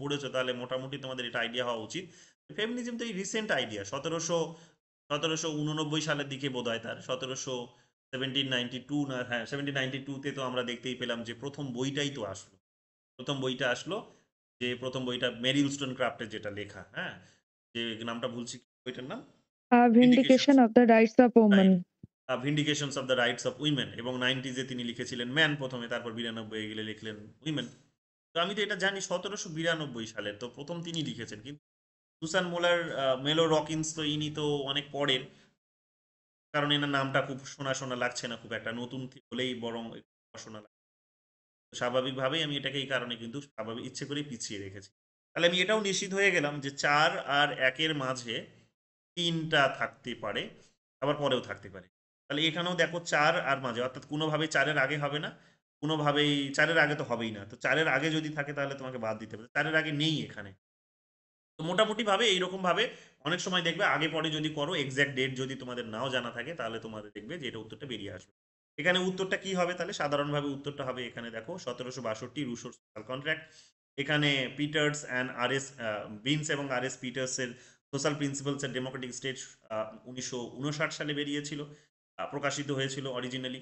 পড়েছো তাহলে মোটামুটি তোমাদের এটা আইডিয়া হওয়া উচিত ফেমিনিজম তো এই রিসেন্ট আইডিয়া সতেরোশো সতেরোশো উননব্বই সালের দিকে বোধ হয় তার সতেরোশো সেভেন্টিন নাইনটি টু না হ্যাঁ সেভেন্টিন নাইনটি টুতে তো আমরা দেখতেই পেলাম যে প্রথম বইটাই তো আসলো প্রথম বইটা আসলো যে প্রথম বইটা মেরিল ক্রাফ্টের যেটা লেখা হ্যাঁ যে নামটা ভুলছি নাম vindication of the rights of women of the rights of women এবং নাইনটিজে তিনি লিখেছিলেন ম্যান প্রথমে তারপর বিরানব্বই গেলে লিখলেন উইমেন তো আমি তো এটা জানি সতেরোশো বিরানব্বই সালে তো প্রথম তিনি লিখেছেন কিন্তু সুসান মোলার মেলো রকিন্স তো ইনি তো অনেক পরের কারণ এনার নামটা খুব শোনা শোনা লাগছে না খুব একটা নতুন হলেই বরং শোনা লাগছে স্বাভাবিকভাবেই আমি এটাকে এই কারণে কিন্তু স্বাভাবিক ইচ্ছে করে পিছিয়ে রেখেছি তাহলে আমি এটাও নিশ্চিত হয়ে গেলাম যে চার আর একের মাঝে তিনটা থাকতে পারে আবার পরেও থাকতে পারে তাহলে এখানেও দেখো চার আর মাঝে অর্থাৎ কোনোভাবে চারের আগে হবে না কোনোভাবেই চারের আগে তো হবেই না তো চারের আগে যদি থাকে তাহলে তোমাকে বাদ দিতে হবে চারের আগে নেই এখানে তো মোটামুটিভাবে এইরকমভাবে অনেক সময় দেখবে আগে পরে যদি করো এক্স্যাক্ট ডেট যদি তোমাদের নাও জানা থাকে তাহলে তোমাদের দেখবে যে এটা উত্তরটা বেরিয়ে আসবে এখানে উত্তরটা কি হবে তাহলে সাধারণভাবে উত্তরটা হবে এখানে দেখো সতেরোশো বাষট্টি রুশোর কন্ট্রাক্ট এখানে Peters and R S Benn's এবং আর এস পিটার্সের social principles and democratic state উনিশশো সালে বেরিয়েছিল প্রকাশিত হয়েছিল অরিজিনালি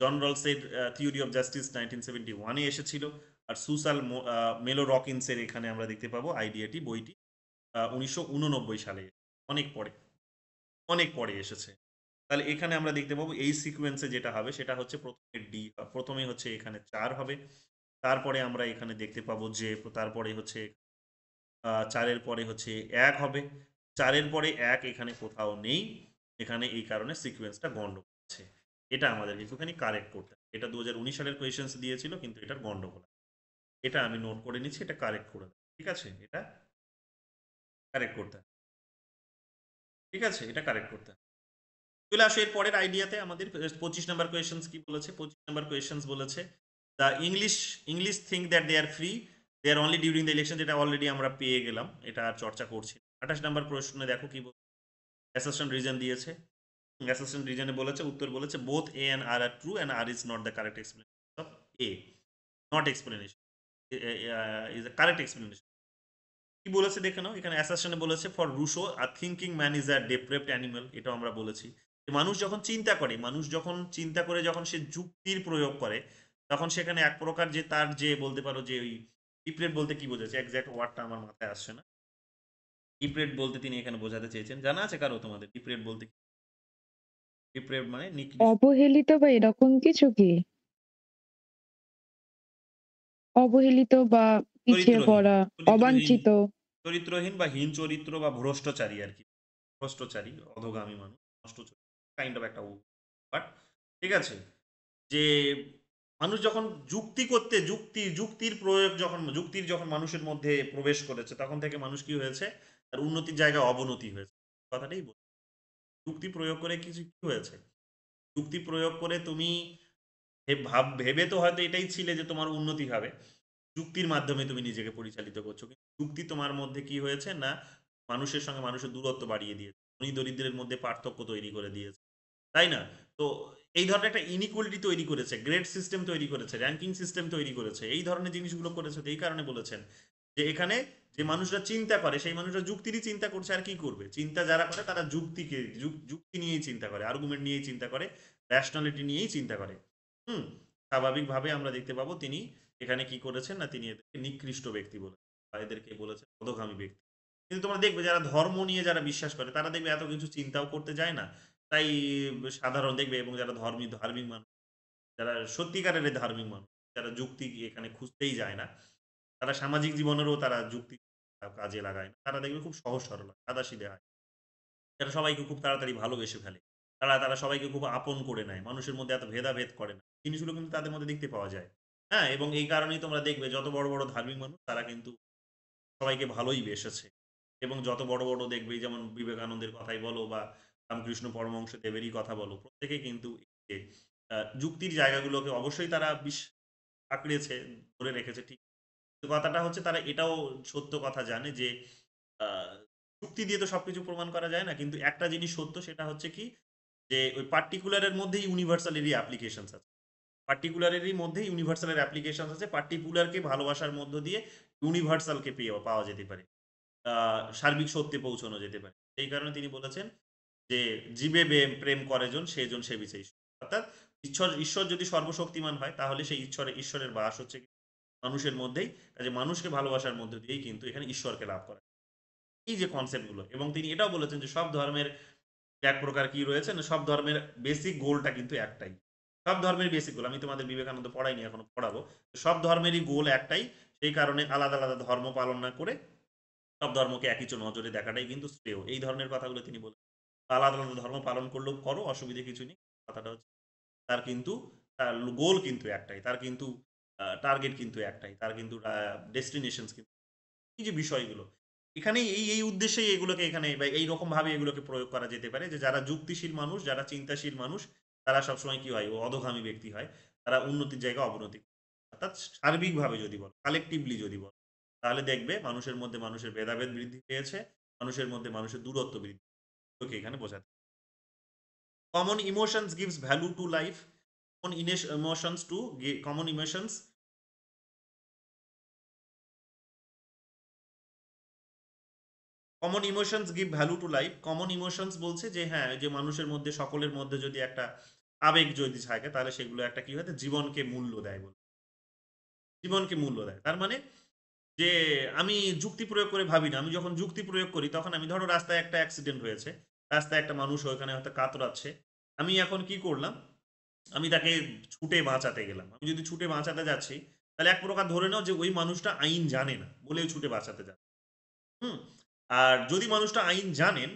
জন রলসের theory of justice nineteen seventy ওয়ানে এসেছিল আর সুসাল মেলো রকিন্সের এখানে আমরা দেখতে পাবো আইডিয়াটি বইটি উনিশশো সালে অনেক পরে অনেক পরে এসেছে তাহলে এখানে আমরা দেখতে পাবো এই সিকোয়েন্সে যেটা হবে সেটা হচ্ছে প্রথমে ডি প্রথমে হচ্ছে এখানে চার হবে তারপরে আমরা এখানে দেখতে পাবো যে তারপরে হচ্ছে চারের পরে হচ্ছে এক হবে চারের পরে এক এখানে কোথাও নেই এখানে এই কারণে সিকুয়েন্সটা গণ্ডগোল আছে এটা আমাদের একটুখানি কারেক্ট করতে হবে এটা দু হাজার উনিশ সালের কোয়েশনস দিয়েছিল কিন্তু এটার গণ্ডগোল এটা আমি নোট করে নিচ্ছি এটা কারেক্ট করে ঠিক আছে এটা কারেক্ট করতে হবে ঠিক আছে এটা কারেক্ট করতে হবে চলে আসো এর পরের আইডিয়াতে আমাদের পঁচিশ নাম্বার কোয়েশনস কি বলেছে পঁচিশ নাম্বার কোয়েশনস বলেছে the English English think that they are free they are only during the election যেটা অলরেডি আমরা পেয়ে গেলাম এটা আর চর্চা করছি আঠাশ নম্বর প্রশ্নে দেখো কি বলছে অ্যাসিস্ট্যান্ট রিজন দিয়েছে অ্যাসিস্ট্যান্ট রিজনে বলেছে উত্তর বলেছে both A and R are true and R is not the correct explanation of A not explanation is correct explanation কি বলেছে দেখে নাও এখানে অ্যাসাসনে বলেছে for Rousseau R thinking man is a depraved animal এটাও আমরা বলেছি মানুষ যখন চিন্তা করে মানুষ যখন চিন্তা করে যখন সে যুক্তির প্রয়োগ করে তখন সেখানে এক প্রকার যে তার যে বলতে পারো যে ওই ইপ্রেট বলতে কি বোঝাচ্ছে এক্স্যাক্ট ওয়ার্ডটা আমার মাথায় আসছে না ইপ্রেট বলতে তিনি এখানে বোঝাতে চেয়েছেন জানা আছে কারো তোমাদের ইপ্রেট বলতে কি ইপ্রেট মানে অবহেলিত বা এরকম কিছু কি অবহেলিত বা পিছিয়ে পড়া অবাঞ্ছিত চরিত্রহীন বা হীন চরিত্র বা ভ্রষ্টচারী আর কি ভ্রষ্টচারী অধোগামী মানুষ নষ্ট কাইন্ড অফ একটা বাট ঠিক আছে যে মানুষ যখন যুক্তি করতে যুক্তি যুক্তির প্রয়োগ যখন যুক্তির যখন মানুষের মধ্যে প্রবেশ করেছে তখন থেকে মানুষ কি হয়েছে তার উন্নতির জায়গায় অবনতি হয়েছে কথাটাই বল যুক্তি প্রয়োগ করে কিছু কি হয়েছে যুক্তি প্রয়োগ করে তুমি ভাব ভেবে তো হয়তো এটাই ছিলে যে তোমার উন্নতি হবে যুক্তির মাধ্যমে তুমি নিজেকে পরিচালিত করছো কিন্তু যুক্তি তোমার মধ্যে কি হয়েছে না মানুষের সঙ্গে মানুষের দূরত্ব বাড়িয়ে দিয়েছে ধনী দরিদ্রের মধ্যে পার্থক্য তৈরি করে দিয়েছে তাই না তো এই ধরনের একটা ইনিকুয়ালিটি তৈরি করেছে গ্রেড সিস্টেম তৈরি করেছে র্যাঙ্কিং সিস্টেম তৈরি করেছে এই ধরনের জিনিসগুলো করেছে এই কারণে বলেছেন যে এখানে যে মানুষরা চিন্তা করে সেই মানুষরা যুক্তিরই চিন্তা করছে আর কি করবে চিন্তা যারা করে তারা যুক্তিকে যুক্তি নিয়েই চিন্তা করে আর্গুমেন্ট নিয়েই চিন্তা করে র্যাশনালিটি নিয়েই চিন্তা করে হুম স্বাভাবিকভাবে আমরা দেখতে পাবো তিনি এখানে কি করেছেন না তিনি এদেরকে নিকৃষ্ট ব্যক্তি বলে বা এদেরকে বলেছেন অধোগামী ব্যক্তি কিন্তু তোমরা দেখবে যারা ধর্ম নিয়ে যারা বিশ্বাস করে তারা দেখবে এত কিছু চিন্তাও করতে যায় না তাই সাধারণ দেখবে এবং যারা ধর্মী ধার্মিক মানুষ যারা সত্যিকারের ধার্মিক মানুষ যারা যুক্তি এখানে খুঁজতেই যায় না তারা সামাজিক জীবনেরও তারা যুক্তি কাজে লাগায় না তারা দেখবে খুব সহজ সরল সাদাসিধে হয় তারা সবাইকে খুব তাড়াতাড়ি ভালোবেসে ফেলে তারা তারা সবাইকে খুব আপন করে নেয় মানুষের মধ্যে এত ভেদাভেদ করে না জিনিসগুলো কিন্তু তাদের মধ্যে দেখতে পাওয়া যায় হ্যাঁ এবং এই কারণেই তোমরা দেখবে যত বড় বড় ধার্মিক মানুষ তারা কিন্তু সবাইকে ভালোই বেসেছে এবং যত বড় বড় দেখবে যেমন বিবেকানন্দের কথাই বলো বা রামকৃষ্ণ পরমংশ দেবেরই কথা বলো প্রত্যেকে কিন্তু যুক্তির জায়গাগুলোকে অবশ্যই তারা বিশ আঁকড়েছে ধরে রেখেছে ঠিক কথাটা হচ্ছে তারা এটাও সত্য কথা জানে যে যুক্তি দিয়ে তো সবকিছু প্রমাণ করা যায় না কিন্তু একটা জিনিস সত্য সেটা হচ্ছে কি যে ওই পার্টিকুলারের মধ্যে ইউনিভার্সালেরই অ্যাপ্লিকেশনস আছে পার্টিকুলারেরই মধ্যে ইউনিভার্সালের অ্যাপ্লিকেশনস আছে পার্টিকুলারকে ভালোবাসার মধ্য দিয়ে ইউনিভার্সালকে পেয়ে পাওয়া যেতে পারে সার্বিক সত্যে পৌঁছানো যেতে পারে সেই কারণে তিনি বলেছেন যে জীবে প্রেম করে জন সে জন সে ঈশ্বর অর্থাৎ ঈশ্বর ঈশ্বর যদি সর্বশক্তিমান হয় তাহলে সেই ঈশ্বরে ঈশ্বরের বাস হচ্ছে মানুষের মধ্যেই যে মানুষকে ভালোবাসার মধ্যে দিয়েই কিন্তু এখানে ঈশ্বরকে লাভ করা এই যে কনসেপ্টগুলো এবং তিনি এটাও বলেছেন যে সব ধর্মের এক প্রকার কি রয়েছে না সব ধর্মের বেসিক গোলটা কিন্তু একটাই সব ধর্মের বেসিক গোল আমি তোমাদের বিবেকানন্দ পড়াইনি এখনো পড়াবো সব ধর্মেরই গোল একটাই সেই কারণে আলাদা আলাদা ধর্ম পালন না করে সব ধর্মকে একই নজরে দেখাটাই কিন্তু শ্রেয় এই ধরনের কথাগুলো তিনি বলেন আলাদা আলাদা ধর্ম পালন করলেও করো অসুবিধে কিছু নেই কথাটা হচ্ছে তার কিন্তু তার গোল কিন্তু একটাই তার কিন্তু টার্গেট কিন্তু একটাই তার কিন্তু ডেস্টিনেশনস কিন্তু এই যে বিষয়গুলো এখানে এই এই উদ্দেশ্যেই এগুলোকে এখানে বা এই ভাবে এগুলোকে প্রয়োগ করা যেতে পারে যে যারা যুক্তিশীল মানুষ যারা চিন্তাশীল মানুষ তারা সবসময় কি হয় ও অধোগামী ব্যক্তি হয় তারা উন্নতির জায়গায় অবনতি অর্থাৎ সার্বিকভাবে যদি বলো কালেকটিভলি যদি বলো তাহলে দেখবে মানুষের মধ্যে মানুষের ভেদাভেদ বৃদ্ধি পেয়েছে মানুষের মধ্যে মানুষের দূরত্ব বৃদ্ধি ওকে এখানে বোঝাতে common emotions gives value to life common emotions to common emotions common emotions give value to life common emotions বলছে যে হ্যাঁ যে মানুষের মধ্যে সকলের মধ্যে যদি একটা আবেগ যদি থাকে তাহলে সেগুলো একটা কি হয় জীবনকে মূল্য দেয় বলে জীবনকে মূল্য দেয় তার মানে যে আমি যুক্তি প্রয়োগ করে ভাবি না আমি যখন যুক্তি প্রয়োগ করি তখন আমি ধরো রাস্তায় একটা অ্যাক্সিডেন্ট হয়েছে রাস্তায় একটা মানুষ ওইখানে হয়তো কাতরাচ্ছে আমি এখন কি করলাম আমি তাকে ছুটে বাঁচাতে গেলাম আমি যদি ছুটে বাঁচাতে যাচ্ছি তাহলে এক প্রকার ধরে নাও যে ওই মানুষটা আইন জানে না বলেও ছুটে বাঁচাতে যা হুম আর যদি মানুষটা আইন জানেন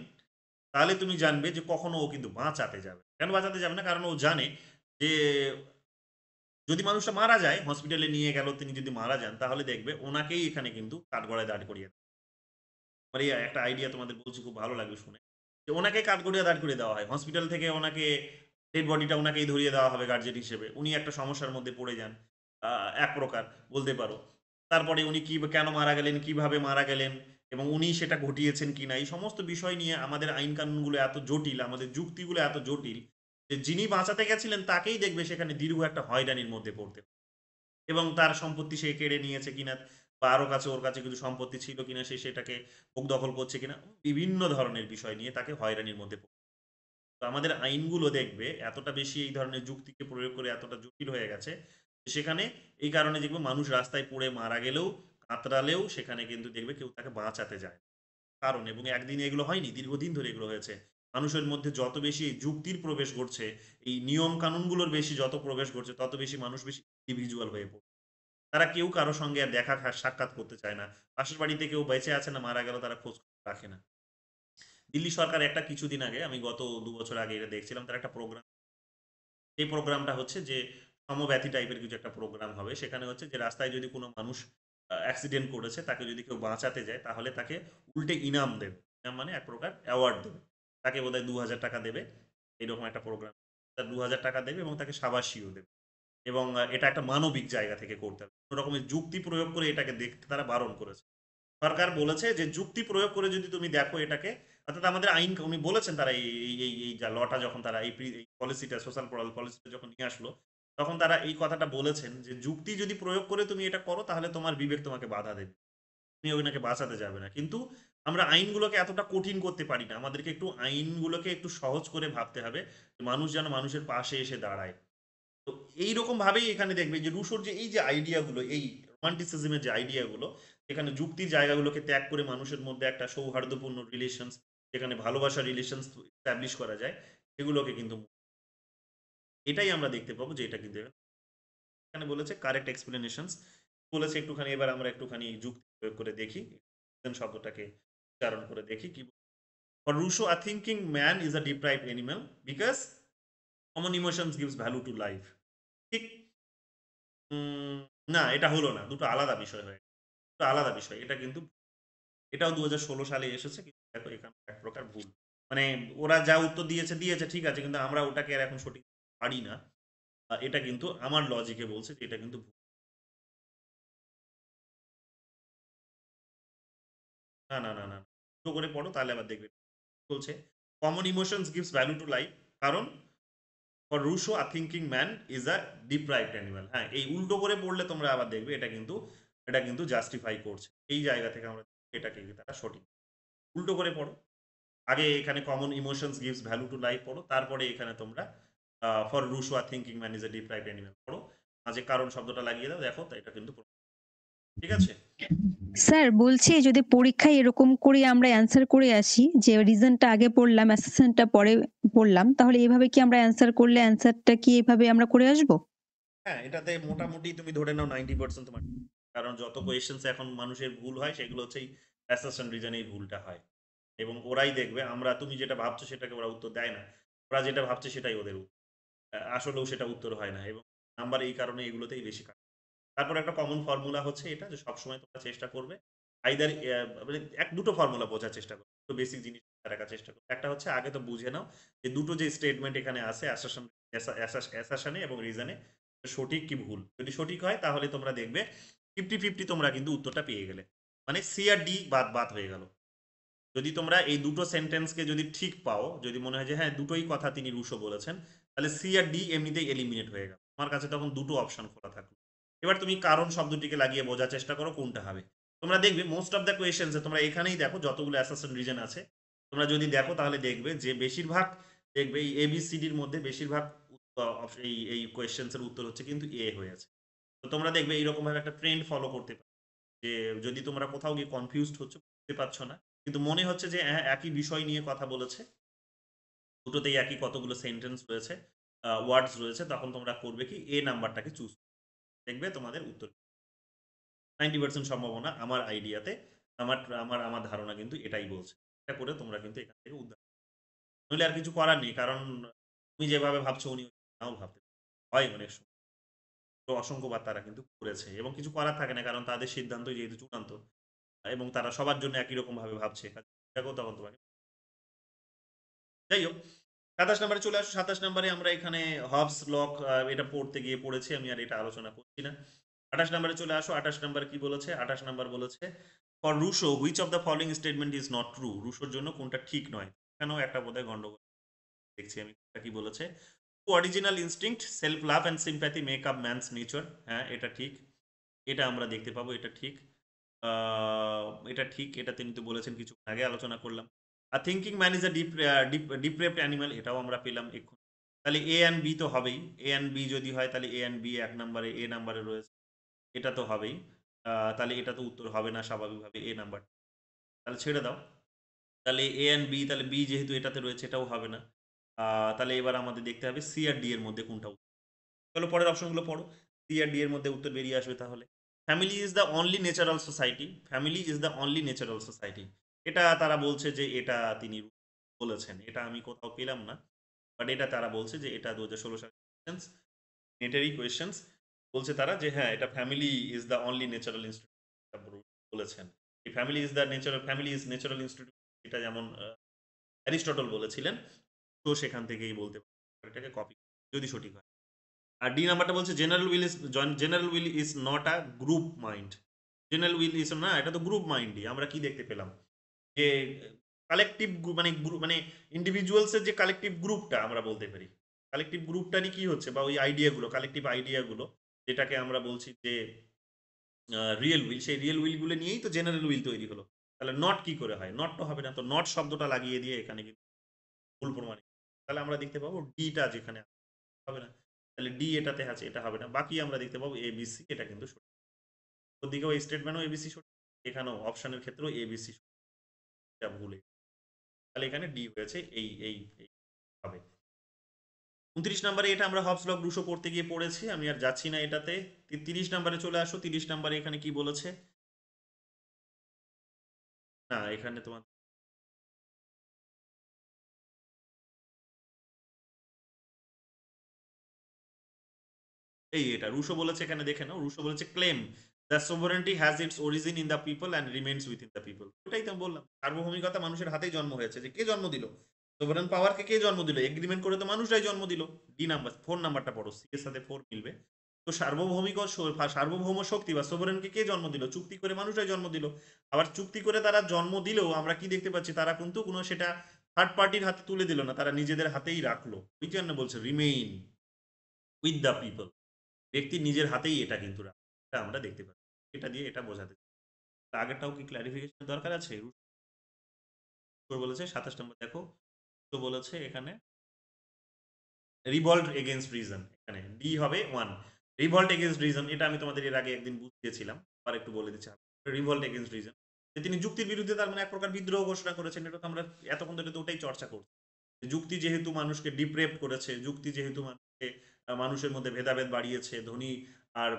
তাহলে তুমি জানবে যে কখনো ও কিন্তু বাঁচাতে যাবে কেন বাঁচাতে যাবে না কারণ ও জানে যে যদি মানুষটা মারা যায় হসপিটালে নিয়ে গেল তিনি যদি মারা যান তাহলে দেখবে ওনাকেই এখানে কিন্তু কাঠগড়ায় দাঁড় করিয়ে মানে একটা আইডিয়া তোমাদের বলছি খুব ভালো লাগবে শুনে যে ওনাকে কাঠগড়িয়া দাঁড় করিয়ে দেওয়া হয় হসপিটাল থেকে ওনাকে ডেড বডিটা ওনাকেই ধরিয়ে দেওয়া হবে গার্জেন হিসেবে উনি একটা সমস্যার মধ্যে পড়ে যান এক প্রকার বলতে পারো তারপরে উনি কি কেন মারা গেলেন কিভাবে মারা গেলেন এবং উনি সেটা ঘটিয়েছেন কি না এই সমস্ত বিষয় নিয়ে আমাদের আইন কানুনগুলো এত জটিল আমাদের যুক্তিগুলো এত জটিল যিনি বাঁচাতে গেছিলেন তাকেই দেখবে সেখানে দীর্ঘ একটা হয়রানির মধ্যে পড়তে এবং তার সম্পত্তি সে কেড়ে নিয়েছে কিনা বা আরও কাছে ওর কাছে কিছু সম্পত্তি ছিল কিনা সে সেটাকে ভোগ দখল করছে কিনা বিভিন্ন ধরনের বিষয় নিয়ে তাকে হয়রানির মধ্যে তো আমাদের আইনগুলো দেখবে এতটা বেশি এই ধরনের যুক্তিকে প্রয়োগ করে এতটা জটিল হয়ে গেছে সেখানে এই কারণে দেখবে মানুষ রাস্তায় পড়ে মারা গেলেও কাতরালেও সেখানে কিন্তু দেখবে কেউ তাকে বাঁচাতে যায় কারণ এবং একদিন এগুলো হয়নি দীর্ঘদিন ধরে এগুলো হয়েছে মানুষের মধ্যে যত বেশি যুক্তির প্রবেশ করছে এই নিয়ম কানুনগুলোর বেশি যত প্রবেশ করছে তত বেশি মানুষ বেশি ইন্ডিভিজুয়াল হয়ে পড়ছে তারা কেউ কারো সঙ্গে আর দেখা সাক্ষাৎ করতে চায় না পাশের বাড়িতে কেউ বেঁচে আছে না মারা গেল তারা খোঁজ রাখে না দিল্লি সরকার একটা কিছুদিন আগে আমি গত দু বছর আগে এটা দেখছিলাম তার একটা প্রোগ্রাম এই প্রোগ্রামটা হচ্ছে যে সমব্যাথি টাইপের কিছু একটা প্রোগ্রাম হবে সেখানে হচ্ছে যে রাস্তায় যদি কোনো মানুষ অ্যাক্সিডেন্ট করেছে তাকে যদি কেউ বাঁচাতে যায় তাহলে তাকে উল্টে ইনাম দেবে ইনাম মানে এক প্রকার অ্যাওয়ার্ড দেবে তাকে বোধহয় দু হাজার টাকা দেবে এরকম একটা প্রোগ্রাম তার দু হাজার টাকা দেবে এবং তাকে সাবাসীও দেবে এবং এটা একটা মানবিক জায়গা থেকে করতে হবে কোনো রকমের যুক্তি প্রয়োগ করে এটাকে দেখতে তারা বারণ করেছে সরকার বলেছে যে যুক্তি প্রয়োগ করে যদি তুমি দেখো এটাকে অর্থাৎ আমাদের আইন উনি বলেছেন তারা এই এই এই লটা যখন তারা এই পলিসিটা সোশ্যাল পলিসিটা যখন নিয়ে আসলো তখন তারা এই কথাটা বলেছেন যে যুক্তি যদি প্রয়োগ করে তুমি এটা করো তাহলে তোমার বিবেক তোমাকে বাধা দেবে আপনি ওনাকে বাঁচাতে যাবে না কিন্তু আমরা আইনগুলোকে এতটা কঠিন করতে পারি না আমাদেরকে একটু আইনগুলোকে একটু সহজ করে ভাবতে হবে মানুষ যেন মানুষের পাশে এসে দাঁড়ায় তো এইরকম ভাবেই এখানে দেখবে যে রুশোর যে এই যে আইডিয়াগুলো এই রোমান্টিসিজমের যে আইডিয়াগুলো এখানে যুক্তির জায়গাগুলোকে ত্যাগ করে মানুষের মধ্যে একটা সৌহার্দ্যপূর্ণ রিলেশনস এখানে ভালোবাসার রিলেশনস এস্টাবলিশ করা যায় এগুলোকে কিন্তু এটাই আমরা দেখতে পাবো যে এটা কিন্তু এখানে বলেছে কারেক্ট এক্সপ্লেনেশনস বলেছে একটুখানি এবার আমরা একটুখানি যুক্তি প্রয়োগ করে দেখি শব্দটাকে উচ্চারণ করে দেখি কি For Rousseau, a thinking man is a deprived animal because common emotions gives value to ঠিক না এটা হলো না দুটো আলাদা বিষয় হয়ে দুটো আলাদা বিষয় এটা কিন্তু এটাও দু সালে এসেছে কিন্তু দেখো এখানে এক প্রকার ভুল মানে ওরা যা উত্তর দিয়েছে দিয়েছে ঠিক আছে কিন্তু আমরা ওটাকে আর এখন সঠিক পারি না এটা কিন্তু আমার লজিকে বলছে যে এটা কিন্তু ভুল না না না না দুটো করে পড়ো তাহলে আবার দেখবে বলছে common emotions gives value to life কারণ for Rousseau a thinking man is a deprived animal হ্যাঁ এই উল্টো করে পড়লে তোমরা আবার দেখবে এটা কিন্তু এটা কিন্তু জাস্টিফাই করছে এই জায়গা থেকে আমরা এটাকে তারা সঠিক উল্টো করে পড়ো আগে এখানে common emotions gives value to life পড়ো তারপরে এখানে তোমরা for Rousseau a thinking man is a deprived animal পড়ো মাঝে কারণ শব্দটা লাগিয়ে দাও দেখো এটা কিন্তু ঠিক আছে স্যার বলছি যদি পরীক্ষায় এরকম করে আমরা অ্যান্সার করে আসি যে রিজনটা আগে পড়লাম অ্যাসেসমেন্টটা পরে পড়লাম তাহলে এভাবে কি আমরা অ্যান্সার করলে অ্যান্সারটা কি এভাবে আমরা করে আসব হ্যাঁ এটাতে মোটামুটি তুমি ধরে নাও 90% তোমার কারণ যত কোশ্চেনস এখন মানুষের ভুল হয় সেগুলো হচ্ছে অ্যাসেসন রিজনেই ভুলটা হয় এবং ওরাই দেখবে আমরা তুমি যেটা ভাবছো সেটাকে ওরা উত্তর দেয় না ওরা যেটা ভাবছে সেটাই ওদের আসলেও সেটা উত্তর হয় না এবং নাম্বার এই কারণে এগুলোতেই বেশি কাজ তারপর একটা কমন ফর্মুলা হচ্ছে এটা যে সবসময় তোমরা চেষ্টা করবে আইদার মানে এক দুটো ফর্মুলা বোঝার চেষ্টা করবে দুটো বেসিক জিনিস রাখার চেষ্টা করবে একটা হচ্ছে আগে তো বুঝে নাও যে দুটো যে স্টেটমেন্ট এখানে আছে অ্যাসাশন অ্যাসাশনে এবং রিজনে সঠিক কি ভুল যদি সঠিক হয় তাহলে তোমরা দেখবে ফিফটি ফিফটি তোমরা কিন্তু উত্তরটা পেয়ে গেলে মানে সি আর ডি বাদ বাদ হয়ে গেল যদি তোমরা এই দুটো সেন্টেন্সকে যদি ঠিক পাও যদি মনে হয় যে হ্যাঁ দুটোই কথা তিনি রুশো বলেছেন তাহলে সি আর ডি এমনিতেই এলিমিনেট হয়ে গেল আমার কাছে তখন দুটো অপশন খোলা থাকলো এবার তুমি কারণ শব্দটিকে লাগিয়ে বোঝার চেষ্টা করো কোনটা হবে তোমরা দেখবে মোস্ট অফ দ্য কোয়েশনস তোমরা এখানেই দেখো যতগুলো অ্যাসাসন রিজন আছে তোমরা যদি দেখো তাহলে দেখবে যে বেশিরভাগ দেখবে এই এবিসিডির মধ্যে বেশিরভাগ এই এই কোয়েশ্চেন্সের উত্তর হচ্ছে কিন্তু এ হয়ে আছে তো তোমরা দেখবে এইরকমভাবে একটা ট্রেন্ড ফলো করতে পারো যে যদি তোমরা কোথাও গিয়ে কনফিউজড হচ্ছে বুঝতে পারছো না কিন্তু মনে হচ্ছে যে হ্যাঁ একই বিষয় নিয়ে কথা বলেছে দুটোতেই একই কতগুলো সেন্টেন্স রয়েছে ওয়ার্ডস রয়েছে তখন তোমরা করবে কি এ নাম্বারটাকে চুজ দেখবে তোমাদের উত্তর নাইনটি পার্সেন্ট সম্ভাবনা আমার আইডিয়াতে আমার আমার আমার ধারণা কিন্তু এটাই বলছে এটা করে তোমরা কিন্তু এখান থেকে উদ্ধার নইলে আর কিছু করার নেই কারণ তুমি যেভাবে ভাবছো উনি নাও ভাবতে হয় অনেক সময় তো অসংখ্যবার তারা কিন্তু করেছে এবং কিছু করার থাকে না কারণ তাদের সিদ্ধান্ত যেহেতু চূড়ান্ত এবং তারা সবার জন্য একই রকম ভাবে ভাবছে তখন তোমাকে যাই হোক সাতাশ নম্বরে চলে আসো সাতাশ নম্বরে আমরা এখানে হবস লক এটা পড়তে গিয়ে পড়েছি আমি আর এটা আলোচনা করছি না আঠাশ নম্বরে চলে আসো আঠাশ নম্বর কি বলেছে আঠাশ নম্বর বলেছে for Rousseau which of the following statement is not true রুশোর জন্য কোনটা ঠিক নয় এখানেও একটা বোধহয় গন্ডগোল দেখছি আমি কি বলেছে original instinct self love and sympathy make up man's nature হ্যাঁ এটা ঠিক এটা আমরা দেখতে পাবো এটা ঠিক এটা ঠিক এটা তিনি তো বলেছেন কিছু আগে আলোচনা করলাম আর thinking man is deep depraved animal এটাও আমরা পেলাম এক্ষুনি তাহলে এ অ্যান্ড বি তো হবেই এ অ্যান্ড বি যদি হয় তাহলে এ অ্যান্ড বি এক নাম্বারে এ নাম্বারে রয়েছে এটা তো হবেই তাহলে এটা তো উত্তর হবে না স্বাভাবিকভাবে এ নাম্বার তাহলে ছেড়ে দাও তাহলে এ অ্যান্ড বি তাহলে বি যেহেতু এটাতে রয়েছে এটাও হবে না তাহলে এবার আমাদের দেখতে হবে সি আর ডি এর মধ্যে কোনটা উত্তর চলো পরের অপশনগুলো পড়ো সি আর ডি এর মধ্যে উত্তর বেরিয়ে আসবে তাহলে family is the only natural society family is the only natural society এটা তারা বলছে যে এটা তিনি বলেছেন এটা আমি কোথাও পেলাম না বাট এটা তারা বলছে যে এটা দু হাজার ষোলো সালের নেটারি কোয়েশ্চেন্স বলছে তারা যে হ্যাঁ এটা family is the only natural institute বলেছেন এই family is the natural family is natural institute এটা যেমন অ্যারিস্টটল বলেছিলেন তো সেখান থেকেই বলতে এটাকে কপি যদি সঠিক হয় আর ডি নাম্বারটা বলছে general will is general will is not a group mind general will is না এটা তো গ্রুপ মাইন্ডই আমরা কি দেখতে পেলাম যে কালেকটিভ মানে গ্রুপ মানে ইন্ডিভিজুয়ালসের যে কালেকটিভ গ্রুপটা আমরা বলতে পারি কালেকটিভ গ্রুপটারই কি হচ্ছে বা ওই আইডিয়াগুলো কালেকটিভ আইডিয়াগুলো যেটাকে আমরা বলছি যে রিয়েল উইল সেই রিয়েল উইলগুলো নিয়েই তো জেনারেল উইল তৈরি হলো তাহলে নট কি করে হয় নট তো হবে না তো নট শব্দটা লাগিয়ে দিয়ে এখানে কিন্তু ভুল প্রমাণিত তাহলে আমরা দেখতে পাবো ডিটা যেখানে হবে না তাহলে ডি এটাতে আছে এটা হবে না বাকি আমরা দেখতে পাবো এবিসি এটা কিন্তু সঠিক ওদিকেও স্টেটমেন্টও এবিসি সঠিক এখানেও অপশনের ক্ষেত্রেও এবিসি এটা ভুল তাহলে এখানে ডি হয়েছে এই এই হবে উনত্রিশ নম্বরে এটা আমরা হবস লক রুশো পড়তে গিয়ে পড়েছি আমি আর যাচ্ছি না এটাতে তিরিশ নম্বরে চলে আসো তিরিশ নম্বরে এখানে কি বলেছে না এখানে তোমার এই এটা রুশো বলেছে এখানে দেখে নাও রুশো বলেছে claim the sovereignty has its origin in the people and remains within the people ওটাই তো বললাম সার্বভৌমিকতা মানুষের হাতেই জন্ম হয়েছে যে কে জন্ম দিল সোভারেন পাওয়ারকে কে জন্ম দিল এগ্রিমেন্ট করে তো মানুষরাই জন্ম দিল ডি নাম্বার ফোর নাম্বারটা পড়ো সি এর সাথে ফোর মিলবে তো সার্বভৌমিক সার্বভৌম শক্তি বা সোভারেনকে কে জন্ম দিল চুক্তি করে মানুষরাই জন্ম দিল আবার চুক্তি করে তারা জন্ম দিলেও আমরা কি দেখতে পাচ্ছি তারা কিন্তু কোনো সেটা থার্ড পার্টির হাতে তুলে দিল না তারা নিজেদের হাতেই রাখলো ওই জন্য বলছে রিমেইন উইথ দ্য পিপল ব্যক্তি নিজের হাতেই এটা কিন্তু রাখলো এটা আমরা দেখতে পাচ্ছি এটা দিয়ে এটা বোঝাতে আগেরটাও কি ক্লারিফিকেশন দরকার আছে বলেছে সাতাশ নম্বর দেখো তো বলেছে এখানে রিভল্ট এগেনস্ট রিজন এখানে ডি হবে ওয়ান রিভল্ট এগেনস্ট রিজন এটা আমি তোমাদের এর আগে একদিন বুঝিয়েছিলাম আবার একটু বলে দিচ্ছি রিভল্ট এগেনস্ট রিজন তিনি যুক্তির বিরুদ্ধে তার মানে এক প্রকার বিদ্রোহ ঘোষণা করেছেন এটা তো আমরা এতক্ষণ ধরে তো ওটাই চর্চা করছি যুক্তি যেহেতু মানুষকে ডিপ্রেভ করেছে যুক্তি যেহেতু মানুষকে মানুষের মধ্যে ভেদাভেদ বাড়িয়েছে ধনী আর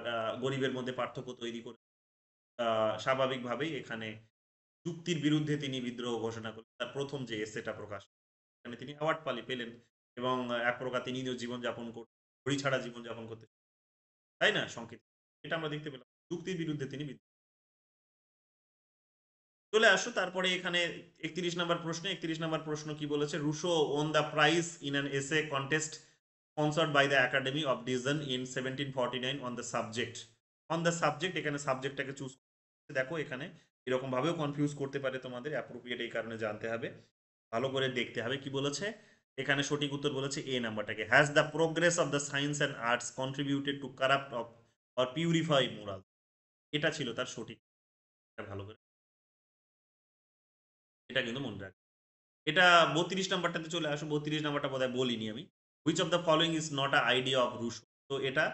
গরিবের মধ্যে পার্থক্য তৈরি করে স্বাভাবিকভাবেই এখানে যুক্তির বিরুদ্ধে তিনি বিদ্রোহ ঘোষণা করলেন তার প্রথম যে এসেটা প্রকাশ এখানে তিনি অ্যাওয়ার্ড পালি পেলেন এবং এক প্রকার তিনি জীবনযাপন করতে ঘড়ি ছাড়া জীবনযাপন করতে তাই না সংকেত এটা আমরা দেখতে পেলাম যুক্তির বিরুদ্ধে তিনি চলে আসো তারপরে এখানে একত্রিশ নাম্বার প্রশ্ন একত্রিশ নাম্বার প্রশ্ন কি বলেছে Rousseau won the prize in an essay contest sponsored by the Academy in seventeen forty nine on the subject on the subject এখানে সাবজেক্টটাকে চুজ দেখো এখানে এরকমভাবেও কনফিউজ করতে পারে তোমাদের অ্যাপ্রোপ্রিয়েট এই কারণে জানতে হবে ভালো করে দেখতে হবে কি বলেছে এখানে সঠিক উত্তর বলেছে এ নাম্বারটাকে has the progress of the science and arts contributed to corrupt of or purify moral এটা ছিল তার সঠিক ভালো করে এটা কিন্তু মনে রাখ এটা বত্রিশ নাম্বারটাতে চলে আসো বত্রিশ নাম্বারটা বোধহয় বলিনি আমি which of the following is not a idea of Rousseau তো এটা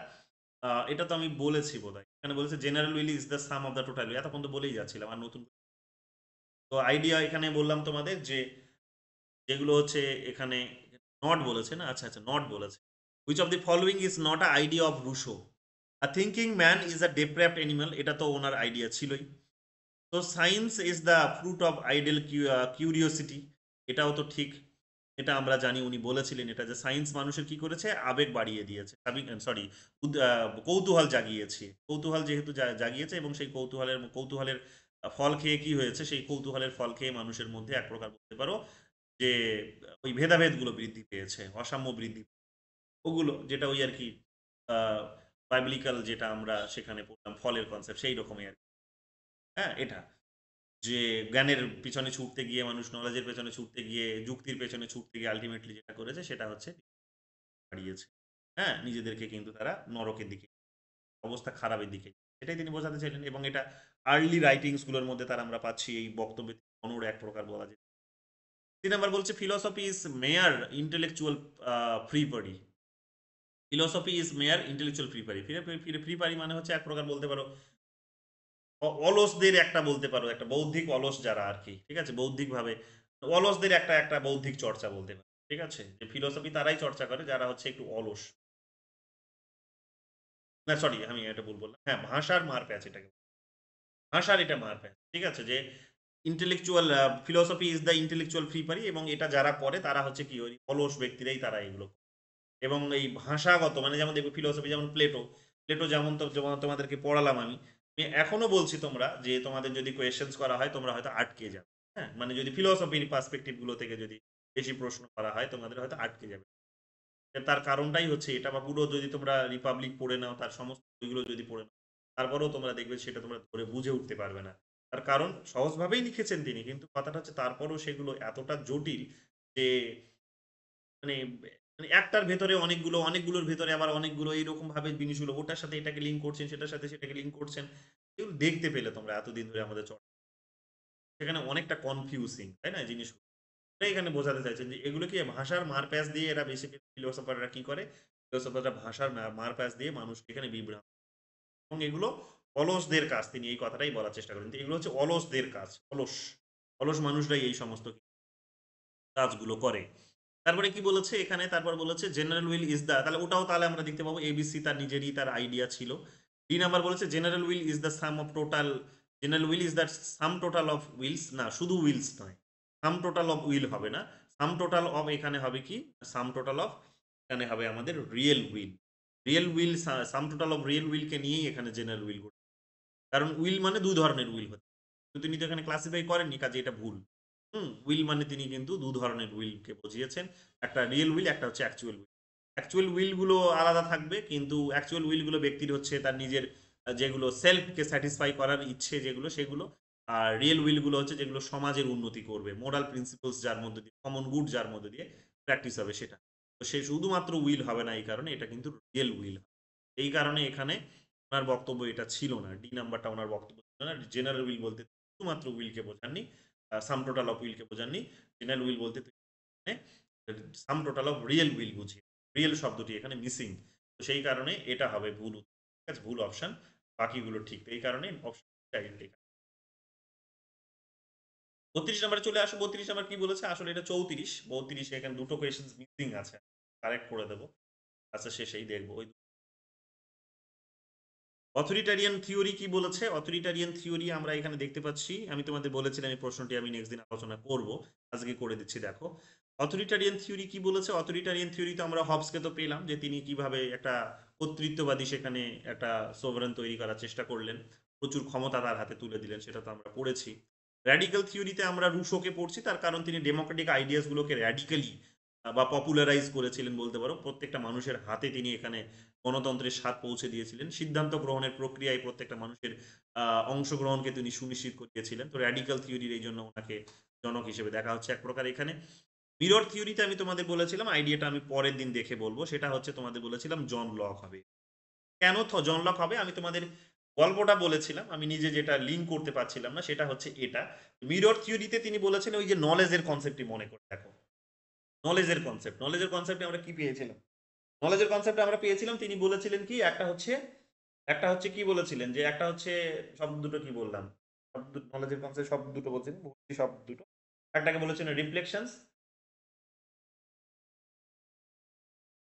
এটা তো আমি বলেছি বোধ হয় এখানে বলেছে general will is the sum of the total এতক্ষণ তো বলেই যাচ্ছিলাম আর নতুন তো আইডিয়া এখানে বললাম তোমাদের যে যেগুলো হচ্ছে এখানে নট বলেছে না আচ্ছা আচ্ছা নট বলেছে which of the following is not a idea of Rousseau a thinking man is a depraved animal এটা তো ওনার আইডিয়া ছিলই তো science is the fruit of idle curiosity এটাও তো ঠিক এটা আমরা জানি উনি বলেছিলেন এটা যে সায়েন্স মানুষের কি করেছে আবেগ বাড়িয়ে দিয়েছে সরি কৌতূহল জাগিয়েছে কৌতূহল যেহেতু জাগিয়েছে এবং সেই কৌতূহলের কৌতূহলের ফল খেয়ে কি হয়েছে সেই কৌতূহলের ফল খেয়ে মানুষের মধ্যে এক প্রকার বলতে পারো যে ওই ভেদাভেদগুলো বৃদ্ধি পেয়েছে অসাম্য বৃদ্ধি ওগুলো যেটা ওই আর কি বাইবলিক্যাল যেটা আমরা সেখানে পড়লাম ফলের কনসেপ্ট সেই রকমই আর কি হ্যাঁ এটা যে জ্ঞানের পিছনে ছুটতে গিয়ে মানুষ নলেজের পেছনে ছুটতে গিয়ে যুক্তির পেছনে ছুটতে গিয়ে আলটিমেটলি যেটা করেছে সেটা হচ্ছে হারিয়েছে হ্যাঁ নিজেদেরকে কিন্তু তারা নরকের দিকে অবস্থা খারাপের দিকে এটাই তিনি বোঝাতে চাইলেন এবং এটা আর্লি রাইটিংসগুলোর মধ্যে তার আমরা পাচ্ছি এই বক্তব্যে অনুর এক প্রকার বলা যায় তিন নাম্বার বলছে philosophy is mere intellectual frippery philosophy is mere intellectual frippery free frippery মানে হচ্ছে এক প্রকার বলতে পারো অলসদের একটা বলতে পারো একটা বৌদ্ধিক অলস যারা আর কি ঠিক আছে বৌদ্ধিকভাবে অলসদের একটা একটা বৌদ্ধিক চর্চা বলতে পারো ঠিক আছে যে ফিলোসফি তারাই চর্চা করে যারা হচ্ছে একটু অলস না সরি আমি এটা ভুল বললাম হ্যাঁ ভাষার মার প্যাচ এটাকে ভাষার এটা মার প্যাচ ঠিক আছে যে intellectual philosophy is the intellectual frippery এবং এটা যারা পড়ে তারা হচ্ছে কি ওই অলস ব্যক্তিরাই তারা এগুলো এবং এই ভাষাগত মানে যেমন দেখবে ফিলোসফি যেমন প্লেটো প্লেটো যেমন তো তোমাদেরকে পড়ালাম আমি আমি এখনো বলছি তোমরা যে তোমাদের যদি কোয়েশ্চেন্স করা হয় তোমরা হয়তো আটকে যাবে হ্যাঁ মানে যদি ফিলোসফির পার্সপেক্টিভ গুলো থেকে যদি বেশি প্রশ্ন করা হয় তোমাদের হয়তো আটকে যাবে তার কারণটাই হচ্ছে এটা বা পুরো যদি তোমরা রিপাবলিক পড়ে নাও তার সমস্ত বইগুলো যদি পড়ে নাও তারপরেও তোমরা দেখবে সেটা তোমরা ধরে বুঝে উঠতে পারবে না তার কারণ সহজভাবেই লিখেছেন তিনি কিন্তু কথাটা হচ্ছে তারপরও সেগুলো এতটা জটিল যে মানে মানে একটার ভেতরে অনেকগুলো অনেকগুলোর ভেতরে আবার অনেকগুলো এইরকম ভাবে জিনিসগুলো ওটার সাথে এটাকে লিঙ্ক করছেন সেটার সাথে সেটাকে লিঙ্ক করছেন এগুলো দেখতে পেলে তোমরা এতদিন ধরে আমাদের চর্চা সেখানে অনেকটা কনফিউজিং তাই না জিনিসগুলো এখানে বোঝাতে চাইছেন যে এগুলো কি ভাষার মারপ্যাচ দিয়ে এরা বেশি ফিলোসফাররা কি করে ফিলোসফাররা ভাষার মারপ্যাচ দিয়ে মানুষকে এখানে বিভ্রান্ত এবং এগুলো অলসদের কাজ তিনি এই কথাটাই বলার চেষ্টা করেন এগুলো হচ্ছে অলসদের কাজ অলস অলস মানুষরাই এই সমস্ত কাজগুলো করে তারপরে কি বলেছে এখানে তারপর বলেছে জেনারেল উইল ইজ দা তাহলে ওটাও তাহলে আমরা দেখতে পাবো এবিসি তার নিজেরই তার আইডিয়া ছিল ডি নাম্বার বলেছে general will is the sum of total general will is that sum total of wills না শুধু উইলস নয় সাম টোটাল অফ উইল হবে না সাম টোটাল অফ এখানে হবে কি সাম টোটাল অফ এখানে হবে আমাদের real will real will sum total of real উইলকে নিয়েই এখানে জেনারেল উইল কারণ উইল মানে দুই ধরনের উইল হচ্ছে তিনি তো এখানে ক্লাসিফাই করেননি কাজে এটা ভুল হুম উইল মানে তিনি কিন্তু দু ধরনের উইলকে বুঝিয়েছেন একটা রিয়েল উইল একটা হচ্ছে অ্যাকচুয়াল উইল অ্যাকচুয়াল উইলগুলো আলাদা থাকবে কিন্তু অ্যাকচুয়াল উইলগুলো ব্যক্তির হচ্ছে তার নিজের যেগুলো সেলফকে স্যাটিসফাই করার ইচ্ছে যেগুলো সেগুলো আর রিয়েল উইলগুলো হচ্ছে যেগুলো সমাজের উন্নতি করবে মোরাল প্রিন্সিপালস যার মধ্যে দিয়ে কমন গুড যার মধ্যে দিয়ে প্র্যাকটিস হবে সেটা তো সে শুধুমাত্র উইল হবে না এই কারণে এটা কিন্তু রিয়েল উইল এই কারণে এখানে ওনার বক্তব্য এটা ছিল না ডি নাম্বারটা ওনার বক্তব্য ছিল না জেনারেল উইল বলতে শুধুমাত্র উইলকে বোঝাননি সাম টোটাল অফ উইলকে বোঝাননি জেনারেল উইল বলতে sum total of real will বুঝিয়ে রিয়েল শব্দটি এখানে মিসিং তো সেই কারণে এটা হবে ভুল ঠিক আছে ভুল অপশন বাকিগুলো ঠিক এই কারণে অপশন লেখা বত্রিশ নাম্বারে চলে আসো বত্রিশ নাম্বার কি বলেছে আসলে এটা চৌত্রিশ বত্রিশ এখানে দুটো কোয়েশন মিসিং আছে কারেক্ট করে দেবো আচ্ছা শেষেই দেখবো ওই অথরিটারিয়ান থিওরি কি বলেছে অথরিটারিয়ান থিওরি আমরা এখানে দেখতে পাচ্ছি আমি তোমাদের বলেছিলাম এই প্রশ্নটি আমি নেক্সট দিন আলোচনা করব আজকে করে দিচ্ছি দেখো অথরিটারিয়ান থিওরি কি বলেছে অথরিটারিয়ান থিওরি তো আমরা হবসকে তো পেলাম যে তিনি কিভাবে একটা কর্তৃত্ববাদী সেখানে একটা সোভারেন তৈরি করার চেষ্টা করলেন প্রচুর ক্ষমতা তার হাতে তুলে দিলেন সেটা তো আমরা পড়েছি র্যাডিক্যাল থিওরিতে আমরা রুশোকে পড়ছি তার কারণ তিনি ডেমোক্রেটিক আইডিয়াসগুলোকে র্যাডিক্যালি বা পপুলারাইজ করেছিলেন বলতে পারো প্রত্যেকটা মানুষের হাতে তিনি এখানে গণতন্ত্রের স্বাদ পৌঁছে দিয়েছিলেন সিদ্ধান্ত গ্রহণের প্রক্রিয়ায় প্রত্যেকটা মানুষের অংশগ্রহণকে তিনি সুনিশ্চিত করিয়েছিলেন তো র্যাডিক্যাল থিওরির এই জন্য ওনাকে জনক হিসেবে দেখা হচ্ছে এক প্রকার এখানে মিরর থিওরিতে আমি তোমাদের বলেছিলাম আইডিয়াটা আমি পরের দিন দেখে বলবো সেটা হচ্ছে তোমাদের বলেছিলাম জন লক হবে কেন থ জন লক হবে আমি তোমাদের গল্পটা বলেছিলাম আমি নিজে যেটা লিঙ্ক করতে পারছিলাম না সেটা হচ্ছে এটা মিরর থিওরিতে তিনি বলেছেন ওই যে নলেজের কনসেপ্টটি মনে করে দেখো নলেজের কনসেপ্ট নলেজের কনসেপ্টে আমরা কি পেয়েছিলাম নলেজের কনসেপ্টে আমরা পেয়েছিলাম তিনি বলেছিলেন কি একটা হচ্ছে একটা হচ্ছে কি বলেছিলেন যে একটা হচ্ছে শব্দ দুটো কি বললাম শব্দ নলেজের কনসেপ্ট শব্দ দুটো শব্দ দুটো একটাকে রিফ্লেকশনস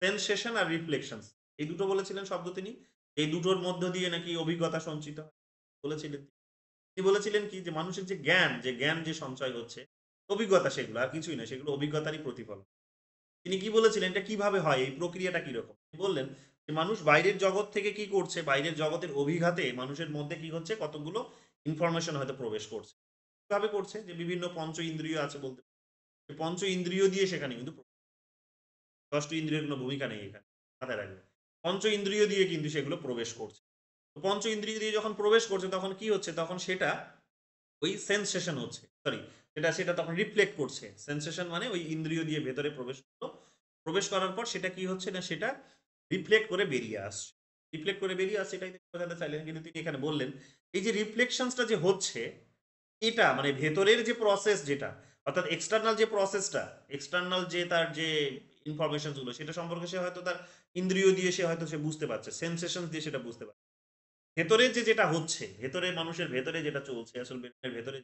সেন্সেশন আর রিফ্লেকশনস এই দুটো বলেছিলেন শব্দ তিনি এই দুটোর মধ্য দিয়ে নাকি অভিজ্ঞতা সঞ্চিত বলেছিলেন তিনি বলেছিলেন কি যে মানুষের যে জ্ঞান যে জ্ঞান যে সঞ্চয় হচ্ছে অভিজ্ঞতা সেগুলো আর কিছুই না সেগুলো অভিজ্ঞতারই প্রতিফলন তিনি কি বলেছিলেন এটা কিভাবে হয় এই প্রক্রিয়াটা কিরকম বললেন যে মানুষ বাইরের জগৎ থেকে কি করছে বাইরের জগতের অভিঘাতে মানুষের মধ্যে কি হচ্ছে কতগুলো ইনফরমেশন হয়তো প্রবেশ করছে কিভাবে করছে যে বিভিন্ন পঞ্চ ইন্দ্রিয় আছে বলতে পঞ্চ ইন্দ্রিয় দিয়ে সেখানে কিন্তু ষষ্ঠ ইন্দ্রিয়ের কোনো ভূমিকা নেই এখানে মাথায় রাখবে পঞ্চ ইন্দ্রিয় দিয়ে কিন্তু সেগুলো প্রবেশ করছে তো পঞ্চ ইন্দ্রিয় দিয়ে যখন প্রবেশ করছে তখন কি হচ্ছে তখন সেটা ওই সেন্সেশন হচ্ছে সরি সেটা সেটা তখন রিফ্লেক্ট করছে সেন্সেশন মানে ওই ইন্দ্রিয় দিয়ে ভেতরে প্রবেশ করলো প্রবেশ করার পর সেটা কি হচ্ছে না সেটা রিফ্লেক্ট করে বেরিয়ে আসছে রিফ্লেক্ট করে বেরিয়ে আসছে এটাই বোঝাতে চাইলেন কিন্তু তিনি এখানে বললেন এই যে রিফ্লেকশনসটা যে হচ্ছে এটা মানে ভেতরের যে প্রসেস যেটা অর্থাৎ এক্সটার্নাল যে প্রসেসটা এক্সটার্নাল যে তার যে ইনফরমেশনগুলো সেটা সম্পর্কে সে হয়তো তার ইন্দ্রিয় দিয়ে সে হয়তো সে বুঝতে পারছে সেন্সেশন দিয়ে সেটা বুঝতে পারছে ভেতরে যে যেটা হচ্ছে ভেতরে মানুষের ভেতরে যেটা চলছে আসলে ভেতরে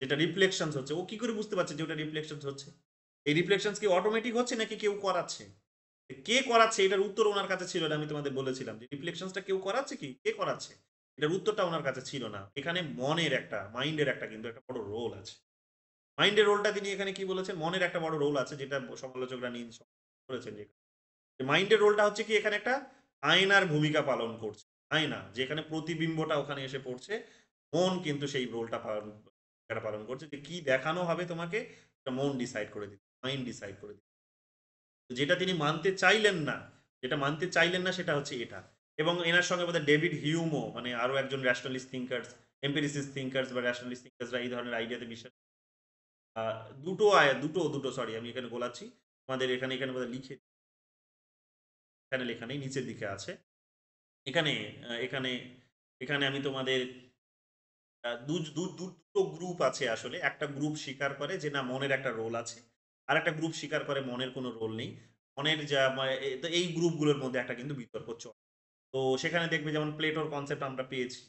যেটা রিফ্লেকশনস হচ্ছে ও কি করে বুঝতে পারছে যে ওটা রিফ্লেকশনস হচ্ছে এই রিফ্লেকশনস কি অটোমেটিক হচ্ছে নাকি কেউ করাচ্ছে কে করাচ্ছে এটার উত্তর ওনার কাছে ছিল না আমি তোমাদের বলেছিলাম যে রিফ্লেকশনসটা কেউ করাচ্ছে কি কে করাচ্ছে এটার উত্তরটা ওনার কাছে ছিল না এখানে মনের একটা মাইন্ডের একটা কিন্তু একটা বড় রোল আছে মাইন্ডের রোলটা তিনি এখানে কি বলেছেন মনের একটা বড় রোল আছে যেটা সমালোচকরা নিয়ে করেছেন যে মাইন্ডের রোলটা হচ্ছে কি এখানে একটা আয়নার ভূমিকা পালন করছে আয়না যেখানে প্রতিবিম্বটা ওখানে এসে পড়ছে মন কিন্তু সেই রোলটা ভূমিকাটা পালন করছে যে কি দেখানো হবে তোমাকে মন ডিসাইড করে দিতে মাইন্ড ডিসাইড করে দিতে যেটা তিনি মানতে চাইলেন না যেটা মানতে চাইলেন না সেটা হচ্ছে এটা এবং এনার সঙ্গে বোধহয় ডেভিড হিউমো মানে আরও একজন র্যাশনালিস্ট থিঙ্কার্স এম্পিরিসিস থিঙ্কার্স বা র্যাশনালিস্ট থিঙ্কার্সরা এই ধরনের আইডিয়াতে বিশ্বাস দুটো আয় দুটো দুটো সরি আমি এখানে গোলাচ্ছি আমাদের এখানে এখানে বোধহয় লিখে এখানে লেখা নেই নিচের দিকে আছে এখানে এখানে এখানে আমি তোমাদের দুটো গ্রুপ আছে আসলে একটা গ্রুপ স্বীকার করে যে না মনের একটা রোল আছে আর একটা গ্রুপ স্বীকার করে মনের কোনো রোল নেই মনের যা মানে, তো এই গ্রুপগুলোর মধ্যে একটা কিন্তু বিতর্ক চলে তো সেখানে দেখবে যেমন প্লেটোর কনসেপ্ট আমরা পেয়েছি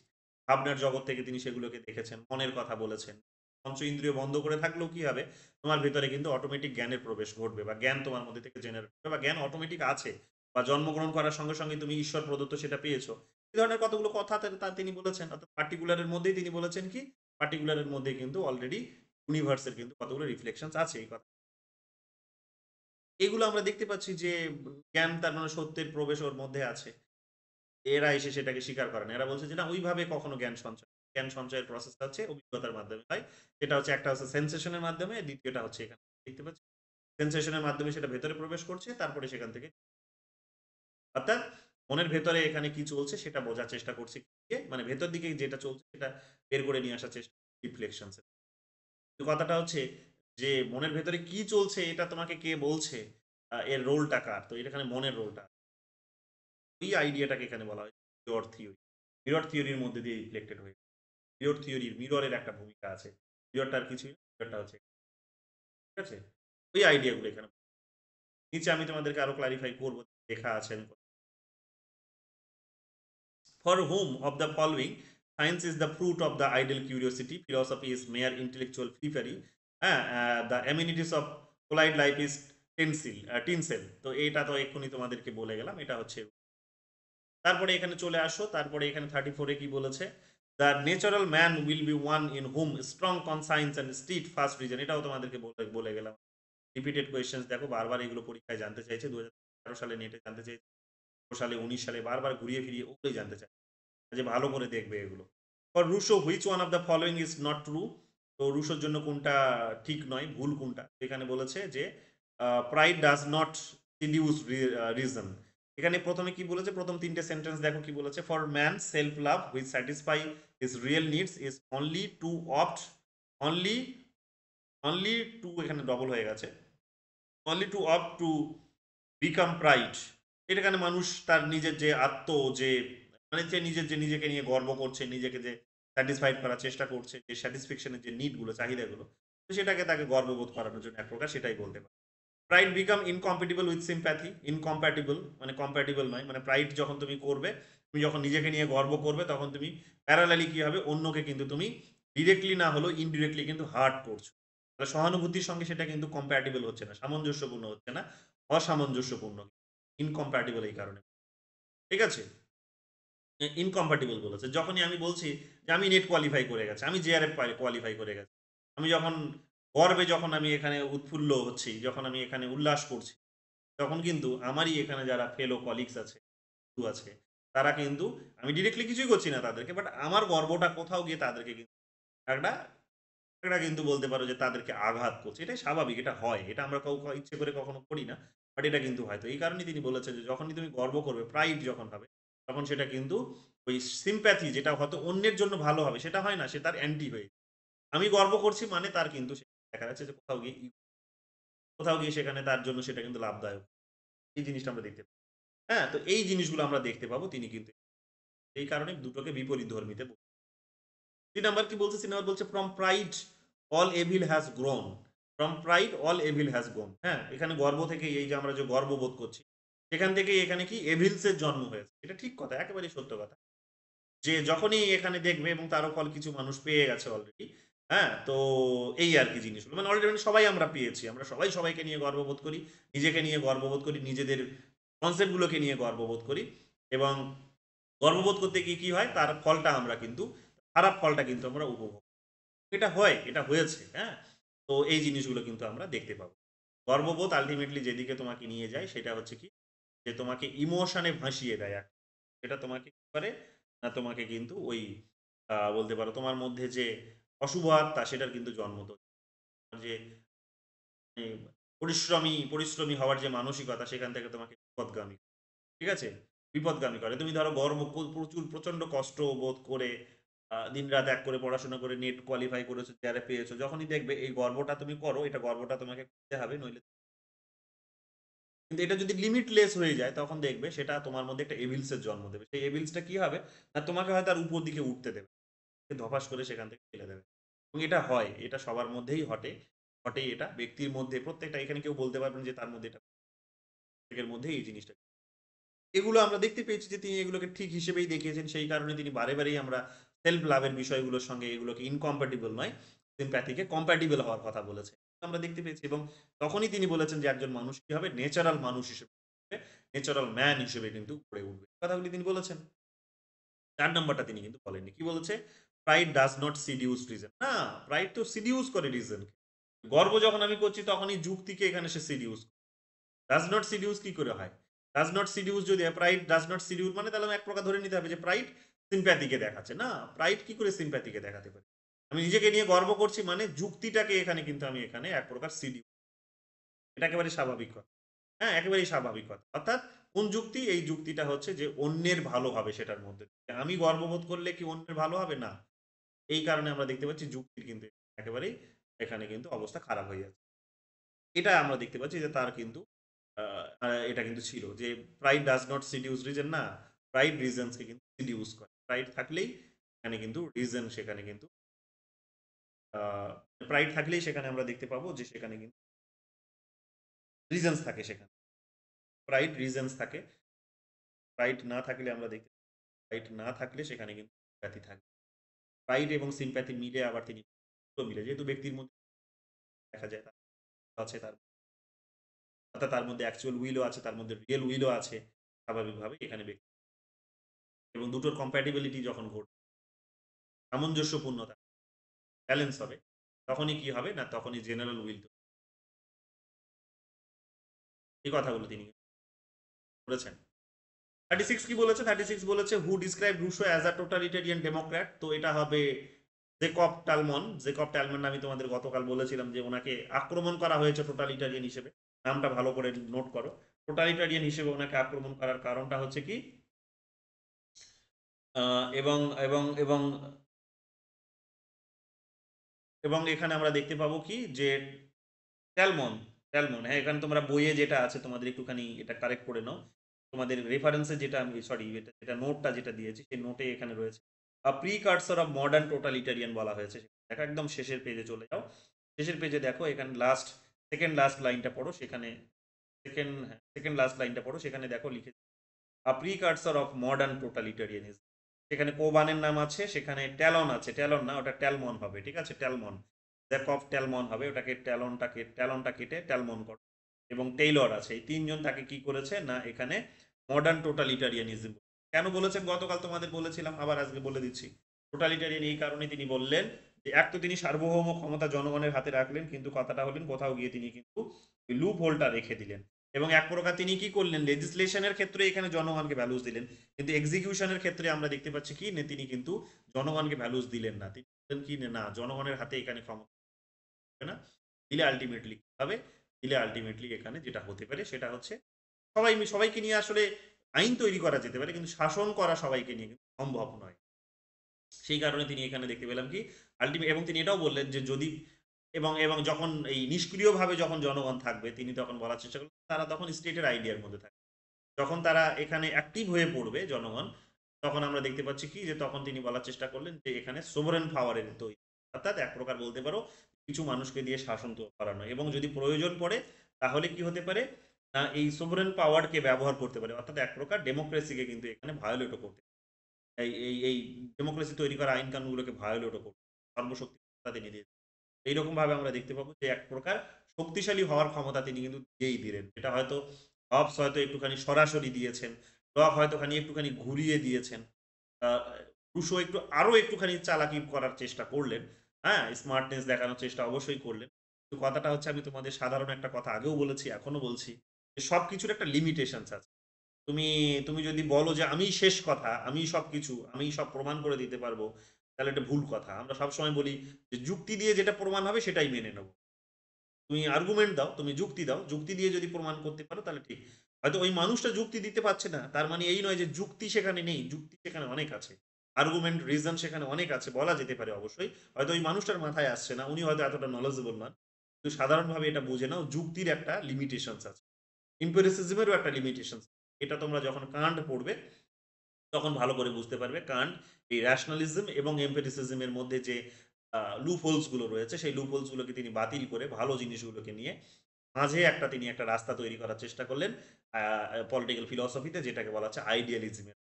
ভাবনার জগৎ থেকে তিনি সেগুলোকে দেখেছেন মনের কথা বলেছেন পঞ্চ ইন্দ্রিয় বন্ধ করে থাকলেও কি হবে তোমার ভেতরে কিন্তু অটোমেটিক জ্ঞানের প্রবেশ ঘটবে বা জ্ঞান তোমার মধ্যে থেকে জেনারেট হবে বা জ্ঞান অটোমেটিক আছে বা জন্মগ্রহণ করার সঙ্গে সঙ্গে তুমি ঈশ্বর প্রদত্ত সেটা পেয়েছো এই ধরনের কতগুলো কথা তিনি বলেছেন অর্থাৎ পার্টিকুলারের মধ্যেই তিনি বলেছেন কি পার্টিকুলারের মধ্যে কিন্তু অলরেডি ইউনিভার্সের কিন্তু কতগুলো রিফ্লেকশনস আছে এই কথা এগুলো আমরা দেখতে পাচ্ছি যে জ্ঞান তার মানে সত্যের প্রবেশ ওর মধ্যে আছে এরা এসে সেটাকে স্বীকার করে না এরা বলছে যে না ওইভাবে কখনো জ্ঞান সঞ্চয় জ্ঞান সঞ্চয়ের প্রসেস হচ্ছে অভিজ্ঞতার মাধ্যমে হয় সেটা হচ্ছে একটা হচ্ছে সেন্সেশনের মাধ্যমে দ্বিতীয়টা হচ্ছে এখানে দেখতে পাচ্ছি সেন্সেশনের মাধ্যমে সেটা ভেতরে প্রবেশ করছে তারপরে সেখান থেকে অর্থাৎ মনের ভেতরে এখানে কি চলছে সেটা বোঝার চেষ্টা করছি মানে ভেতর দিকে যেটা চলছে সেটা বের করে নিয়ে আসার চেষ্টা রিফ্লেকশন কথাটা হচ্ছে যে মনের ভেতরে কি চলছে এটা তোমাকে কে বলছে এর রোলটা কার তো এখানে মনের রোলটা এই আইডিয়াটাকে এখানে বলা হয় মিরর থিওরি মিরর থিওরির মধ্যে দিয়ে রিফ্লেক্টেড হয়ে মিরর থিওরির মিররের একটা ভূমিকা আছে মিররটা কিছু কিছুই হচ্ছে ঠিক আছে ওই আইডিয়াগুলো এখানে নিচে আমি তোমাদেরকে আরো ক্লারিফাই করবো লেখা আছে আমি For whom of the following science is the fruit of the idle curiosity, philosophy is mere intellectual frippery, uh, uh, the amenities of polite life is tensile tinsel uh, তো এটা তো এক্ষুনি তোমাদেরকে বলে গেলাম এটা হচ্ছে তারপরে এখানে চলে আসো তারপরে এখানে থার্টি ফোরে কি বলেছে the natural man will be one in whom strong conscience and street first reason এটাও তোমাদেরকে বলে গেলাম রিপিটেড কোয়েশ্চেন্স দেখো বারবার এগুলো পরীক্ষায় জানতে চাইছে দু সালে নেটে জানতে চাইছে সালে উনিশ সালে বারবার ঘুরিয়ে ফিরিয়ে ওগুলোই জানতে চায় যে ভালো করে দেখবে এগুলো for Rousseau which one of the following is not true তো রুশোর জন্য কোনটা ঠিক নয় ভুল কোনটা এখানে বলেছে যে pride does not induce reason এখানে প্রথমে কি বলেছে প্রথম তিনটে সেন্টেন্স দেখো কি বলেছে for man self love which satisfy is real needs is only too apt only only too এখানে ডবল হয়ে গেছে only too apt to become pride এটা কেন মানুষ তার নিজের যে আত্ম যে মানে যে নিজের যে নিজেকে নিয়ে গর্ব করছে নিজেকে যে স্যাটিসফাইড করার চেষ্টা করছে যে স্যাটিসফ্যাকশনের যে নিডগুলো চাহিদাগুলো তো সেটাকে তাকে গর্ববোধ করানোর জন্য এক প্রকার সেটাই বলতে পারে pride become incompatible with sympathy incompatible মানে কম্প্যাটিবল নয় মানে প্রাইড যখন তুমি করবে তুমি যখন নিজেকে নিয়ে গর্ব করবে তখন তুমি প্যারালালি কি হবে অন্যকে কিন্তু তুমি ডিরেক্টলি না হলেও ইনডিরেক্টলি কিন্তু হার্ট করছো তাহলে সহানুভূতির সঙ্গে সেটা কিন্তু কম্প্যাটিবল হচ্ছে না সামঞ্জস্যপূর্ণ হচ্ছে না অসামঞ্জস্যপূর্ণ ইনকম্প্যাটিবল এই কারণে ঠিক আছে ইনকম্প্যাটিবল বলেছে যখনই আমি বলছি যে আমি নেট কোয়ালিফাই করে গেছি আমি জেআরএফ কোয়ালিফাই করে গেছি আমি যখন গর্বে যখন আমি এখানে উৎফুল্ল হচ্ছি যখন আমি এখানে উল্লাস করছি তখন কিন্তু আমারই এখানে যারা ফেলো কলিগস আছে আছে তারা কিন্তু আমি ডিরেক্টলি কিছুই করছি না তাদেরকে বাট আমার গর্বটা কোথাও গিয়ে তাদেরকে কিন্তু একটা একটা কিন্তু বলতে পারো যে তাদেরকে আঘাত করছে এটাই স্বাভাবিক এটা হয় এটা আমরা কাউ ইচ্ছে করে কখনো করি না বাট এটা কিন্তু হয়তো এই কারণেই তিনি বলেছেন যে যখনই তুমি গর্ব করবে প্রাইড যখন হবে তখন সেটা কিন্তু ওই সিম্প্যাথি যেটা হয়তো অন্যের জন্য ভালো হবে সেটা হয় না সে তার অ্যান্টি হয়ে আমি গর্ব করছি মানে তার কিন্তু দেখা যাচ্ছে যে কোথাও গিয়ে কোথাও গিয়ে সেখানে তার জন্য সেটা কিন্তু লাভদায়ক এই জিনিসটা আমরা দেখতে পাবো হ্যাঁ তো এই জিনিসগুলো আমরা দেখতে পাবো তিনি কিন্তু এই কারণে দুটোকে বিপরীত ধর্মীতে তিন নাম্বার কি বলছে তিন নাম্বার বলছে from pride all evil has grown from pride all evil has gone হ্যাঁ এখানে গর্ব থেকে এই যে আমরা যে গর্ববোধ করছি এখান থেকে এখানে কি এভিলসের জন্ম হয়েছে এটা ঠিক কথা একেবারে সত্য কথা যে যখনই এখানে দেখবে এবং তারও ফল কিছু মানুষ পেয়ে গেছে অলরেডি হ্যাঁ তো এই আর কি জিনিসগুলো মানে অলরেডি মানে সবাই আমরা পেয়েছি আমরা সবাই সবাইকে নিয়ে গর্ববোধ করি নিজেকে নিয়ে গর্ববোধ করি নিজেদের কনসেপ্টগুলোকে নিয়ে গর্ববোধ করি এবং গর্ববোধ করতে গিয়ে কি হয় তার ফলটা আমরা কিন্তু খারাপ ফলটা কিন্তু আমরা উপভোগ এটা হয় এটা হয়েছে হ্যাঁ তো এই জিনিসগুলো কিন্তু আমরা দেখতে পাবো গর্ববোধ আলটিমেটলি যেদিকে তোমাকে নিয়ে যায় সেটা হচ্ছে কি যে তোমাকে ইমোশনে ভাসিয়ে দেয় সেটা তোমাকে কি করে না তোমাকে কিন্তু ওই বলতে পারো তোমার মধ্যে যে অশুভ আত্মা সেটার কিন্তু জন্ম যে পরিশ্রমী পরিশ্রমী হওয়ার যে মানসিকতা সেখান থেকে তোমাকে বিপদগামী ঠিক আছে বিপদগামী করে তুমি ধরো গর্ব প্রচুর প্রচন্ড কষ্ট বোধ করে দিন রাত এক করে পড়াশোনা করে নেট কোয়ালিফাই করেছো যারা পেয়েছো যখনই দেখবে এই গর্বটা তুমি করো এটা গর্বটা তোমাকে করতে হবে নইলে কিন্তু এটা যদি লিমিটলেস হয়ে যায় তখন দেখবে সেটা তোমার মধ্যে একটা এভিলসের জন্ম দেবে সেই এভিলসটা কি হবে না তোমাকে হয় তার উপর দিকে উঠতে দেবে ধপাস করে সেখান থেকে ফেলে দেবে এবং এটা হয় এটা সবার মধ্যেই হটে হটেই এটা ব্যক্তির মধ্যে প্রত্যেকটা এখানে কেউ বলতে পারবেন যে তার মধ্যে এটা প্রত্যেকের মধ্যে এই জিনিসটা এগুলো আমরা দেখতে পেয়েছি যে তিনি এগুলোকে ঠিক হিসেবেই দেখিয়েছেন সেই কারণে তিনি বারে বারেই আমরা সেলফ লাভের বিষয়গুলোর সঙ্গে এগুলোকে ইনকম্প্যাটিবল নয় সিম্প্যাথিকে কম্প্যাটিবল হওয়ার কথা বলেছে আমরা দেখতে পেয়েছি এবং তখনই তিনি বলেছেন যে একজন মানুষ কি হবে ন্যাচারাল মানুষ হিসেবে ন্যাচারাল ম্যান হিসেবে কিন্তু গড়ে উঠবে কথাগুলি তিনি বলেছেন চার নম্বরটা তিনি কিন্তু বলেননি কি বলেছে pride does not seduce reason না প্রাইড তো সিডিউস করে রিজন গর্ব যখন আমি করছি তখনই যুক্তিকে এখানে সে সিডিউস ডাজ নট সিডিউস কি করে হয় ডাজ নট সিডিউস যদি প্রাইড ডাজ নট সিডিউস মানে তাহলে এক প্রকার ধরে নিতে হবে যে প্রাইড সিম্প্যাথিকে দেখাচ্ছে না প্রাইড কি করে সিম্প্যাথিকে দেখাতে পারে আমি নিজেকে নিয়ে গর্ব করছি মানে যুক্তিটাকে এখানে কিন্তু আমি এখানে এক প্রকার সিডি এটা একেবারে স্বাভাবিক কথা হ্যাঁ একেবারেই স্বাভাবিক কথা অর্থাৎ কোন যুক্তি এই যুক্তিটা হচ্ছে যে অন্যের ভালো হবে সেটার মধ্যে আমি গর্ববোধ করলে কি অন্যের ভালো হবে না এই কারণে আমরা দেখতে পাচ্ছি যুক্তির কিন্তু একেবারেই এখানে কিন্তু অবস্থা খারাপ হয়ে যাচ্ছে এটা আমরা দেখতে পাচ্ছি যে তার কিন্তু এটা কিন্তু ছিল যে pride does not seduce reason না প্রাইড রিজনসকে কিন্তু সিডিউস করে প্রাইড থাকলেই এখানে কিন্তু রিজন সেখানে কিন্তু প্রাইড থাকলেই সেখানে আমরা দেখতে পাবো যে সেখানে কিন্তু রিজনস থাকে সেখানে প্রাইড রিজনস থাকে প্রাইড না থাকলে আমরা দেখতে প্রাইড না থাকলে সেখানে কিন্তু সিম্প্যাথি থাকে প্রাইড এবং সিম্প্যাথি মিলে আবার তিনি মিলে যেহেতু ব্যক্তির মধ্যে দেখা যায় আছে তার অর্থাৎ তার মধ্যে অ্যাকচুয়াল উইলও আছে তার মধ্যে রিয়েল উইলও আছে স্বাভাবিকভাবে এখানে ব্যক্তি এবং দুটোর কম্প্যাটিবিলিটি যখন ঘটবে সামঞ্জস্যপূর্ণ ব্যালেন্স হবে তখনই কি হবে না তখনই জেনারেল উইল এই কথাগুলো তিনি বলেছেন থার্টি সিক্স কি বলেছে থার্টি সিক্স বলেছে who describe Rousseau as a totalitarian democrat তো এটা হবে জেকব টালমন জেকব টালমন আমি তোমাদের গতকাল বলেছিলাম যে ওনাকে আক্রমণ করা হয়েছে টোটালিটারিয়ান হিসেবে নামটা ভালো করে নোট করো টোটালিটারিয়ান হিসেবে ওনাকে আক্রমণ করার কারণটা হচ্ছে কি এবং এবং এবং এবং এখানে আমরা দেখতে পাবো কি যে ট্যালমন ট্যালমন হ্যাঁ এখানে তোমরা বইয়ে যেটা আছে তোমাদের একটুখানি এটা কারেক্ট করে নাও তোমাদের রেফারেন্সে যেটা আমি সরি এটা যেটা নোটটা যেটা দিয়েছি সেই নোটে এখানে রয়েছে precursor of modern totalitarian বলা হয়েছে দেখো একদম শেষের পেজে চলে যাও শেষের পেজে দেখো এখানে লাস্ট সেকেন্ড লাস্ট লাইনটা পড়ো সেখানে সেকেন্ড সেকেন্ড লাস্ট লাইনটা পড়ো সেখানে দেখো লিখে precursor of modern totalitarianism সেখানে কোবানের নাম আছে সেখানে ট্যালন আছে ট্যালন না ওটা ট্যালমন হবে ঠিক আছে ট্যালমন জ্যাক অফ ট্যালমন হবে ওটাকে ট্যালনটাকে ট্যালনটা কেটে ট্যালমন করে এবং টেইলর আছে এই তিনজন তাকে কি করেছে না এখানে মডার্ন টোটালিটারিয়ানিজম কেন বলেছে গতকাল তোমাদের বলেছিলাম আবার আজকে বলে দিচ্ছি টোটালিটারিয়ান এই কারণে তিনি বললেন যে এক তো তিনি সার্বভৌম ক্ষমতা জনগণের হাতে রাখলেন কিন্তু কথাটা হলেন কোথাও গিয়ে তিনি কিন্তু লুপ হোলটা রেখে দিলেন এবং এক প্রকার তিনি কি করলেন লেজিসলেশনের ক্ষেত্রে এখানে জনগণকে ভ্যালুস দিলেন কিন্তু এক্সিকিউশনের ক্ষেত্রে আমরা দেখতে পাচ্ছি কি তিনি কিন্তু জনগণকে ভ্যালুস দিলেন না তিনি কি না জনগণের হাতে এখানে ক্ষমতা না দিলে আলটিমেটলি হবে দিলে আলটিমেটলি এখানে যেটা হতে পারে সেটা হচ্ছে সবাই সবাইকে নিয়ে আসলে আইন তৈরি করা যেতে পারে কিন্তু শাসন করা সবাইকে নিয়ে কিন্তু সম্ভব নয় সেই কারণে তিনি এখানে দেখতে পেলাম কি আলটিমেট এবং তিনি এটাও বললেন যে যদি এবং এবং যখন এই নিষ্ক্রিয়ভাবে যখন জনগণ থাকবে তিনি তখন বলার চেষ্টা করবেন তারা তখন স্টেটের আইডিয়ার মধ্যে থাকবে যখন তারা এখানে অ্যাক্টিভ হয়ে পড়বে জনগণ তখন আমরা দেখতে পাচ্ছি কি যে তখন তিনি বলার চেষ্টা করলেন যে এখানে সোভারেন পাওয়ারের তৈরি অর্থাৎ এক প্রকার বলতে পারো কিছু মানুষকে দিয়ে শাসন করানো এবং যদি প্রয়োজন পড়ে তাহলে কি হতে পারে না এই সোভারেন পাওয়ারকে ব্যবহার করতে পারে অর্থাৎ এক প্রকার ডেমোক্রেসিকে কিন্তু এখানে ভায়োলেটও করতে এই এই ডেমোক্রেসি তৈরি করা আইন কানুনগুলোকে ভায়োলেটও করতে সর্বশক্তি তাদের নির্দেশ ভাবে আমরা দেখতে পাবো যে এক প্রকার শক্তিশালী হওয়ার ক্ষমতা তিনি কিন্তু দিয়েই দিলেন এটা হয়তো হবস হয়তো একটুখানি সরাসরি দিয়েছেন ডক হয়তো খানি একটুখানি ঘুরিয়ে দিয়েছেন রুশো একটু আরও একটুখানি চালাকি করার চেষ্টা করলেন হ্যাঁ স্মার্টনেস দেখানোর চেষ্টা অবশ্যই করলেন কিন্তু কথাটা হচ্ছে আমি তোমাদের সাধারণ একটা কথা আগেও বলেছি এখনও বলছি যে সব কিছুর একটা লিমিটেশনস আছে তুমি তুমি যদি বলো যে আমি শেষ কথা আমি সব কিছু আমি সব প্রমাণ করে দিতে পারবো তাহলে এটা ভুল কথা আমরা সবসময় বলি যে যুক্তি দিয়ে যেটা প্রমাণ হবে সেটাই মেনে নেব তুমি আর্গুমেন্ট দাও তুমি যুক্তি দাও যুক্তি দিয়ে যদি প্রমাণ করতে পারো তাহলে ঠিক হয়তো ওই মানুষটা যুক্তি দিতে পারছে না তার মানে এই নয় যে যুক্তি সেখানে নেই যুক্তি সেখানে অনেক আছে আর্গুমেন্ট রিজন সেখানে অনেক আছে বলা যেতে পারে অবশ্যই হয়তো ওই মানুষটার মাথায় আসছে না উনি হয়তো এতটা নলেজেবল নন কিন্তু সাধারণভাবে এটা বুঝে নাও যুক্তির একটা লিমিটেশনস আছে ইম্পেরিসিজমেরও একটা লিমিটেশনস এটা তোমরা যখন কান্ড পড়বে তখন ভালো করে বুঝতে পারবে কারণ এই র্যাশনালিজম এবং এম্পেটিসিজমের মধ্যে যে লুপ হোলসগুলো রয়েছে সেই লুপ হোলসগুলোকে তিনি বাতিল করে ভালো জিনিসগুলোকে নিয়ে মাঝে একটা তিনি একটা রাস্তা তৈরি করার চেষ্টা করলেন পলিটিক্যাল ফিলসফিতে যেটাকে বলা হচ্ছে আইডিয়ালিজমের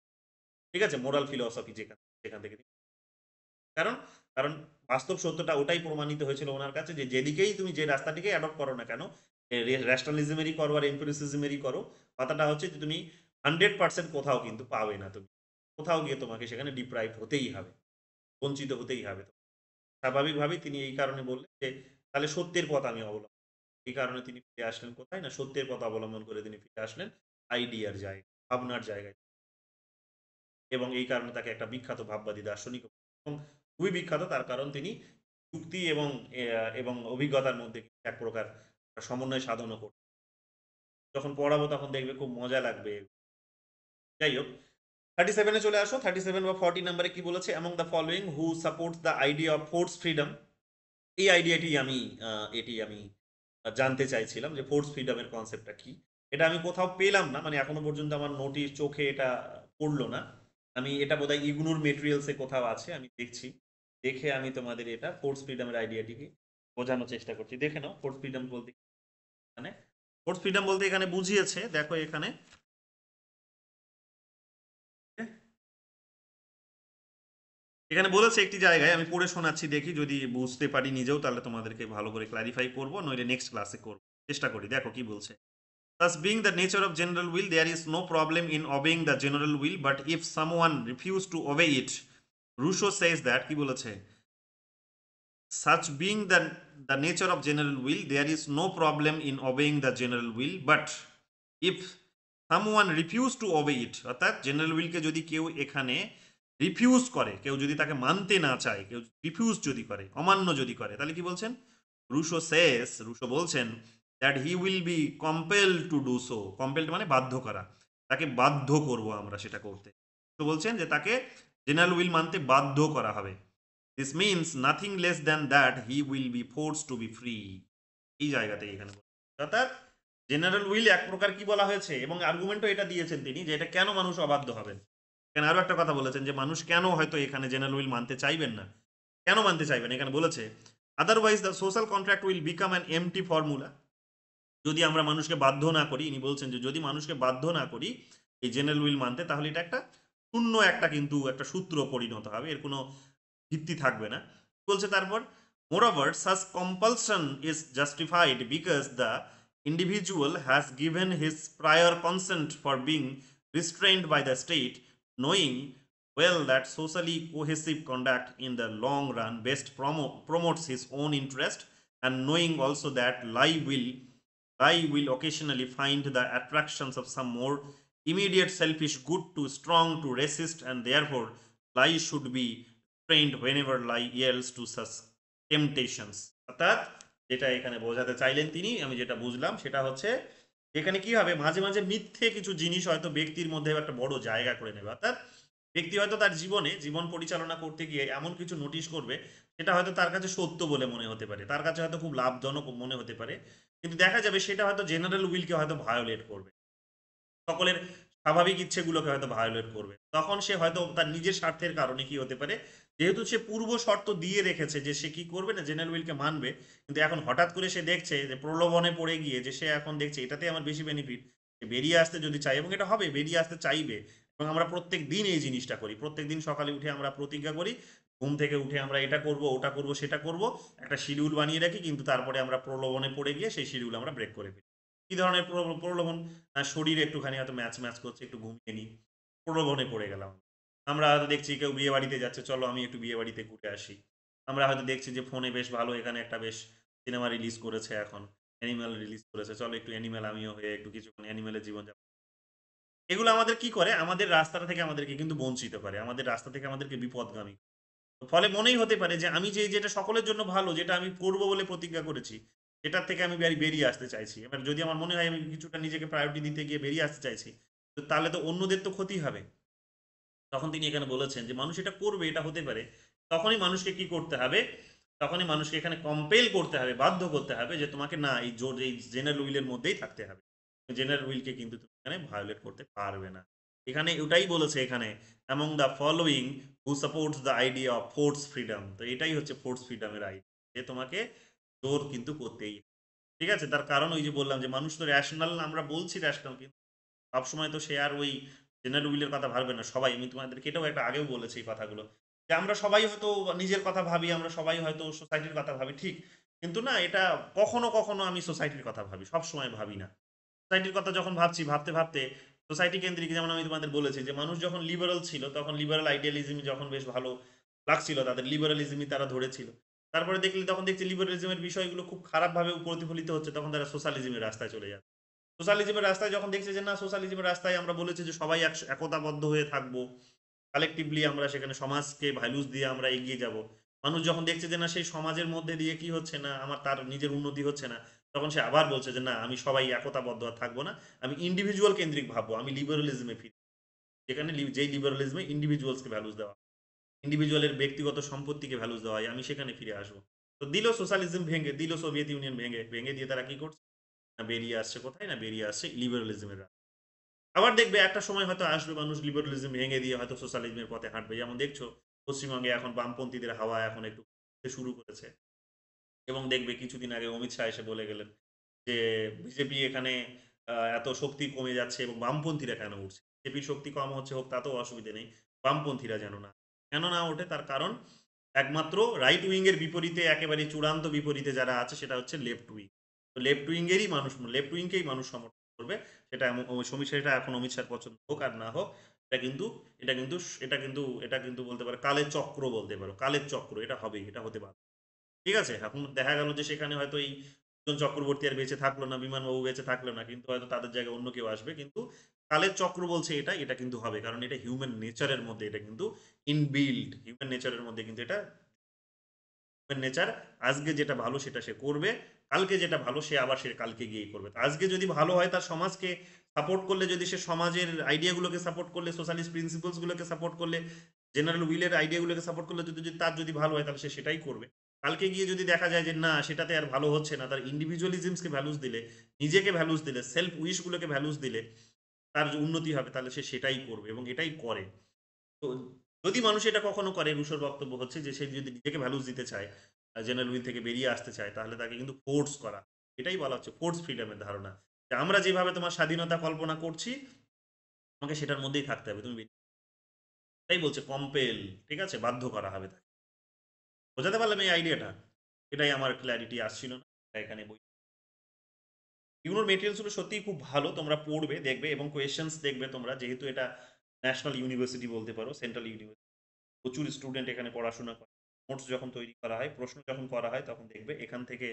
ঠিক আছে মোরাল ফিলসফি যেখান সেখান থেকে কারণ কারণ বাস্তব সত্যটা ওটাই প্রমাণিত হয়েছিল ওনার কাছে যে যেদিকেই তুমি যে রাস্তাটিকে অ্যাডপ্ট করো না কেন র্যাশনালিজমেরই করো আর এম্পেরিসিজমেরই করো কথাটা হচ্ছে যে তুমি হান্ড্রেড পার্সেন্ট কোথাও কিন্তু পাবে না তুমি কোথাও গিয়ে তোমাকে সেখানে ডিপ্রাইভ হতেই হবে বঞ্চিত হতেই হবে স্বাভাবিকভাবেই তিনি এই কারণে বললেন যে তাহলে সত্যের পথ আমি অবলম্বন এই কারণে তিনি ফিরে আসলেন কোথায় না সত্যের পথ অবলম্বন করে তিনি ফিরে আসলেন আইডিয়ার জায়গায় ভাবনার জায়গায় এবং এই কারণে তাকে একটা বিখ্যাত ভাববাদী দার্শনিক এবং খুবই বিখ্যাত তার কারণ তিনি যুক্তি এবং এবং অভিজ্ঞতার মধ্যে এক প্রকার সমন্বয় সাধনও করতেন যখন পড়াবো তখন দেখবে খুব মজা লাগবে যাই হোক থার্টি সেভেনে চলে আসো থার্টি সেভেন বা ফর্টি নাম্বারে কি বলেছে among the following who supports the idea of force freedom এই আইডিয়াটি আমি এটি আমি জানতে চাইছিলাম যে ফোর্স ফ্রিডমের কনসেপ্টটা কি এটা আমি কোথাও পেলাম না মানে এখনো পর্যন্ত আমার নোটির চোখে এটা পড়লো না আমি এটা বোধহয় ইগনোর মেটেরিয়ালসে কোথাও আছে আমি দেখছি দেখে আমি তোমাদের এটা ফোর্স ফ্রিডমের আইডিয়াটিকে বোঝানোর চেষ্টা করছি দেখে নাও ফোর্স ফ্রিডম বলতে মানে ফোর্স ফ্রিডম বলতে এখানে বুঝিয়েছে দেখো এখানে এখানে বলেছে একটি জায়গায় আমি পড়ে শোনাচ্ছি দেখি যদি বুঝতে পারি নিজেও তাহলে তোমাদেরকে ভালো করে ক্লারিফাই করব নইলে নেক্সট ক্লাসে করব চেষ্টা করি দেখো কি বলছে thus being the nature of general will there is no problem in obeying the general will but if someone refuse to obey it Rousseau says that কি বলেছে such being the the nature of general will there is no problem in obeying the general will but if someone refuse to obey it অর্থাৎ general উইলকে যদি কেউ এখানে refuse করে কেউ যদি তাকে মানতে না চায় কেউ রিফিউজ যদি করে অমান্য যদি করে তাহলে কি বলছেন রুশো শেষ রুশো বলছেন that he will be compel to do so compelled মানে বাধ্য করা তাকে বাধ্য করব আমরা সেটা করতে তো বলছেন যে তাকে জেনারেল উইল মানতে বাধ্য করা হবে this means nothing less than that he will be force to be free এই জায়গাতে এখানে অর্থাৎ জেনারেল উইল এক প্রকার কি বলা হয়েছে এবং আর্গুমেন্টও এটা দিয়েছেন তিনি যে এটা কেন মানুষ অবাধ্য হবেন আরও একটা কথা বলেছেন যে মানুষ কেন হয়তো এখানে জেনারেল উইল মানতে চাইবেন না কেন মানতে চাইবেন এখানে বলেছে otherwise the social contract will become an empty formula যদি আমরা মানুষকে বাধ্য না করি ইনি বলছেন যে যদি মানুষকে বাধ্য না করি এই জেনারেল উইল মানতে তাহলে এটা একটা শূন্য একটা কিন্তু একটা সূত্র পরিণত হবে এর কোনো ভিত্তি থাকবে না বলছে তারপর moreover such compulsion is justified because the individual has given his prior consent for being restrained by the state knowing well that socially cohesive conduct in the long run best promo promotes his own interest and knowing also that lie will lie will occasionally find the attractions of some more immediate selfish good too strong to resist and therefore lie should be trained whenever lie yields to such temptations অর্থাৎ যেটা এখানে বোঝাতে চাইলেন তিনি আমি যেটা বুঝলাম সেটা হচ্ছে এখানে কি হবে মাঝে মাঝে মিথ্যে কিছু জিনিস হয়তো ব্যক্তির মধ্যে একটা বড় জায়গা করে নেবে অর্থাৎ ব্যক্তি হয়তো তার জীবনে জীবন পরিচালনা করতে গিয়ে এমন কিছু নোটিশ করবে সেটা হয়তো তার কাছে সত্য বলে মনে হতে পারে তার কাছে হয়তো খুব লাভজনক মনে হতে পারে কিন্তু দেখা যাবে সেটা হয়তো জেনারেল উইলকে হয়তো ভায়োলেট করবে সকলের স্বাভাবিক ইচ্ছেগুলোকে হয়তো ভায়োলেট করবে তখন সে হয়তো তার নিজের স্বার্থের কারণে কি হতে পারে যেহেতু সে পূর্ব শর্ত দিয়ে রেখেছে যে সে কি করবে না জেনারেল উইলকে মানবে কিন্তু এখন হঠাৎ করে সে দেখছে যে প্রলোভনে পড়ে গিয়ে যে সে এখন দেখছে এটাতে আমার বেশি বেনিফিট বেরিয়ে আসতে যদি চাই এবং এটা হবে বেরিয়ে আসতে চাইবে এবং আমরা প্রত্যেক দিন এই জিনিসটা করি প্রত্যেক দিন সকালে উঠে আমরা প্রতিজ্ঞা করি ঘুম থেকে উঠে আমরা এটা করব ওটা করব সেটা করব একটা শিডিউল বানিয়ে রাখি কিন্তু তারপরে আমরা প্রলোভনে পড়ে গিয়ে সেই শিডিউল আমরা ব্রেক করে ফেলি কি ধরনের প্রলোভন শরীর একটুখানি হয়তো ম্যাচ ম্যাচ করছে একটু ঘুমিয়ে নিই প্রলোভনে পড়ে গেলাম আমরা হয়তো দেখছি কেউ বিয়ে বাড়িতে যাচ্ছে চলো আমি একটু বিয়ে বাড়িতে ঘুরে আসি আমরা হয়তো দেখছি যে ফোনে বেশ ভালো এখানে একটা বেশ সিনেমা রিলিজ করেছে এখন অ্যানিমেল রিলিজ করেছে চলো একটু অ্যানিমেল আমিও হয়ে একটু কিছুক্ষণ অ্যানিমেলের জীবনযাপন এগুলো আমাদের কি করে আমাদের রাস্তাটা থেকে আমাদেরকে কিন্তু বঞ্চিত করে আমাদের রাস্তা থেকে আমাদেরকে বিপদগামী ফলে মনেই হতে পারে যে আমি যে যেটা সকলের জন্য ভালো যেটা আমি করব বলে প্রতিজ্ঞা করেছি এটার থেকে আমি বেরিয়ে আসতে চাইছি এবার যদি আমার মনে হয় আমি কিছুটা নিজেকে প্রায়োরিটি দিতে গিয়ে বেরিয়ে আসতে চাইছি তো তাহলে তো অন্যদের তো ক্ষতি হবে তখন তিনি এখানে বলেছেন যে মানুষ এটা করবে এটা হতে পারে তখনই মানুষকে কি করতে হবে তখনই মানুষকে এখানে কম্পেল করতে হবে বাধ্য করতে হবে যে তোমাকে না এই জোর এই জেনারেল উইলের মধ্যেই থাকতে হবে জেনারেল উইলকে কিন্তু তুমি এখানে ভায়োলেট করতে পারবে না এখানে ওটাই বলেছে এখানে among the following who supports the idea of force freedom তো এটাই হচ্ছে ফোর্স ফ্রিডমের আইডিয়া যে তোমাকে জোর কিন্তু করতেই ঠিক আছে তার কারণ ওই যে বললাম যে মানুষ তো র্যাশনাল আমরা বলছি র্যাশনাল কিন্তু সবসময় তো সে আর ওই জেনারেল উইলের কথা ভাববে না সবাই আমি তোমাদেরকে এটাও একটা আগেও বলেছি এই কথাগুলো যে আমরা সবাই হয়তো নিজের কথা ভাবি আমরা সবাই হয়তো সোসাইটির কথা ভাবি ঠিক কিন্তু না এটা কখনো কখনো আমি সোসাইটির কথা ভাবি সব সময় ভাবি না সোসাইটির কথা যখন ভাবছি ভাবতে ভাবতে সোসাইটি কেন্দ্রিক যেমন আমি তোমাদের বলেছি যে মানুষ যখন লিবারাল ছিল তখন লিবারাল আইডিয়ালিজম যখন বেশ ভালো লাগছিল তাদের লিবারালিজমই তারা ধরেছিল তারপরে দেখলি তখন দেখছি লিবারালিজমের বিষয়গুলো খুব খারাপভাবে প্রতিফলিত হচ্ছে তখন তারা সোশ্যালিজমের রাস্তায় চলে যাচ্ছে সোশ্যালিজমের রাস্তায় যখন দেখছে যে না সোশ্যালিজমের রাস্তায় আমরা বলেছি যে সবাই একতাবদ্ধ হয়ে থাকবো কালেকটিভলি আমরা সেখানে সমাজকে ভ্যালুস দিয়ে আমরা এগিয়ে যাব মানুষ যখন দেখছে যে না সেই সমাজের মধ্যে দিয়ে কি হচ্ছে না আমার তার নিজের উন্নতি হচ্ছে না তখন সে আবার বলছে যে না আমি সবাই একতাবদ্ধ আর থাকবো না আমি ইন্ডিভিজুয়াল কেন্দ্রিক ভাববো আমি লিবারালিজমে ফিরি যেখানে যেই লিবারালিজমে ইন্ডিভিজুয়ালসকে ভ্যালুস দেওয়া ইন্ডিভিজুয়ালের ব্যক্তিগত সম্পত্তিকে ভ্যালুস দেওয়া হয় আমি সেখানে ফিরে আসবো তো দিল সোশ্যালিজম ভেঙে দিল সোভিয়েত ইউনিয়ন ভেঙে ভেঙে দিয়ে তারা কি করছে বেরিয়ে আসছে কোথায় না বেরিয়ে আসছে লিবারালিজমের আবার দেখবে একটা সময় হয়তো আসবে মানুষ লিবারালিজম ভেঙে দিয়ে হয়তো সোশ্যালিজমের পথে হাঁটবে যেমন দেখছো পশ্চিমবঙ্গে এখন বামপন্থীদের হাওয়া এখন একটু শুরু করেছে এবং দেখবে কিছুদিন আগে অমিত শাহ এসে বলে গেলেন যে বিজেপি এখানে এত শক্তি কমে যাচ্ছে এবং বামপন্থীরা কেন উঠছে বিজেপির শক্তি কম হচ্ছে হোক তাতেও অসুবিধে নেই বামপন্থীরা যেন না কেন না ওঠে তার কারণ একমাত্র রাইট উইং এর বিপরীতে একেবারে চূড়ান্ত বিপরীতে যারা আছে সেটা হচ্ছে লেফট উইং লেফট উইংয়েরই মানুষ লেফট উইংকেই মানুষ সমর্থন করবে সেটা সমীর সেটা এখন অমিত শাহ পছন্দ হোক আর না হোক এটা কিন্তু এটা কিন্তু এটা কিন্তু এটা কিন্তু বলতে পারো কালের চক্র বলতে পারো কালের চক্র এটা হবেই এটা হতে পারে ঠিক আছে এখন দেখা গেল যে সেখানে হয়তো এই চক্রবর্তী আর বেঁচে থাকলো না বিমানবাবু বেঁচে থাকলো না কিন্তু হয়তো তাদের জায়গায় অন্য কেউ আসবে কিন্তু কালের চক্র বলছে এটা এটা কিন্তু হবে কারণ এটা হিউম্যান নেচারের মধ্যে এটা কিন্তু ইনবিল্ড হিউম্যান নেচারের মধ্যে কিন্তু এটা নেচার আজকে যেটা ভালো সেটা সে করবে কালকে যেটা ভালো সে আবার সে কালকে গিয়েই করবে আজকে যদি ভালো হয় তার সমাজকে সাপোর্ট করলে যদি সে সমাজের আইডিয়াগুলোকে সাপোর্ট করলে সোশ্যালিস্ট প্রিন্সিপালসগুলোকে সাপোর্ট করলে জেনারেল উইলের আইডিয়াগুলোকে সাপোর্ট করলে যদি তার যদি ভালো হয় তাহলে সে সেটাই করবে কালকে গিয়ে যদি দেখা যায় যে না সেটাতে আর ভালো হচ্ছে না তার ইন্ডিভিজুয়ালিজমসকে ভ্যালুস দিলে নিজেকে ভ্যালুস দিলে সেলফ উইশগুলোকে ভ্যালুস দিলে তার উন্নতি হবে তাহলে সে সেটাই করবে এবং এটাই করে তো যদি মানুষ এটা কখনো করে রুশোর বক্তব্য হচ্ছে যে সে যদি নিজেকে ভ্যালুজ দিতে চায় জেনারেল উইল থেকে বেরিয়ে আসতে চায় তাহলে তাকে কিন্তু ফোর্স করা এটাই বলা হচ্ছে ফোর্স ফ্রিডমের ধারণা যে আমরা যেভাবে তোমার স্বাধীনতা কল্পনা করছি তোমাকে সেটার মধ্যেই থাকতে হবে তুমি তাই বলছে কম্পেল ঠিক আছে বাধ্য করা হবে তাকে বোঝাতে পারলাম এই আইডিয়াটা এটাই আমার ক্ল্যারিটি আসছিল না এখানে বই ইউনোর মেটেরিয়ালসগুলো সত্যিই খুব ভালো তোমরা পড়বে দেখবে এবং কোয়েশনস দেখবে তোমরা যেহেতু এটা ন্যাশনাল ইউনিভার্সিটি বলতে পারো সেন্ট্রাল ইউনিভার্সিটি প্রচুর স্টুডেন্ট এখানে পড়াশোনা করে নোটস যখন তৈরি করা হয় প্রশ্ন যখন করা হয় তখন দেখবে এখান থেকে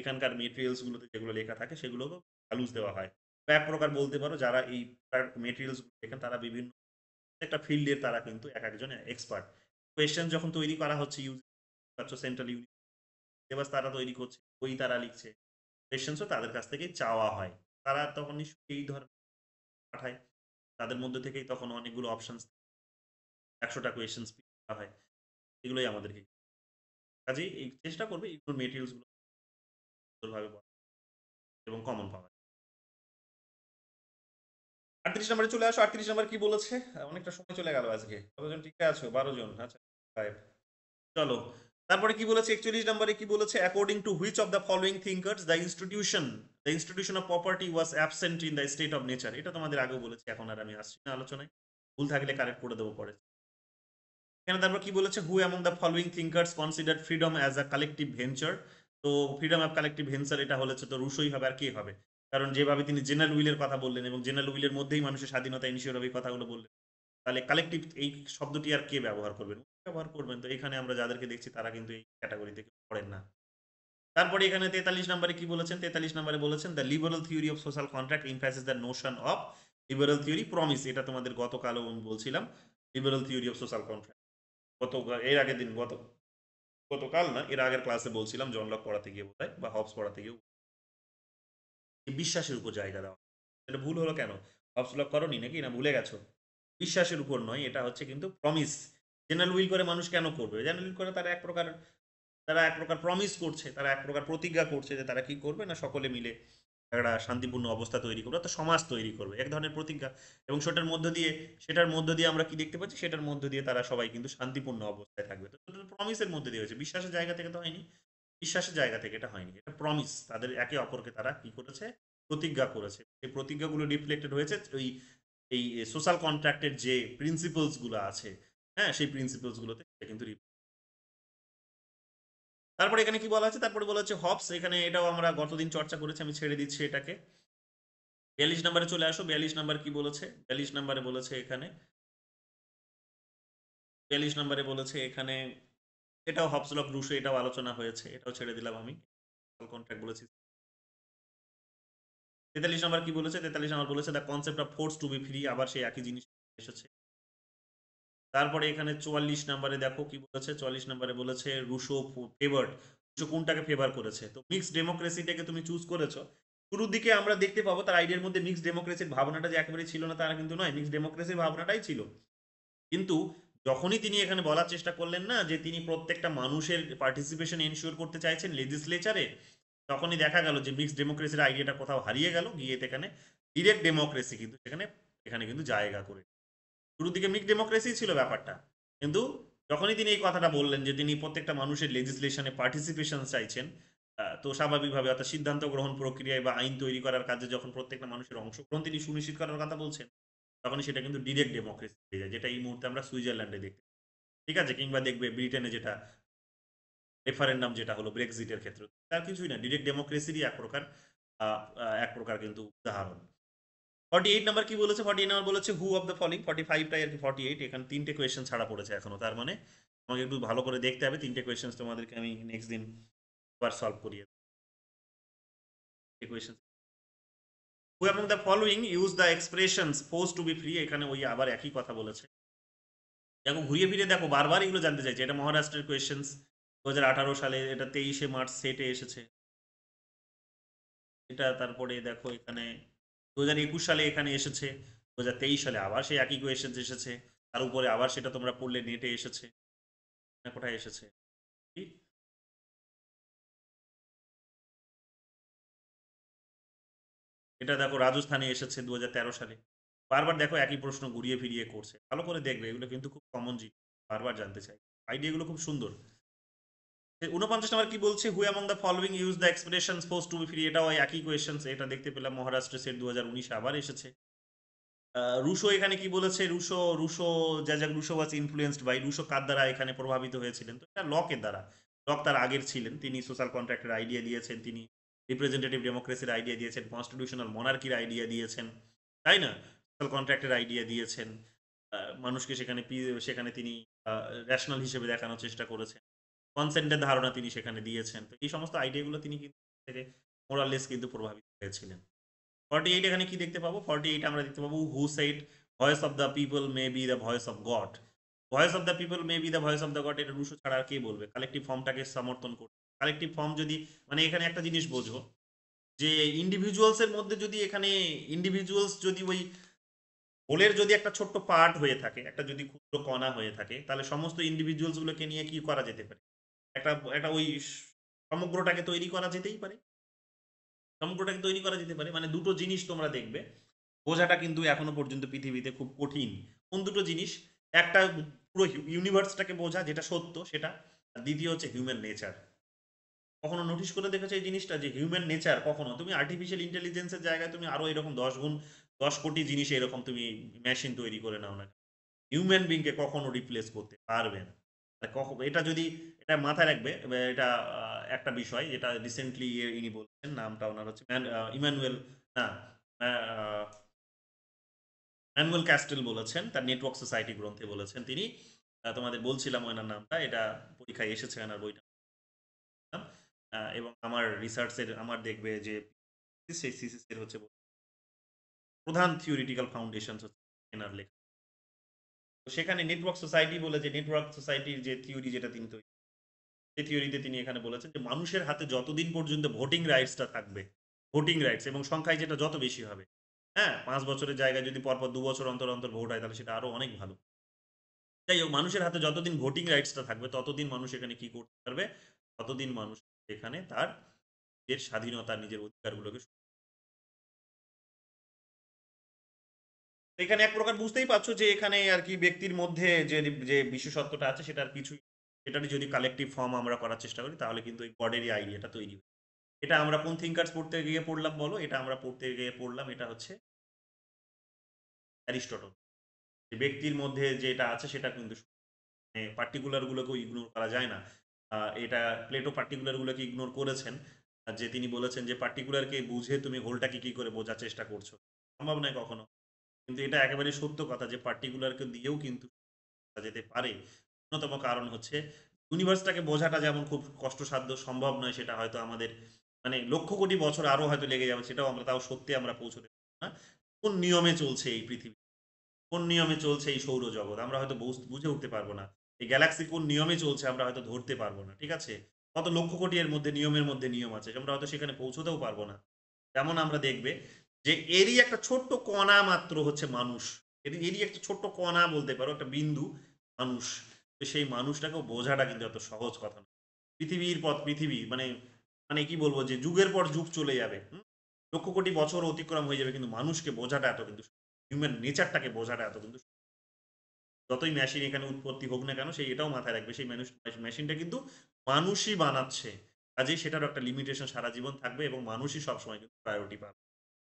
এখানকার মেটেরিয়ালসগুলোতে যেগুলো লেখা থাকে সেগুলোকে ভ্যালুজ দেওয়া হয় এক প্রকার বলতে পারো যারা এই মেটেরিয়ালসগুলো লেখেন তারা বিভিন্ন একটা ফিল্ডের তারা কিন্তু এক একজন এক্সপার্ট কোয়েশ্চেন যখন তৈরি করা হচ্ছে ইউজ সেন্ট্রাল ইউনিভার্সিটি সিলেবাস তারা তৈরি করছে বই তারা লিখছে কোয়েশ্চেন্সও তাদের কাছ থেকে চাওয়া হয় তারা তখন নিশ্চয়ই এই ধরনের পাঠায় তাদের মধ্যে থেকেই তখন অনেকগুলো অপশানস একশোটা কোয়েশনস করা হয় এগুলোই আমাদেরকে কাজেই এই চেষ্টা করবে এগুলোর মেটেরিয়ালসগুলো সুন্দরভাবে এবং কমন পাওয়া আটত্রিশ নম্বরে চলে আসো আটত্রিশ নম্বর কি বলেছে অনেকটা সময় চলে গেল আজকে কতজন ঠিক আছো বারো জন আচ্ছা চলো তারপরে কি বলেছে একচল্লিশ নম্বরে কি বলেছে according to which of the following thinkers the institution the institution of property was absent in the state of nature এটা তোমাদের আগেও বলেছি এখন আর আমি আসছি না আলোচনায় ভুল থাকলে কারেক্ট করে দেবো পরে এখানে তারপর কি বলেছে who among the following thinkers consider freedom as a collective venture তো ফ্রিডম অফ কালেকটিভ ভেঞ্চার এটা হলে তো রুশোই হবে আর কে হবে কারণ যেভাবে তিনি জেনারেল উইলের কথা বললেন এবং জেনারেল উইলের মধ্যেই মানুষের স্বাধীনতা ইনিশিয়ার হবে এই কথাগুলো বললেন তাহলে কালেকটিভ এই শব্দটি আর কে ব্যবহার করবেন ব্যবহার করবেন তো এখানে আমরা যাদেরকে দেখছি তারা কিন্তু এই ক্যাটাগরি থেকে পড়েন না তারপরে এখানে তেতাল্লিশ নম্বরে কি বলেছেন তেতাল্লিশ নম্বরে বলেছেন the liberal theory of social contract emphasis the notion of liberal theory promise এটা তোমাদের গতকালও আমি বলছিলাম liberal theory of social contract গত এর আগের দিন গত গতকাল না এর আগের ক্লাসে বলছিলাম জনলক পড়াতে গিয়ে বোধ বা হবস পড়াতে গিয়ে বিশ্বাসের উপর জায়গা দেওয়া এটা ভুল হলো কেন হবস লক করনি নাকি না ভুলে গেছো বিশ্বাসের উপর নয় এটা হচ্ছে কিন্তু প্রমিস জেনারেল উইল করে মানুষ কেন করবে জেনারেল উইল করে তার এক প্রকার তারা এক প্রকার প্রমিস করছে তারা এক প্রকার প্রতিজ্ঞা করছে যে তারা কি করবে না সকলে মিলে একটা শান্তিপূর্ণ অবস্থা তৈরি করবে অর্থাৎ সমাজ তৈরি করবে এক ধরনের প্রতিজ্ঞা এবং সেটার মধ্য দিয়ে সেটার মধ্য দিয়ে আমরা কি দেখতে পাচ্ছি সেটার মধ্য দিয়ে তারা সবাই কিন্তু শান্তিপূর্ণ অবস্থায় থাকবে তো প্রমিসের মধ্যে দিয়ে হয়েছে বিশ্বাসের জায়গা থেকে তো হয়নি বিশ্বাসের জায়গা থেকে এটা হয়নি এটা প্রমিস তাদের একে অপরকে তারা কি করেছে প্রতিজ্ঞা করেছে সেই প্রতিজ্ঞাগুলো রিফ্লেক্টেড হয়েছে ওই এই সোশ্যাল কন্ট্রাক্টের যে প্রিন্সিপালসগুলো আছে হ্যাঁ সেই প্রিন্সিপালসগুলোতে কিন্তু তারপরে এখানে কি বলা আছে তারপরে বলা হচ্ছে হবস এখানে এটাও আমরা গতদিন চর্চা করেছি আমি ছেড়ে দিচ্ছি এটাকে বিয়াল্লিশ নাম্বারে চলে আসো বিয়াল্লিশ নাম্বার কি বলেছে বিয়াল্লিশ নাম্বারে বলেছে এখানে বিয়াল্লিশ নাম্বারে বলেছে এখানে এটাও হবস অফ রুশো এটাও আলোচনা হয়েছে এটাও ছেড়ে দিলাম আমি কন্ট্রাক্ট বলেছি তেতাল্লিশ নাম্বার কি বলেছে তেতাল্লিশ নাম্বার বলেছে the concept of force to be free আবার সেই একই জিনিস এসেছে তারপরে এখানে চুয়াল্লিশ নাম্বারে দেখো কি বলেছে চুয়াল্লিশ নাম্বারে বলেছে রুশো ফেভার্ড রুশো কোনটাকে ফেভার করেছে তো মিক্সড ডেমোক্রেসিটাকে তুমি চুজ করেছো শুরুর দিকে আমরা দেখতে পাবো তার আইডিয়ার মধ্যে মিক্সড ডেমোক্রেসির ভাবনাটা যে একেবারে ছিল না তারা কিন্তু নয় মিক্সড ডেমোক্রেসির ভাবনাটাই ছিল কিন্তু যখনই তিনি এখানে বলার চেষ্টা করলেন না যে তিনি প্রত্যেকটা মানুষের পার্টিসিপেশন এনশিওর করতে চাইছেন লেজিসলেচারে তখনই দেখা গেল যে মিক্সড ডেমোক্রেসির আইডিয়াটা কোথাও হারিয়ে গেল গিয়ে এখানে ডিরেক্ট ডেমোক্রেসি কিন্তু সেখানে এখানে কিন্তু জায়গা করে শুরুর দিকে মিক ডেমোক্রেসি ছিল ব্যাপারটা কিন্তু যখনই তিনি এই কথাটা বললেন যে তিনি প্রত্যেকটা মানুষের লেজিসলেশনে পার্টিসিপেশন চাইছেন তো স্বাভাবিকভাবে অর্থাৎ সিদ্ধান্ত গ্রহণ প্রক্রিয়ায় বা আইন তৈরি করার কাজে যখন প্রত্যেকটা মানুষের অংশগ্রহণ তিনি সুনিশ্চিত করার কথা বলছেন তখনই সেটা কিন্তু ডিরেক্ট ডেমোক্রেসি হয়ে যায় যেটা এই মুহূর্তে আমরা সুইজারল্যান্ডে দেখতে ঠিক আছে কিংবা দেখবে ব্রিটেনে যেটা রেফারেন্ডাম যেটা হলো ব্রেক্সিটের ক্ষেত্রে তার কিছুই না ডিরেক্ট ডেমোক্রেসিরই এক প্রকার এক প্রকার কিন্তু উদাহরণ ফর্টি এইট নাম্বার কি বলেছে ফর্টি নাম্বার বলেছে who of the following forty ফাইভটাই আর কি ফর্টি এইট এখানে তিনটে কোয়েশ্চেন ছাড়া পড়েছে এখনো তার মানে আমাকে একটু ভালো করে দেখতে হবে তিনটে কোয়েশ্চেন তোমাদেরকে আমি নেক্সট দিন আবার সলভ করিয়ে question who among the following use the expression force to be free এখানে ওই আবার একই কথা বলেছে দেখো ঘুরিয়ে ফিরে দেখো বারবার এগুলো জানতে চাইছে এটা মহারাষ্ট্রের কোয়েশ্চেন্স দু হাজার আঠারো সালে এটা তেইশে মার্চ সেটে এসেছে এটা তারপরে দেখো এখানে দু সালে এখানে এসেছে দু সালে আবার সেই একই কোয়েশন এসেছে তার উপরে আবার সেটা তোমরা পড়লে নেটে এসেছে কোথায় এসেছে এটা দেখো রাজস্থানে এসেছে দু সালে বারবার দেখো একই প্রশ্ন ঘুরিয়ে ফিরিয়ে করছে ভালো করে দেখবে এগুলো কিন্তু খুব কমন জি বারবার জানতে চাই আইডিয়াগুলো খুব সুন্দর উনপঞ্চাশ নম্বর কি বলছে who among the following use the expression suppose to be free এটাও একই কোয়েশন এটা দেখতে পেলাম মহারাষ্ট্র সেট দু আবার এসেছে রুশো এখানে কি বলেছে রুশো রুশো যা Rousseau was influenced by Rousseau কার দ্বারা এখানে প্রভাবিত হয়েছিলেন তো এটা লকের দ্বারা লক তার আগের ছিলেন তিনি সোশ্যাল কন্ট্রাক্টের আইডিয়া দিয়েছেন তিনি রিপ্রেজেন্টেটিভ ডেমোক্রেসির আইডিয়া দিয়েছেন কনস্টিটিউশনাল মনার্কির আইডিয়া দিয়েছেন তাই না সোশ্যাল কন্ট্রাক্টের আইডিয়া দিয়েছেন মানুষকে সেখানে সেখানে তিনি ন্যাশনাল হিসেবে দেখানোর চেষ্টা করেছেন কনসেন্টের ধারণা তিনি সেখানে দিয়েছেন তো এই সমস্ত আইডিয়াগুলো তিনি কিন্তু থেকে মোরালেস কিন্তু প্রভাবিত হয়েছিলেন ফর্টি এইট এখানে কি দেখতে পাবো ফর্টি এইট আমরা দেখতে পাবো who said voice of the people may be the voice of god voice of the people may be the voice of the god এটা রুশো ছাড়া আর কে বলবে কালেকটিভ ফর্মটাকে সমর্থন করবে কালেকটিভ ফর্ম যদি মানে এখানে একটা জিনিস বোঝো যে ইন্ডিভিজুয়ালসের মধ্যে যদি এখানে ইন্ডিভিজুয়ালস যদি ওই হোলের যদি একটা ছোট্ট পার্ট হয়ে থাকে একটা যদি ক্ষুদ্র কণা হয়ে থাকে তাহলে সমস্ত ইন্ডিভিজুয়ালসগুলোকে নিয়ে কি করা যেতে পারে একটা একটা ওই সমগ্রটাকে তৈরি করা যেতেই পারে সমগ্রটাকে তৈরি করা যেতে পারে মানে দুটো জিনিস তোমরা দেখবে বোঝাটা কিন্তু এখনো পর্যন্ত পৃথিবীতে খুব কঠিন কোন দুটো জিনিস একটা পুরো ইউনিভার্সটাকে বোঝা যেটা সত্য সেটা আর দ্বিতীয় হচ্ছে হিউম্যান নেচার কখনো নোটিস করে দেখেছো এই জিনিসটা যে হিউম্যান নেচার কখনো তুমি আর্টিফিশিয়াল ইন্টেলিজেন্সের জায়গায় তুমি আরো এরকম দশ গুণ দশ কোটি জিনিস এরকম তুমি মেশিন তৈরি করে নাও না হিউম্যান বিংকে কখনো রিপ্লেস করতে পারবে না কখন এটা যদি এটা মাথায় রাখবে এটা একটা বিষয় যেটা রিসেন্টলি ইনি বলছেন নামটা ওনার হচ্ছে ইমানুয়েল না ম্যানুয়েল ক্যাস্টেল বলেছেন তার নেটওয়ার্ক সোসাইটি গ্রন্থে বলেছেন তিনি তোমাদের বলছিলাম ওনার নামটা এটা পরীক্ষায় এসেছে ওনার বইটা এবং আমার রিসার্চের আমার দেখবে যে সিসিসের হচ্ছে প্রধান থিওরিটিক্যাল ফাউন্ডেশন হচ্ছে লেখা তো সেখানে নেটওয়ার্ক সোসাইটি বলে যে নেটওয়ার্ক সোসাইটির যে থিওরি যেটা তিনি তৈরি এই থিওরিতে তিনি এখানে বলেছেন যে মানুষের হাতে যতদিন পর্যন্ত ভোটিং রাইটসটা থাকবে ভোটিং রাইটস এবং সংখ্যায় যেটা যত বেশি হবে হ্যাঁ পাঁচ বছরের জায়গায় যদি পরপর দু বছর অন্তর অন্তর ভোট হয় তাহলে সেটা আরো অনেক ভালো যাই হোক মানুষের হাতে যতদিন ভোটিং রাইটসটা থাকবে ততদিন মানুষ এখানে কি করতে পারবে ততদিন মানুষ এখানে তার নিজের স্বাধীনতা নিজের অধিকারগুলোকে এখানে এক প্রকার বুঝতেই পারছো যে এখানে আর কি ব্যক্তির মধ্যে যে যে বিশেষত্বটা আছে সেটার কিছুই এটারই যদি কালেকটিভ ফর্ম আমরা করার চেষ্টা করি তাহলে কিন্তু এই গডেরই আইডিয়াটা তৈরি হয় এটা আমরা কোন থিঙ্কার্স পড়তে গিয়ে পড়লাম বলো এটা আমরা পড়তে গিয়ে পড়লাম এটা হচ্ছে অ্যারিস্টটল ব্যক্তির মধ্যে যেটা আছে সেটা কিন্তু পার্টিকুলারগুলোকেও মানে ইগনোর করা যায় না এটা প্লেটো পার্টিকুলারগুলোকে ইগনোর করেছেন যে তিনি বলেছেন যে পার্টিকুলারকে বুঝে তুমি হোলটাকে কি করে বোঝার চেষ্টা করছো সম্ভব নয় কখনো কিন্তু এটা একেবারে সত্য কথা যে পার্টিকুলারকে দিয়েও কিন্তু যেতে পারে অন্যতম কারণ হচ্ছে ইউনিভার্সটাকে বোঝাটা যেমন খুব কষ্টসাধ্য সম্ভব নয় সেটা হয়তো আমাদের মানে লক্ষ কোটি বছর আরও হয়তো লেগে যাবে সেটাও আমরা তাও সত্যি আমরা পৌঁছতে না কোন নিয়মে চলছে এই পৃথিবী কোন নিয়মে চলছে এই সৌরজগৎ আমরা হয়তো বুঝে উঠতে পারবো না এই গ্যালাক্সি কোন নিয়মে চলছে আমরা হয়তো ধরতে পারবো না ঠিক আছে কত লক্ষ কোটি এর মধ্যে নিয়মের মধ্যে নিয়ম আছে আমরা হয়তো সেখানে পৌঁছতেও পারবো না যেমন আমরা দেখবে যে এরই একটা ছোট্ট কণা মাত্র হচ্ছে মানুষ এরই একটা ছোট্ট কণা বলতে পারো একটা বিন্দু মানুষ সেই মানুষটাকে বোঝাটা কিন্তু এত সহজ কথা না পৃথিবীর পথ পৃথিবী মানে মানে কি বলবো যে যুগের পর যুগ চলে যাবে লক্ষ কোটি বছর অতিক্রম হয়ে যাবে কিন্তু মানুষকে বোঝাটা এত কিন্তু হিউম্যান নেচারটাকে বোঝাটা এত কিন্তু যতই মেশিন এখানে উৎপত্তি হোক না কেন সেই এটাও মাথায় রাখবে সেই মানুষ মেশিনটা কিন্তু মানুষই বানাচ্ছে কাজেই সেটারও একটা লিমিটেশন সারা জীবন থাকবে এবং মানুষই সবসময় কিন্তু প্রায়োরিটি পাবে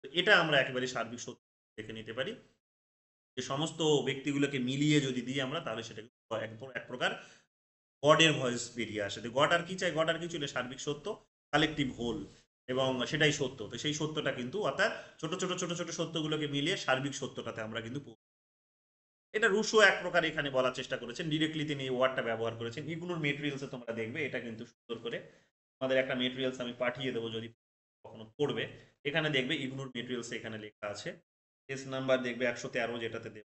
তো এটা আমরা একেবারে সার্বিক সত্য দেখে নিতে পারি যে সমস্ত ব্যক্তিগুলোকে মিলিয়ে যদি দিই আমরা তাহলে সেটাকে এক প্রকার গডের ভয়েস বেরিয়ে আসে গড আর কি চাই গড আর কি চলে সার্বিক সত্য কালেকটিভ হোল এবং সেটাই সত্য তো সেই সত্যটা কিন্তু অর্থাৎ ছোট ছোট ছোট ছোট সত্যগুলোকে মিলিয়ে সার্বিক সত্যটাতে আমরা কিন্তু এটা রুশো এক প্রকার এখানে বলার চেষ্টা করেছেন ডিরেক্টলি তিনি এই ওয়ার্ডটা ব্যবহার করেছেন এগুলোর মেটেরিয়ালসে তোমরা দেখবে এটা কিন্তু সুন্দর করে আমাদের একটা মেটেরিয়ালস আমি পাঠিয়ে দেবো যদি কখনো পড়বে এখানে দেখবে ইগনোর মেটেরিয়ালস এখানে লেখা আছে কেস নাম্বার দেখবে একশো তেরো যেটাতে দেবে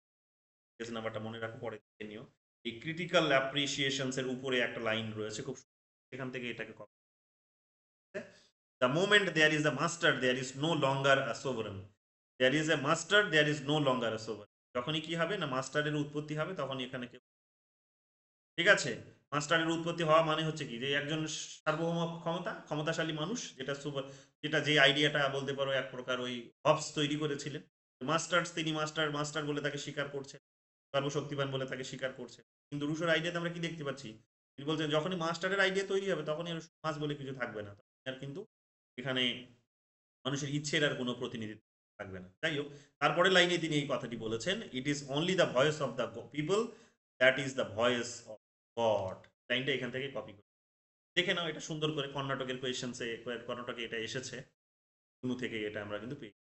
কেস নাম্বারটা মনে রাখো পরে দেখে নিও এই ক্রিটিক্যাল অ্যাপ্রিসিয়েশনসের উপরে একটা লাইন রয়েছে খুব সেখান থেকে এটাকে copy the moment there is the master there is no longer a sovereign there is a master there is no longer a sovereign যখনই কি হবে না মাস্টারের উৎপত্তি হবে তখন এখানে কেউ ঠিক আছে মাস্টারের উৎপত্তি হওয়া মানে হচ্ছে কি যে একজন সার্বভৌম ক্ষমতা ক্ষমতাশালী মানুষ যেটা সুপার যেটা যে আইডিয়াটা বলতে পারো এক প্রকার ওই হবস তৈরি করেছিলেন মাস্টার্স তিনি মাস্টার মাস্টার বলে তাকে স্বীকার করছেন সর্বশক্তিমান বলে তাকে স্বীকার করছে কিন্তু রুশোর আইডিয়াতে আমরা কি দেখতে পাচ্ছি তিনি বলছেন যখনই মাস্টারের আইডিয়া তৈরি হবে তখনই আর সমাজ বলে কিছু থাকবে না আর কিন্তু এখানে মানুষের ইচ্ছের আর কোনো প্রতিনিধিত্ব থাকবে না যাই হোক তারপরে লাইনে তিনি এই কথাটি বলেছেন it is only the voice of the people that is the voice of god লাইনটা এখান থেকে কপি করে দেখে নাও এটা সুন্দর করে কর্ণাটকের কোয়েশনসে কর্ণাটকে এটা এসেছে থেকে এটা আমরা কিন্তু পেয়েছি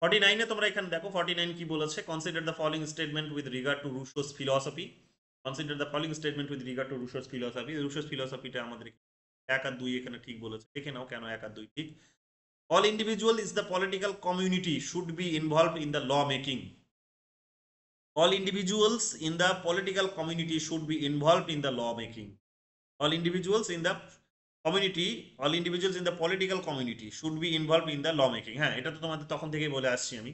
ফর্টি নাইনে তোমরা এখানে দেখো ফর্টি নাইন কি বলেছে consider the following statement with regard to Rousseau's philosophy consider the following statement with regard to Rousseau's philosophy Rousseau's ফিলসফিটা আমাদের এক আর দুই এখানে ঠিক বলেছে দেখে নাও কেন এক আর দুই ঠিক all individual is the political community should be involve in the law making all individuals in the political community should be involved in the law making all individuals in the community all individuals in the political community should be involve in the law making হ্যাঁ এটা তো তোমাদের তখন থেকেই বলে আসছি আমি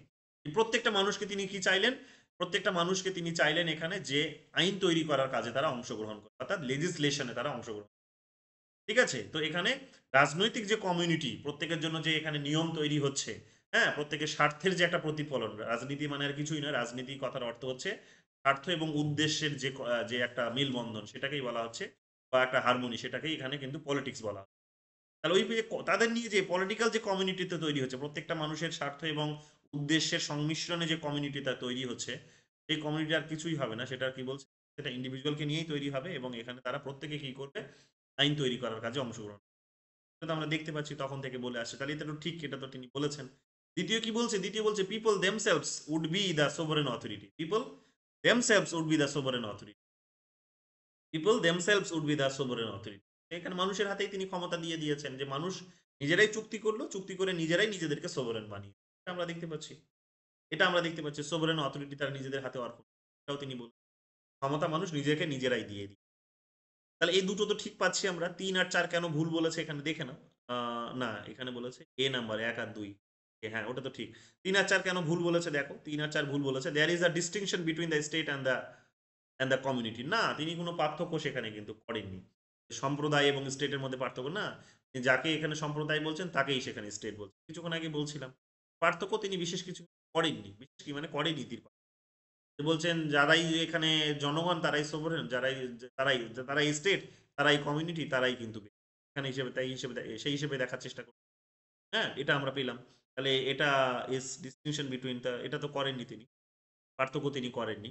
প্রত্যেকটা মানুষকে তিনি কি চাইলেন প্রত্যেকটা মানুষকে তিনি চাইলেন এখানে যে আইন তৈরি করার কাজে তারা অংশগ্রহণ করে অর্থাৎ লেজিসলেশনে তারা অংশগ্রহণ ঠিক আছে তো এখানে রাজনৈতিক যে কমিউনিটি প্রত্যেকের জন্য যে এখানে নিয়ম তৈরি হচ্ছে হ্যাঁ প্রত্যেকের স্বার্থের যে একটা প্রতিফলন রাজনীতি মানে আর কিছুই নয় রাজনীতি কথার অর্থ হচ্ছে স্বার্থ এবং উদ্দেশ্যের যে যে একটা মিলবন্ধন সেটাকেই বলা হচ্ছে বা একটা হারমোনি সেটাকে এখানে কিন্তু পলিটিক্স বলা তাহলে ওই তাদের নিয়ে যে পলিটিক্যাল যে কমিউনিটিতে তৈরি হচ্ছে প্রত্যেকটা মানুষের স্বার্থ এবং উদ্দেশ্যের সংমিশ্রণে যে কমিউনিটিটা তৈরি হচ্ছে সেই কমিউনিটি আর কিছুই হবে না সেটা কি বলছে সেটা ইন্ডিভিজুয়ালকে নিয়েই তৈরি হবে এবং এখানে তারা প্রত্যেকে কি করবে আইন তৈরি করার কাজে অংশগ্রহণ সেটা আমরা দেখতে পাচ্ছি তখন থেকে বলে আসছে তাহলে এটা তো ঠিক এটা তো তিনি বলেছেন দ্বিতীয় কি বলছে দ্বিতীয় বলছে people themselves would be the sovereign authority people themselves would be the sovereign authority people themselves would be the sovereign authority এখানে মানুষের হাতেই তিনি ক্ষমতা দিয়ে দিয়েছেন যে মানুষ নিজেরাই চুক্তি করলো চুক্তি করে নিজেরাই নিজেদেরকে সোবরেন বানিয়ে আমরা দেখতে পাচ্ছি এটা আমরা দেখতে পাচ্ছি সোবরেন অথরিটি তারা নিজেদের হাতে অর্পণ এটাও তিনি বলেন ক্ষমতা মানুষ নিজেকে নিজেরাই দিয়ে দিই তাহলে এই দুটো তো ঠিক পাচ্ছি আমরা তিন আর চার কেন ভুল বলেছে এখানে দেখে না না এখানে বলেছে এ নাম্বার এক আর দুই হ্যাঁ ওটা তো ঠিক তিন আর চার কেন ভুল বলেছে দেখো তিন আর চার ভুল বলেছে there is a distinction between the state and the and the community না তিনি কোনো পার্থক্য সেখানে কিন্তু করেননি সম্প্রদায় এবং স্টেটের মধ্যে পার্থক্য না যাকে এখানে সম্প্রদায় বলছেন তাকেই সেখানে স্টেট বলছেন কিছুক্ষণ আগে বলছিলাম পার্থক্য তিনি বিশেষ কিছু করেননি বিশেষ কি মানে করেনি তীর বলছেন যারাই এখানে জনগণ তারাই সোভরেন যারাই তারাই তারাই স্টেট তারাই কমিউনিটি তারাই কিন্তু এখানে হিসেবে তাই হিসেবে সেই হিসেবে দেখার চেষ্টা করি হ্যাঁ এটা আমরা পেলাম তাহলে এটা ইস ডিস্টিংশন বিটুইন দ্য এটা তো করেননি তিনি পার্থক্য তিনি করেননি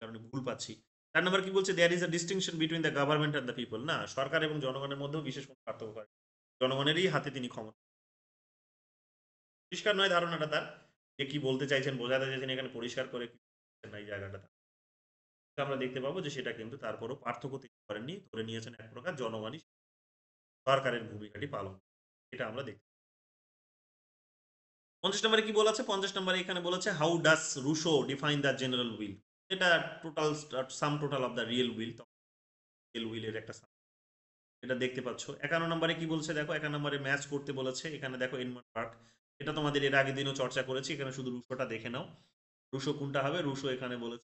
কারণে মানে ভুল পাচ্ছি চার নম্বর কি বলছে there is a distinction between the government and the people না সরকার এবং জনগণের মধ্যেও বিশেষ কোনো পার্থক্য করে জনগণেরই হাতে তিনি ক্ষমতা পরিষ্কার নয় ধারণাটা তার যে কি বলতে চাইছেন বোঝাতে চাইছেন এখানে পরিষ্কার করে না এই জায়গাটা আমরা দেখতে পাবো যে সেটা কিন্তু তারপরও পার্থক্য তিনি করেননি ধরে নিয়েছেন এক প্রকার জনগণই সরকারের ভূমিকাটি পালন এটা আমরা দেখতে পঞ্চাশ নম্বরে কি বলেছে পঞ্চাশ নম্বরে এখানে বলেছে how does Rousseau define the general will এটা total sum total of the real will real উইলের একটা এটা দেখতে পাচ্ছ একান্ন নম্বরে কি বলছে দেখো একান্ন নম্বরে ম্যাচ করতে বলেছে এখানে দেখো এনমান পার্ক এটা তোমাদের এর আগের দিনও চর্চা করেছি এখানে শুধু রুশোটা দেখে নাও রুশো কোনটা হবে রুশো এখানে বলেছে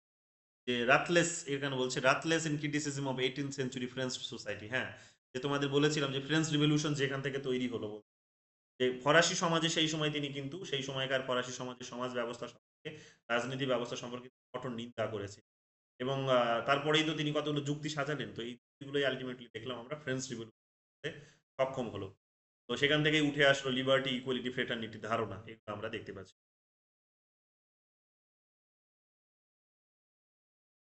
যে রাতলেস এখানে বলছে ruthless in criticism of eighteen century French society হ্যাঁ যে তোমাদের বলেছিলাম যে ফ্রেঞ্চ রিভলিউশন যেখান থেকে তৈরি হলো যে ফরাসি সমাজে সেই সময় তিনি কিন্তু সেই সময়কার ফরাসি সমাজে সমাজ ব্যবস্থা রাজনীতি ব্যবস্থা সম্পর্কে কঠোর নিন্দা করেছে এবং তারপরেই তো তিনি কতগুলো যুক্তি সাজালেন তো এই যুক্তিগুলোই আলটিমেটলি দেখলাম আমরা ফ্রেন্স রিভলিউশনতে সক্ষম হলো তো সেখান থেকে উঠে আসলো লিবার্টি ইকুয়ালিটি ফ্রেটার্নিটি ধারণা এগুলো আমরা দেখতে পাচ্ছি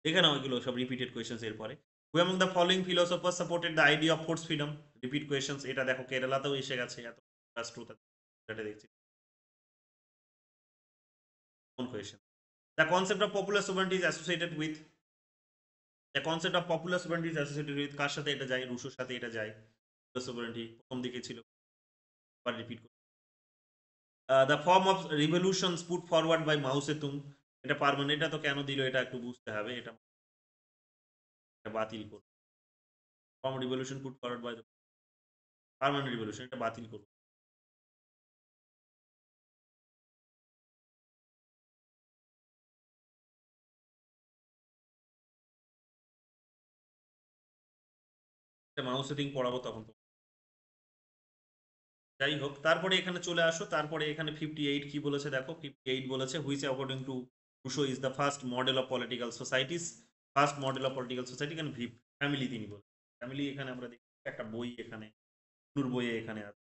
দেখে নাও এগুলো সব রিপিটেড কোয়েশনস এরপরে who among the following philosopher supported the idea of force freedom repeat questions এটা দেখো কেরালাতেও এসে গেছে এত শ্রোতা দেখছি question. The concept of popular sovereignty is associated with the concept of popular sovereignty is associated with কার সাথে এটা যায় রুশোর সাথে এটা যায় popular sovereignty প্রথম দিকে ছিল আবার রিপিট করি the form of revolutions put forward by Mao Tse Tung এটা পারমানেন্ট এটা তো কেন দিল এটা একটু বুঝতে হবে এটা বাতিল করব form revolution put forward by the permanent revolution এটা বাতিল করব মাউস সেটিং পড়াবো তখন যাই হোক তারপরে এখানে চলে আসো তারপরে এখানে ফিফটি এইট কি বলেছে দেখো ফিফটি এইট বলেছে which according to Rousseau is the first model of political societies first model of political society এখানে ভিপ ফ্যামিলি তিনি বলে ফ্যামিলি এখানে আমরা দেখি একটা বই এখানে নূর বইয়ে এখানে আছে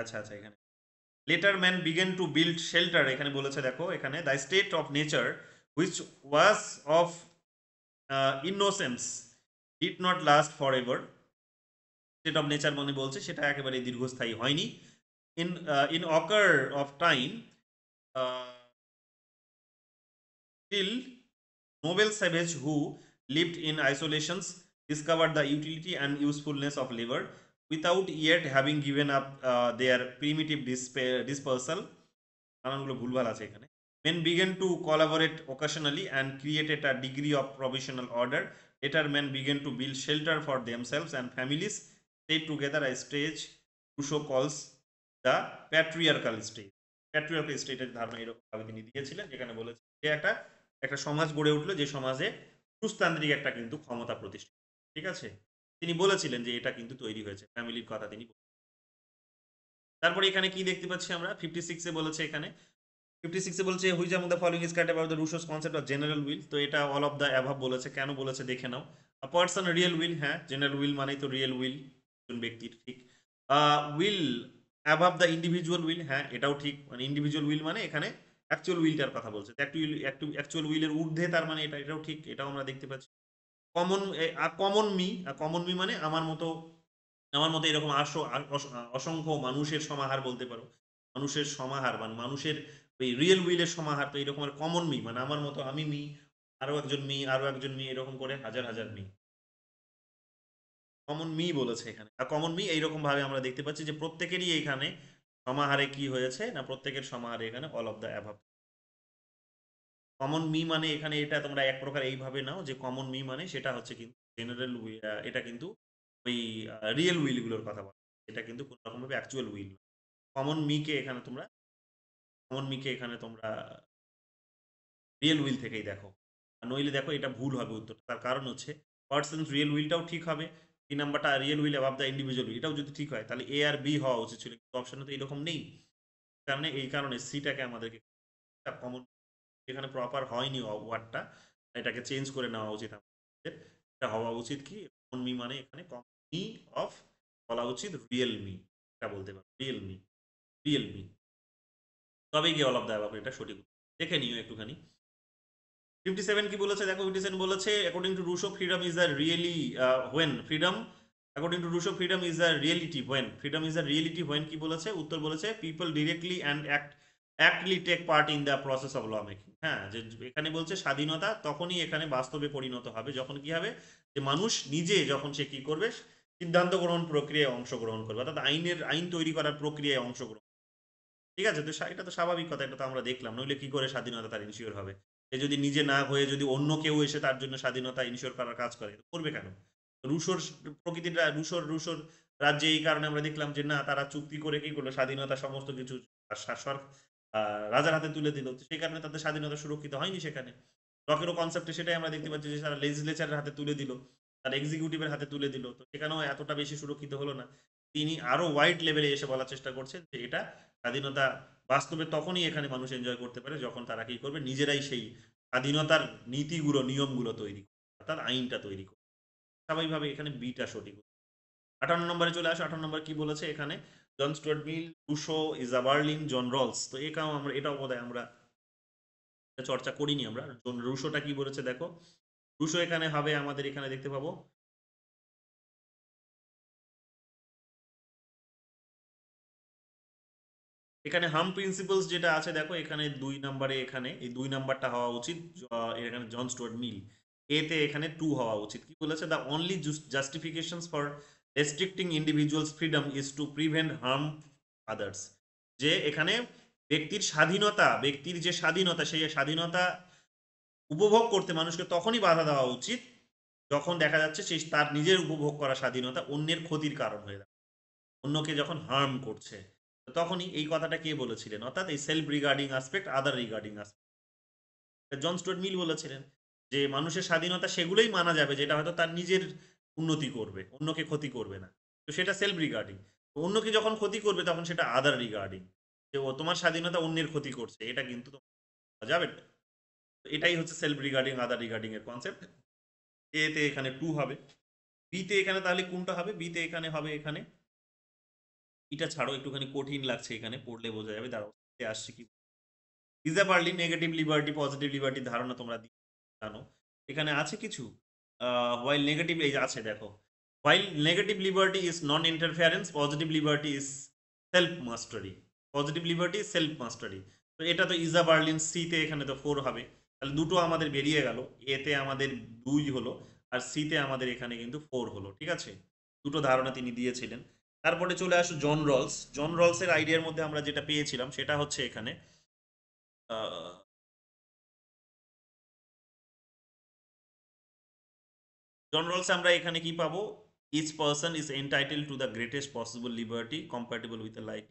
আচ্ছা আচ্ছা এখানে later man begin to build shelter এখানে বলেছে দেখো এখানে the state of nature which was of uh, innocence did not last forever state of nature মনে বলছে সেটা একেবারে দীর্ঘস্থায়ী হয়নি in uh, in occur of time uh, till noble Savage who lived in isolations discovered the utility and usefulness of labor without yet having given up uh, their primitive dispersal কারণগুলো ভুলভাল আছে এখানে Men began to collaborate occasionally and created a degree of provisional order. Later, men began to build shelter for themselves and families. Stayed together a stage Rousseau calls the patriarchal state. patriarchal state এর ধারণা এরকম ভাবে তিনি দিয়েছিলেন যেখানে বলেছেন যে একটা একটা সমাজ গড়ে উঠলো যে সমাজে পুরুষতান্ত্রিক একটা কিন্তু ক্ষমতা প্রতিষ্ঠা ঠিক আছে তিনি বলেছিলেন যে এটা কিন্তু তৈরি হয়েছে ফ্যামিলির কথা তিনি তারপরে এখানে কি দেখতে পাচ্ছি আমরা ফিফটি সিক্সে বলেছে এখানে ফিফটি সিক্সে বলছে which among the following is correct about the Rousseau's concept of general will তো এটা অল অফ দ্য অ্যাভাব বলেছে কেন বলেছে দেখে নাও পার্সন রিয়েল উইল হ্যাঁ জেনারেল উইল মানেই তো রিয়েল উইল একজন ব্যক্তির ঠিক will above the individual will হ্যাঁ এটাও ঠিক মানে ইন্ডিভিজুয়াল উইল মানে এখানে অ্যাকচুয়াল উইলটার কথা বলছে অ্যাকচুয়াল উইলের ঊর্ধ্বে তার মানে এটা এটাও ঠিক এটাও আমরা দেখতে পাচ্ছি common common me common me মানে আমার মতো আমার মতো এরকম আসো অসংখ্য মানুষের সমাহার বলতে পারো মানুষের সমাহার মানে মানুষের ওই রিয়েল উইলের সমাহার তো এরকমের কমন মি মানে আমার মতো আমি মি আরো একজন মি আরো একজন মি এরকম করে হাজার হাজার মি কমন মি বলেছে এখানে আর কমন মি এইরকম ভাবে আমরা দেখতে পাচ্ছি যে প্রত্যেকেরই এখানে সমাহারে কি হয়েছে না প্রত্যেকের সমাহারে এখানে all of the above common me মানে এখানে এটা তোমরা এক প্রকার এইভাবে নাও যে কমন মি মানে সেটা হচ্ছে কিন্তু জেনারেল এটা কিন্তু ওই রিয়েল উইলগুলোর কথা বলা এটা কিন্তু কোনো রকমভাবে অ্যাকচুয়াল উইল কমন মিকে এখানে তোমরা মিকে এখানে তোমরা রিয়েল উইল থেকেই দেখো নইলে দেখো এটা ভুল হবে উত্তরটা তার কারণ হচ্ছে পার্সেন্স রিয়েল উইলটাও ঠিক হবে এই নাম্বারটা real will above the individual will এটাও যদি ঠিক হয় তাহলে এ আর বি হওয়া উচিত ছিল কিন্তু অপশানে তো এরকম নেই কারণে মানে এই কারণে সিটাকে আমাদেরকে কমন এখানে প্রপার হয়নি ওয়ার্ডটা এটাকে চেঞ্জ করে নেওয়া উচিত আমাদের এটা হওয়া উচিত কি কমন মি মানে এখানে কমন মি অফ বলা উচিত রিয়েল মি এটা বলতে পারো রিয়েল মি রিয়েল মি তবেই গিয়ে অল অফ দ্য এটা সঠিক দেখে নিও একটুখানি ফিফটি সেভেন কি বলেছে দেখো ফিফটি সেভেন বলেছে according to Rousseau freedom is the really when freedom according to Rousseau freedom is the reality when freedom is the reality when কি বলেছে উত্তর বলেছে people directly and act actually take part in the process of law making হ্যাঁ যে এখানে বলছে স্বাধীনতা তখনই এখানে বাস্তবে পরিণত হবে যখন কি হবে যে মানুষ নিজে যখন সে কি করবে সিদ্ধান্ত গ্রহণ প্রক্রিয়ায় অংশগ্রহণ করবে অর্থাৎ আইনের আইন তৈরি করার প্রক্রিয়ায় অংশগ্রহণ ঠিক আছে তো এটা তো স্বাভাবিক কথা এটা তো আমরা দেখলাম নইলে কি করে স্বাধীনতা তার ইনশিওর হবে সে যদি নিজে না হয়ে যদি অন্য কেউ এসে তার জন্য স্বাধীনতা ইনশিওর করার কাজ করে করবে কেন রুশোর প্রকৃতিটা রুশোর রুশোর রাজ্যে এই কারণে আমরা দেখলাম যে না তারা চুক্তি করে কি করলো স্বাধীনতা সমস্ত কিছু রাজার হাতে তুলে দিল সেই কারণে তাদের স্বাধীনতা সুরক্ষিত হয়নি সেখানে লকেরও কনসেপ্টে সেটাই আমরা দেখতে পাচ্ছি যে তারা লেজিসলেচারের হাতে তুলে দিল তার এক্সিকিউটিভের হাতে তুলে দিল তো সেখানেও এতটা বেশি সুরক্ষিত হলো না তিনি আরো ওয়াইড লেভেলে এসে বলার চেষ্টা করছেন যে এটা স্বাধীনতা বাস্তবে তখনই এখানে মানুষ এনজয় করতে পারে যখন তারা কি করবে নিজেরাই সেই স্বাধীনতার নীতিগুলো নিয়মগুলো তৈরি অর্থাৎ আইনটা তৈরি করে স্বাভাবিকভাবে এখানে বিটা সঠিক আটান্ন নম্বরে চলে আসে আটান্ন নম্বর কি বলেছে এখানে John Stuart Mill is Isaiah Berlin John Rawls তো এটাও আমরা এটাও বোধ আমরা চর্চা করিনি আমরা জন রুশোটা কি বলেছে দেখো রুশো এখানে হবে আমাদের এখানে দেখতে পাবো এখানে হাম প্রিন্সিপালস যেটা আছে দেখো এখানে দুই নাম্বারে এখানে এই দুই নাম্বারটা হওয়া উচিত এখানে জন স্টুয়ার্ট মিল এতে এখানে টু হওয়া উচিত কি বলেছে the only justifications for restricting individuals freedom is to prevent harm others যে এখানে ব্যক্তির স্বাধীনতা ব্যক্তির যে স্বাধীনতা সেই স্বাধীনতা উপভোগ করতে মানুষকে তখনই বাধা দেওয়া উচিত যখন দেখা যাচ্ছে সেই তার নিজের উপভোগ করা স্বাধীনতা অন্যের ক্ষতির কারণ হয়ে দাঁড়ায় অন্যকে যখন হার্ম করছে তখনই এই কথাটা কে বলেছিলেন অর্থাৎ এই self regarding aspect other regarding aspect John Stuart Mill বলেছিলেন যে মানুষের স্বাধীনতা সেগুলোই মানা যাবে যেটা হয়তো তার নিজের উন্নতি করবে অন্যকে ক্ষতি করবে না তো সেটা সেলফ রিগার্ডিং অন্যকে যখন ক্ষতি করবে তখন সেটা আদার রিগার্ডিং যে ও তোমার স্বাধীনতা অন্যের ক্ষতি করছে এটা কিন্তু যাবে এটাই হচ্ছে সেলফ রিগার্ডিং আদার রিগার্ডিং এর কনসেপ্ট এতে এখানে টু হবে বিতে এখানে তাহলে কোনটা হবে বিতে এখানে হবে এখানে এটা ছাড়ো একটুখানি কঠিন লাগছে এখানে পড়লে বোঝা যাবে দাঁড়াও আসছে কি ইজা পারলি নেগেটিভ লিবার্টি পজিটিভ লিবার্টির ধারণা তোমরা জানো এখানে আছে কিছু হোয়াইল নেগেটিভ এই আছে দেখো while negative liberty is non interference positive liberty is self mastery positive liberty self mastery তো এটা তো ইজা বার্লিন সিতে এখানে তো ফোর হবে তাহলে দুটো আমাদের বেরিয়ে গেল এতে আমাদের দুই হলো আর সিতে আমাদের এখানে কিন্তু ফোর হলো ঠিক আছে দুটো ধারণা তিনি দিয়েছিলেন তারপরে চলে আসো জন রলস জন এর আইডিয়ার মধ্যে আমরা যেটা পেয়েছিলাম সেটা হচ্ছে এখানে জন রলস আমরা এখানে কি পাবো each person is entitle to the greatest possible liberty compatible with the life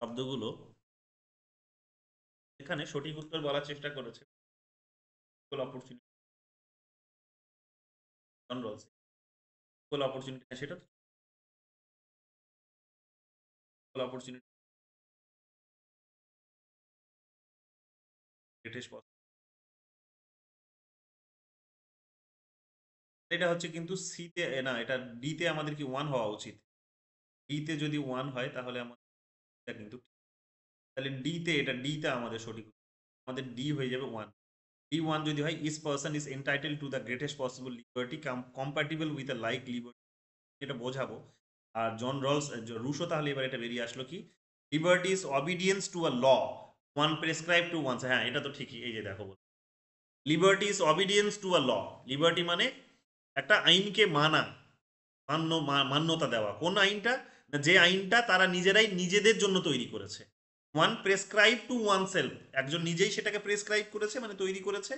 শব্দগুলো এখানে সঠিক উত্তর বলার চেষ্টা করেছে এটা হচ্ছে কিন্তু সিতে না এটা ডিতে আমাদের কি ওয়ান হওয়া উচিত ডিতে যদি ওয়ান হয় তাহলে আমাদের কিন্তু তাহলে ডিতে এটা ডিটা আমাদের সঠিক আমাদের ডি হয়ে যাবে ওয়ান ডি ওয়ান যদি হয় each person is entitle to the greatest possible liberty compatible with a like liberty এটা বোঝাবো আর জন রলস রুশো তাহলে এবার এটা বেরিয়ে আসলো কি liberty is obedience to a law one prescribe to one হ্যাঁ এটা তো ঠিকই এই যে দেখো বল liberty is obedience to a law liberty মানে একটা আইনকে মানা মান্য মান্যতা দেওয়া কোন আইনটা যে আইনটা তারা নিজেরাই নিজেদের জন্য তৈরি করেছে one prescribe to oneself একজন নিজেই সেটাকে প্রেসক্রাইব করেছে মানে তৈরি করেছে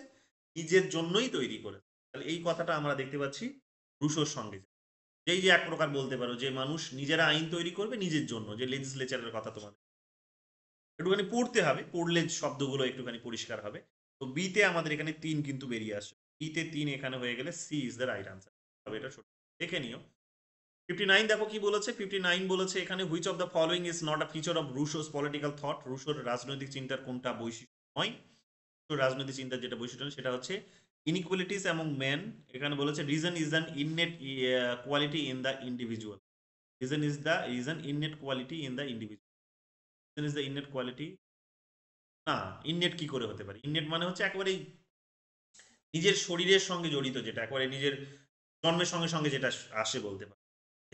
নিজের জন্যই তৈরি করেছে তাহলে এই কথাটা আমরা দেখতে পাচ্ছি রুশোর সঙ্গে যেই যে এক প্রকার বলতে পারো যে মানুষ নিজেরা আইন তৈরি করবে নিজের জন্য যে লেজিসলেচারের কথা তোমাদের একটুখানি পড়তে হবে পড়লে শব্দগুলো একটুখানি পরিষ্কার হবে তো বিতে আমাদের এখানে তিন কিন্তু বেরিয়ে আসে বিতে তিন এখানে হয়ে গেলে C is the right answer তবে এটা দেখে নিও ফিফটি নাইন দেখো কি বলেছে ফিফটি নাইন বলেছে এখানে which of the following is not a feature of Rousseau's political thought রুশোর রাজনৈতিক চিন্তার কোনটা বৈশিষ্ট্য নয় তো রাজনৈতিক চিন্তার যেটা বৈশিষ্ট্য সেটা হচ্ছে ইনইকুয়ালিটিস অ্যামং ম্যান এখানে বলেছে reason is an innate quality in the individual reason is the reason innate quality in the individual reason is the innate quality না ইননেট কি করে হতে পারে ইননেট মানে হচ্ছে একেবারেই নিজের শরীরের সঙ্গে জড়িত যেটা একেবারে নিজের জন্মের সঙ্গে সঙ্গে যেটা আসে বলতে পারে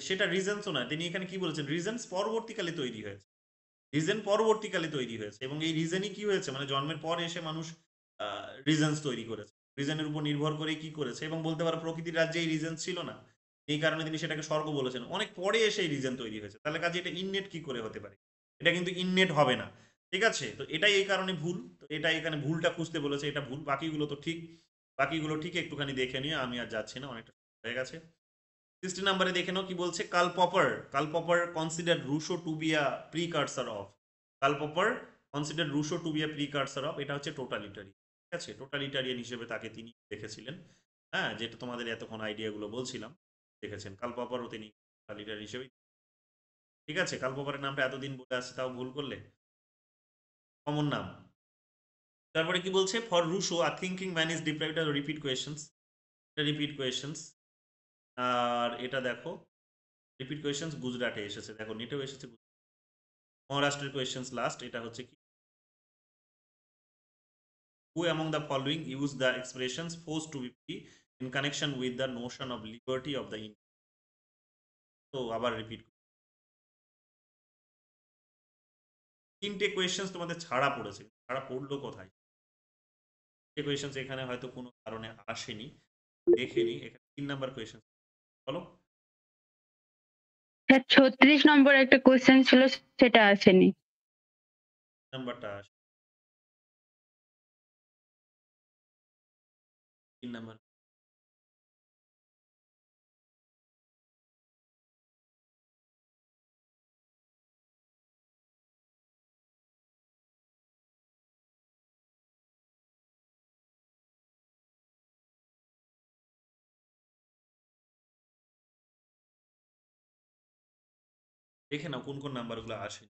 সেটা রিজেন্সও নয় তিনি এখানে কি বলেছেন রিজেন্স পরবর্তীকালে তৈরি হয়েছে রিজেন পরবর্তীকালে তৈরি হয়েছে এবং এই রিজেনই কি হয়েছে মানে জন্মের পর এসে মানুষ রিজেন্স তৈরি করেছে রিজেনের উপর নির্ভর করে কি করেছে এবং বলতে পারো প্রকৃতির রাজ্যে এই রিজেন্স ছিল না এই কারণে তিনি সেটাকে স্বর্গ বলেছেন অনেক পরে এসে এই রিজেন তৈরি হয়েছে তাহলে কাজে এটা ইননেট কি করে হতে পারে এটা কিন্তু ইননেট হবে না ঠিক আছে তো এটাই এই কারণে ভুল তো এটা এখানে ভুলটা খুঁজতে বলেছে এটা ভুল বাকিগুলো তো ঠিক বাকিগুলো ঠিক একটুখানি দেখে নিয়ে আমি আর যাচ্ছি না অনেকটা হয়ে গেছে সিক্সটি নাম্বারে দেখে নাও কি বলছে Karl Popper Karl Popper consider Rousseau to be a cursor of Karl Popper consider Rousseau to be a cursor of এটা হচ্ছে টোটালিটারিয়ান ঠিক আছে টোটালিটারিয়ান হিসেবে তাকে তিনি দেখেছিলেন হ্যাঁ যেটা তোমাদের এতক্ষণ আইডিয়াগুলো বলছিলাম দেখেছেন কালপপারও তিনি তিনি টোটালিটারিয়ান হিসেবে ঠিক আছে কালপপারের নামটা এতদিন বলে আসছে তাও ভুল করলে কমন নাম তারপরে কি বলছে for Rousseau R thinking man is deprived আর রিপিট কোয়েশনস রিপিট কোয়েশনস আর এটা দেখো রিপিট কোয়েশনস গুজরাটে এসেছে দেখো নেটেও এসেছে মহারাষ্ট্রের কোয়েশনস লাস্ট এটা হচ্ছে কি who among the following use the expressions force to be free in connection with the notion of liberty of the India তো আবার রিপিট তিনটে কোয়েশনস তোমাদের ছাড়া পড়েছে ছাড়া পড়লো কোথায় কোয়েশনস এখানে হয়তো কোনো কারণে আসেনি দেখেনি এখানে তিন নাম্বার কোয়েশন বলো হ্যাঁ, ছত্রিশ নম্বর একটা কোশ্চেন ছিল সেটা আসেনি নাম্বারটা তিন নাম্বার দেখে নাও কোন কোন নাম্বারগুলো আসে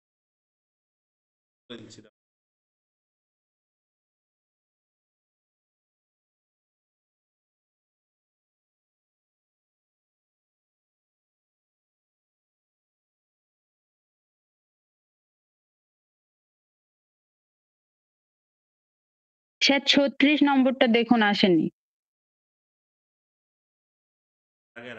স্যার ছত্রিশ নম্বরটা দেখুন আসেনি আগে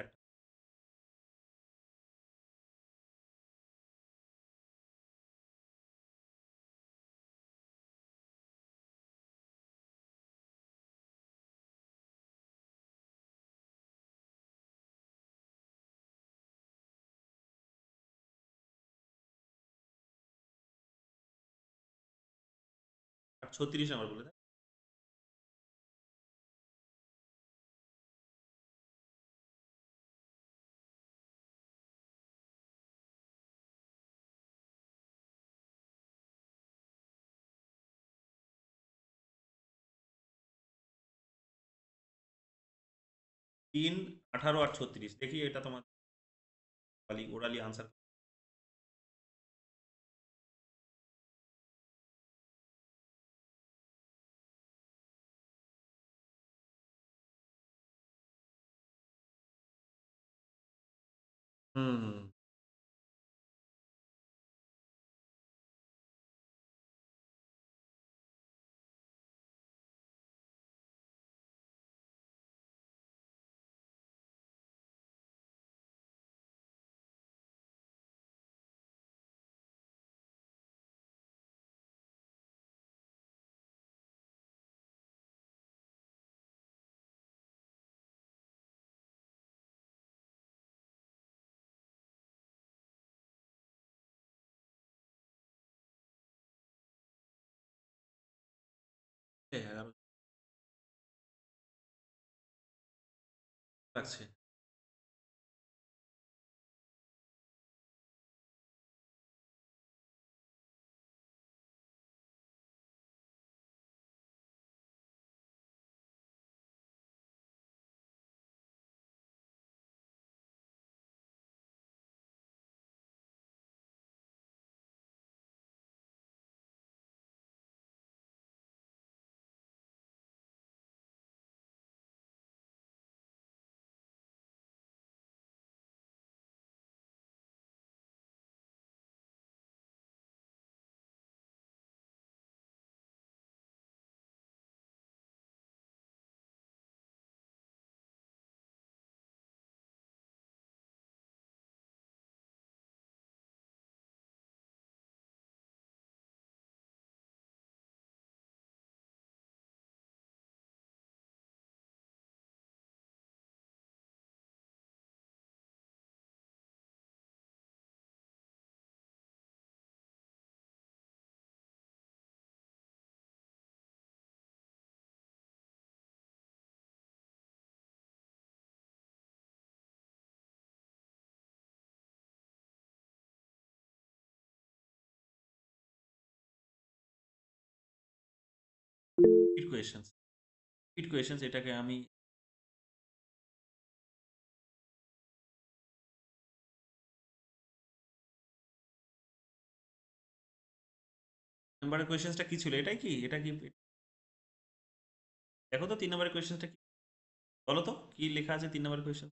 ছত্রিশ আমার বলে তিন আঠারো আর ছত্রিশ দেখি এটা তোমার orally answer Grazie. Speed questions speed questions এটাকে আমি নম্বরের কোয়েশ্চেন্সটা কি ছিল এটাই কি এটা কি দেখো তো তিন নাম্বার কোয়েশ্চেন্সটা কি বলো তো কি লেখা আছে তিন নাম্বার কোয়েশ্চেন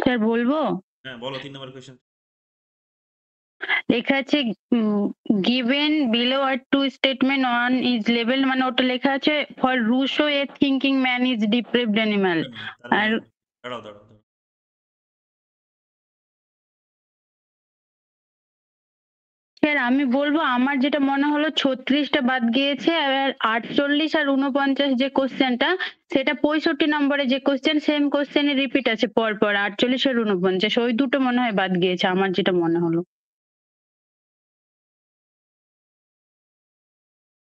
স্যার বলবো হ্যাঁ বলো তিন নাম্বার কোয়েশ্চেন লেখা আছে given below are two statement on is level মানে ওটা লেখা আছে for Rousseau a thinking man is depraved animal আর স্যার আমি বলবো আমার যেটা মনে হলো ছত্রিশটা বাদ গিয়েছে আর আটচল্লিশ আর উনপঞ্চাশ যে কোশ্চেনটা সেটা পঁয়ষট্টি নম্বরে যে কোশ্চেন সেম কোশ্চেনে রিপিট আছে পরপর আটচল্লিশ আর উনপঞ্চাশ ওই দুটো মনে হয় বাদ গিয়েছে আমার যেটা মনে হলো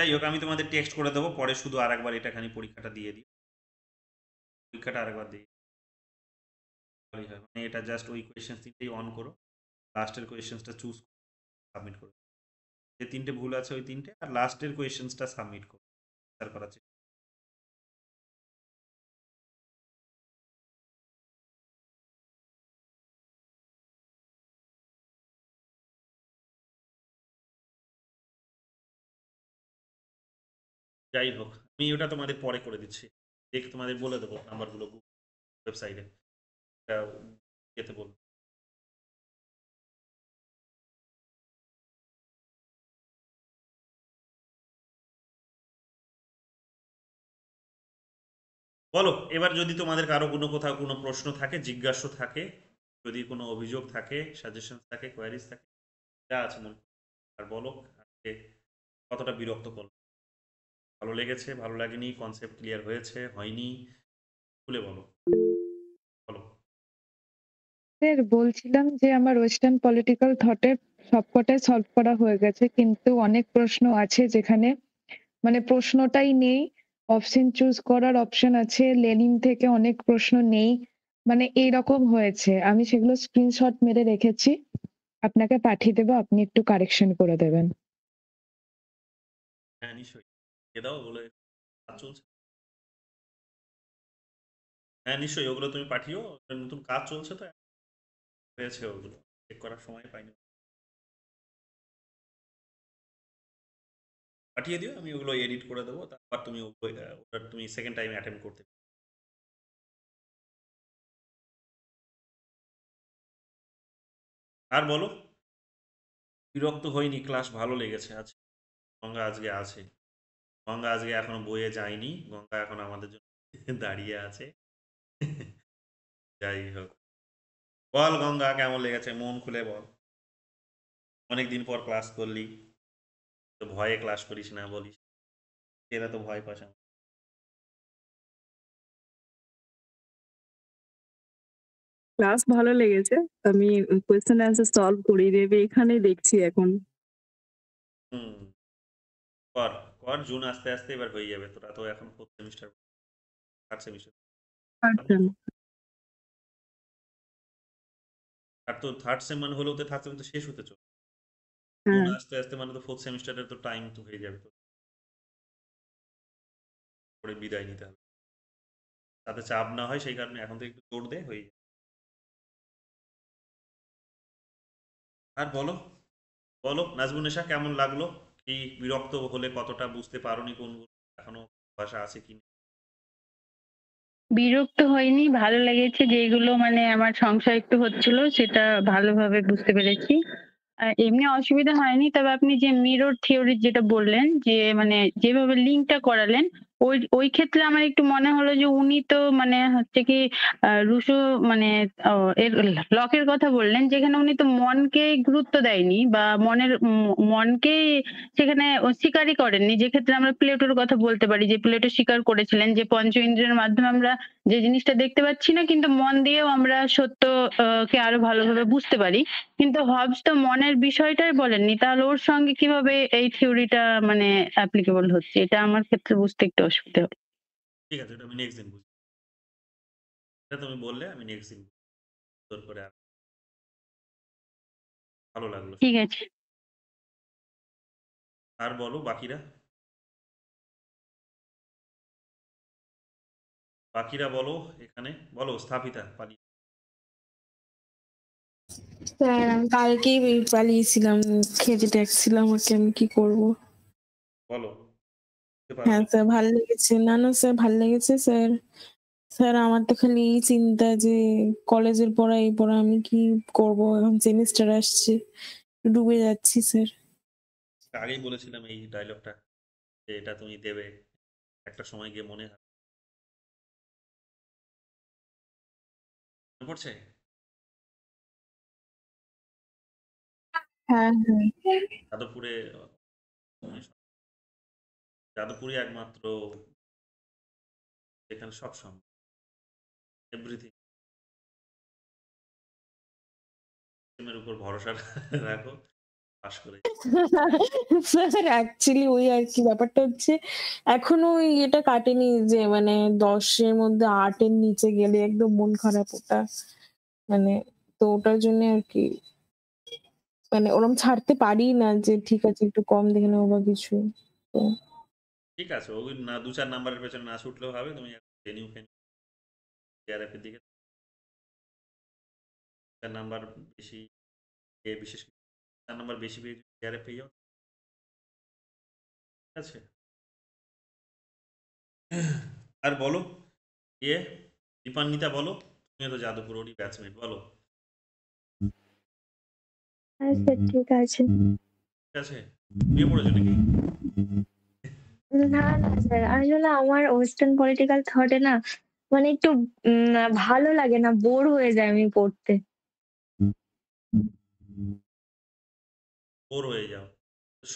যাই হোক আমি তোমাদের টেক্সট করে দেবো পরে শুধু আর একবার এটা খানি পরীক্ষাটা দিয়ে দিই পরীক্ষাটা আরেকবার দিই হয় মানে এটা জাস্ট ওই কোয়েশ্চেন তিনটেই অন করো লাস্টের কোয়েশ্চেন্সটা চুজ সাবমিট করো যে তিনটে ভুল আছে ওই তিনটে আর লাস্টের কোয়েশ্চেন্সটা সাবমিট করো করার চেষ্টা যাই হোক আমি ওটা তোমাদের পরে করে দিচ্ছি দেখ তোমাদের বলে দেবো নাম্বারগুলো ওয়েবসাইটে যেতে বল বলো এবার যদি তোমাদের কারো কোনো কোথাও কোনো প্রশ্ন থাকে জিজ্ঞাসা থাকে যদি কোনো অভিযোগ থাকে সাজেশন থাকে কোয়ারিজ থাকে যা আছে মনে আর বলো আজকে কতটা বিরক্ত করলো ভালো লেগেছে ভালো লাগেনি কনসেপ্ট ক্লিয়ার হয়েছে হয়নি খুলে বলো বলো স্যার বলছিলাম যে আমার ওয়েস্টার্ন পলিটিক্যাল থটের সবকটাই সলভ করা হয়ে গেছে কিন্তু অনেক প্রশ্ন আছে যেখানে মানে প্রশ্নটাই নেই অপশন চুজ করার অপশন আছে লেনিন থেকে অনেক প্রশ্ন নেই মানে এইরকম হয়েছে আমি সেগুলো স্ক্রিনশট মেরে রেখেছি আপনাকে পাঠিয়ে দেবো আপনি একটু কারেকশন করে দেবেন হ্যাঁ নিশ্চয়ই দাও ওগুলো চলছে হ্যাঁ নিশ্চয়ই ওগুলো তুমি পাঠিও নতুন কাজ চলছে তো হয়েছে ওগুলো চেক করার সময় পাইনি পাঠিয়ে দিও আমি ওগুলো এডিট করে দেবো তারপর তুমি ওটা তুমি সেকেন্ড টাইম অ্যাটেম্প করতে আর বলো বিরক্ত হয়নি ক্লাস ভালো লেগেছে আজকে আজকে আছে গঙ্গা আজকে এখনো বয়ে যায়নি গঙ্গা এখন আমাদের জন্য দাঁড়িয়ে আছে যাই হোক বল গঙ্গা কেমন লেগেছে মন খুলে বল অনেকদিন পর ক্লাস করলি তো ভয়ে ক্লাস করিস না বলিস এরা তো ভয় পাস ক্লাস ভালো লেগেছে আমি কোয়েশ্চেন অ্যান্সার সলভ করে দেবে এখানে দেখছি এখন হুম কর কর জুন আস্তে আস্তে এবার হয়ে যাবে তোরা তো এখন ফোর্থ সেমিস্টার থার্ড সেমিস্টার আর তো থার্ড সেম মানে হলেও তো থার্ড সেম তো শেষ হতে চলে হ্যাঁ। আস্তে আস্তে মানে তো ফোর্থ সেমিস্টারের তো টাইম তো হয়ে যাবে তো পরে বিদায় নিতে হবে তাতে চাপ না হয় সেই কারণে এখন তো একটু জোর দে হয়ে যাবে আর বলো বলো নাজমুন নেশা কেমন লাগলো কি বিরক্ত হলে কতটা বুঝতে পারোনি কোন এখনো ভাষা আছে কি বিরক্ত হয়নি ভালো লেগেছে যেগুলো মানে আমার সংশয় একটু হচ্ছিল সেটা ভালোভাবে বুঝতে পেরেছি এমনি অসুবিধা হয়নি তবে আপনি যে মিরর থিওরি যেটা বললেন যে মানে যেভাবে লিঙ্কটা করালেন ওই ওই ক্ষেত্রে আমার একটু মনে হলো যে উনি তো মানে হচ্ছে কি রুশো মানে এর লকের কথা বললেন যেখানে উনি তো মনকে গুরুত্ব দেয়নি বা মনের মনকে সেখানে স্বীকারই করেননি যে ক্ষেত্রে আমরা প্লেটোর কথা বলতে পারি যে প্লেটো স্বীকার করেছিলেন যে পঞ্চ ইন্দ্রিয়ের মাধ্যমে আমরা যে জিনিসটা দেখতে পাচ্ছি না কিন্তু মন দিয়েও আমরা সত্য কে আরো ভালোভাবে বুঝতে পারি কিন্তু হবস তো মনের বিষয়টাই বলেননি তাহলে ওর সঙ্গে কিভাবে এই থিওরিটা মানে অ্যাপ্লিকেবল হচ্ছে এটা আমার ক্ষেত্রে বুঝতে একটু অসুবিধা হবে ঠিক আছে আমি নেক্সট দিন বুঝি এটা তুমি বললে আমি নেক্সট দিন তোর করে ভালো লাগলো ঠিক আছে আর বলো বাকিরা বাকিরা বলো এখানে বলো স্থাপিতা পালি কালকে পালিয়েছিলাম খেতে দেখছিলাম আমাকে আমি কি করব বলো হ্যাঁ স্যার ভালো লেগেছে না না স্যার ভালো লেগেছে স্যার স্যার আমার তো খালি এই চিন্তা যে কলেজের পড়া এই পড়া আমি কি করব এখন সেমিস্টার আসছে ডুবে যাচ্ছি স্যার আচ্ছা, আগেই বলেছিলাম এই ডায়লগটা যে এটা তুমি দেবে একটা সময় গিয়ে মনে হয় পড়ছে হ্যাঁ হ্যাঁ যাদবপুরে যাদবপুরই একমাত্র এখানে সব সম্ভব এভরিথিং উপর ভরসা রাখো ওই এটা কাটেনি যে মানে দশের মধ্যে আটের নিচে গেলে একদম মন খারাপ ওটা মানে তো ওটার আর কি মানে ওরম ছাড়তে পারি না যে ঠিক আছে একটু কম দেখে নেবো বা কিছু তো ঠিক আছে ওই না দু চার নাম্বারের পেছনে না ছুটলেও হবে তুমি ভেনিউ ফেনিউ টিআরএফের দিকে চার নাম্বার বেশি এ বিশেষ চার নাম্বার বেশি পেয়ে টিআরএফ পেয়ে যাও ঠিক আছে আর বলো ইয়ে দীপান্বিতা বলো তুমি তো যাদবপুর যাদবপুরেরই ব্যাচমেট বলো আচ্ছা ঠিক আছে ঠিক আছে বিয়ে পড়েছো নাকি না, না স্যার। আসলে আমার ওয়েস্টার্ন পলিটিক্যাল থট এ না মানে একটু উম ভালো লাগে না। বোর হয়ে যাই আমি পড়তে। বোর হয়ে যাও।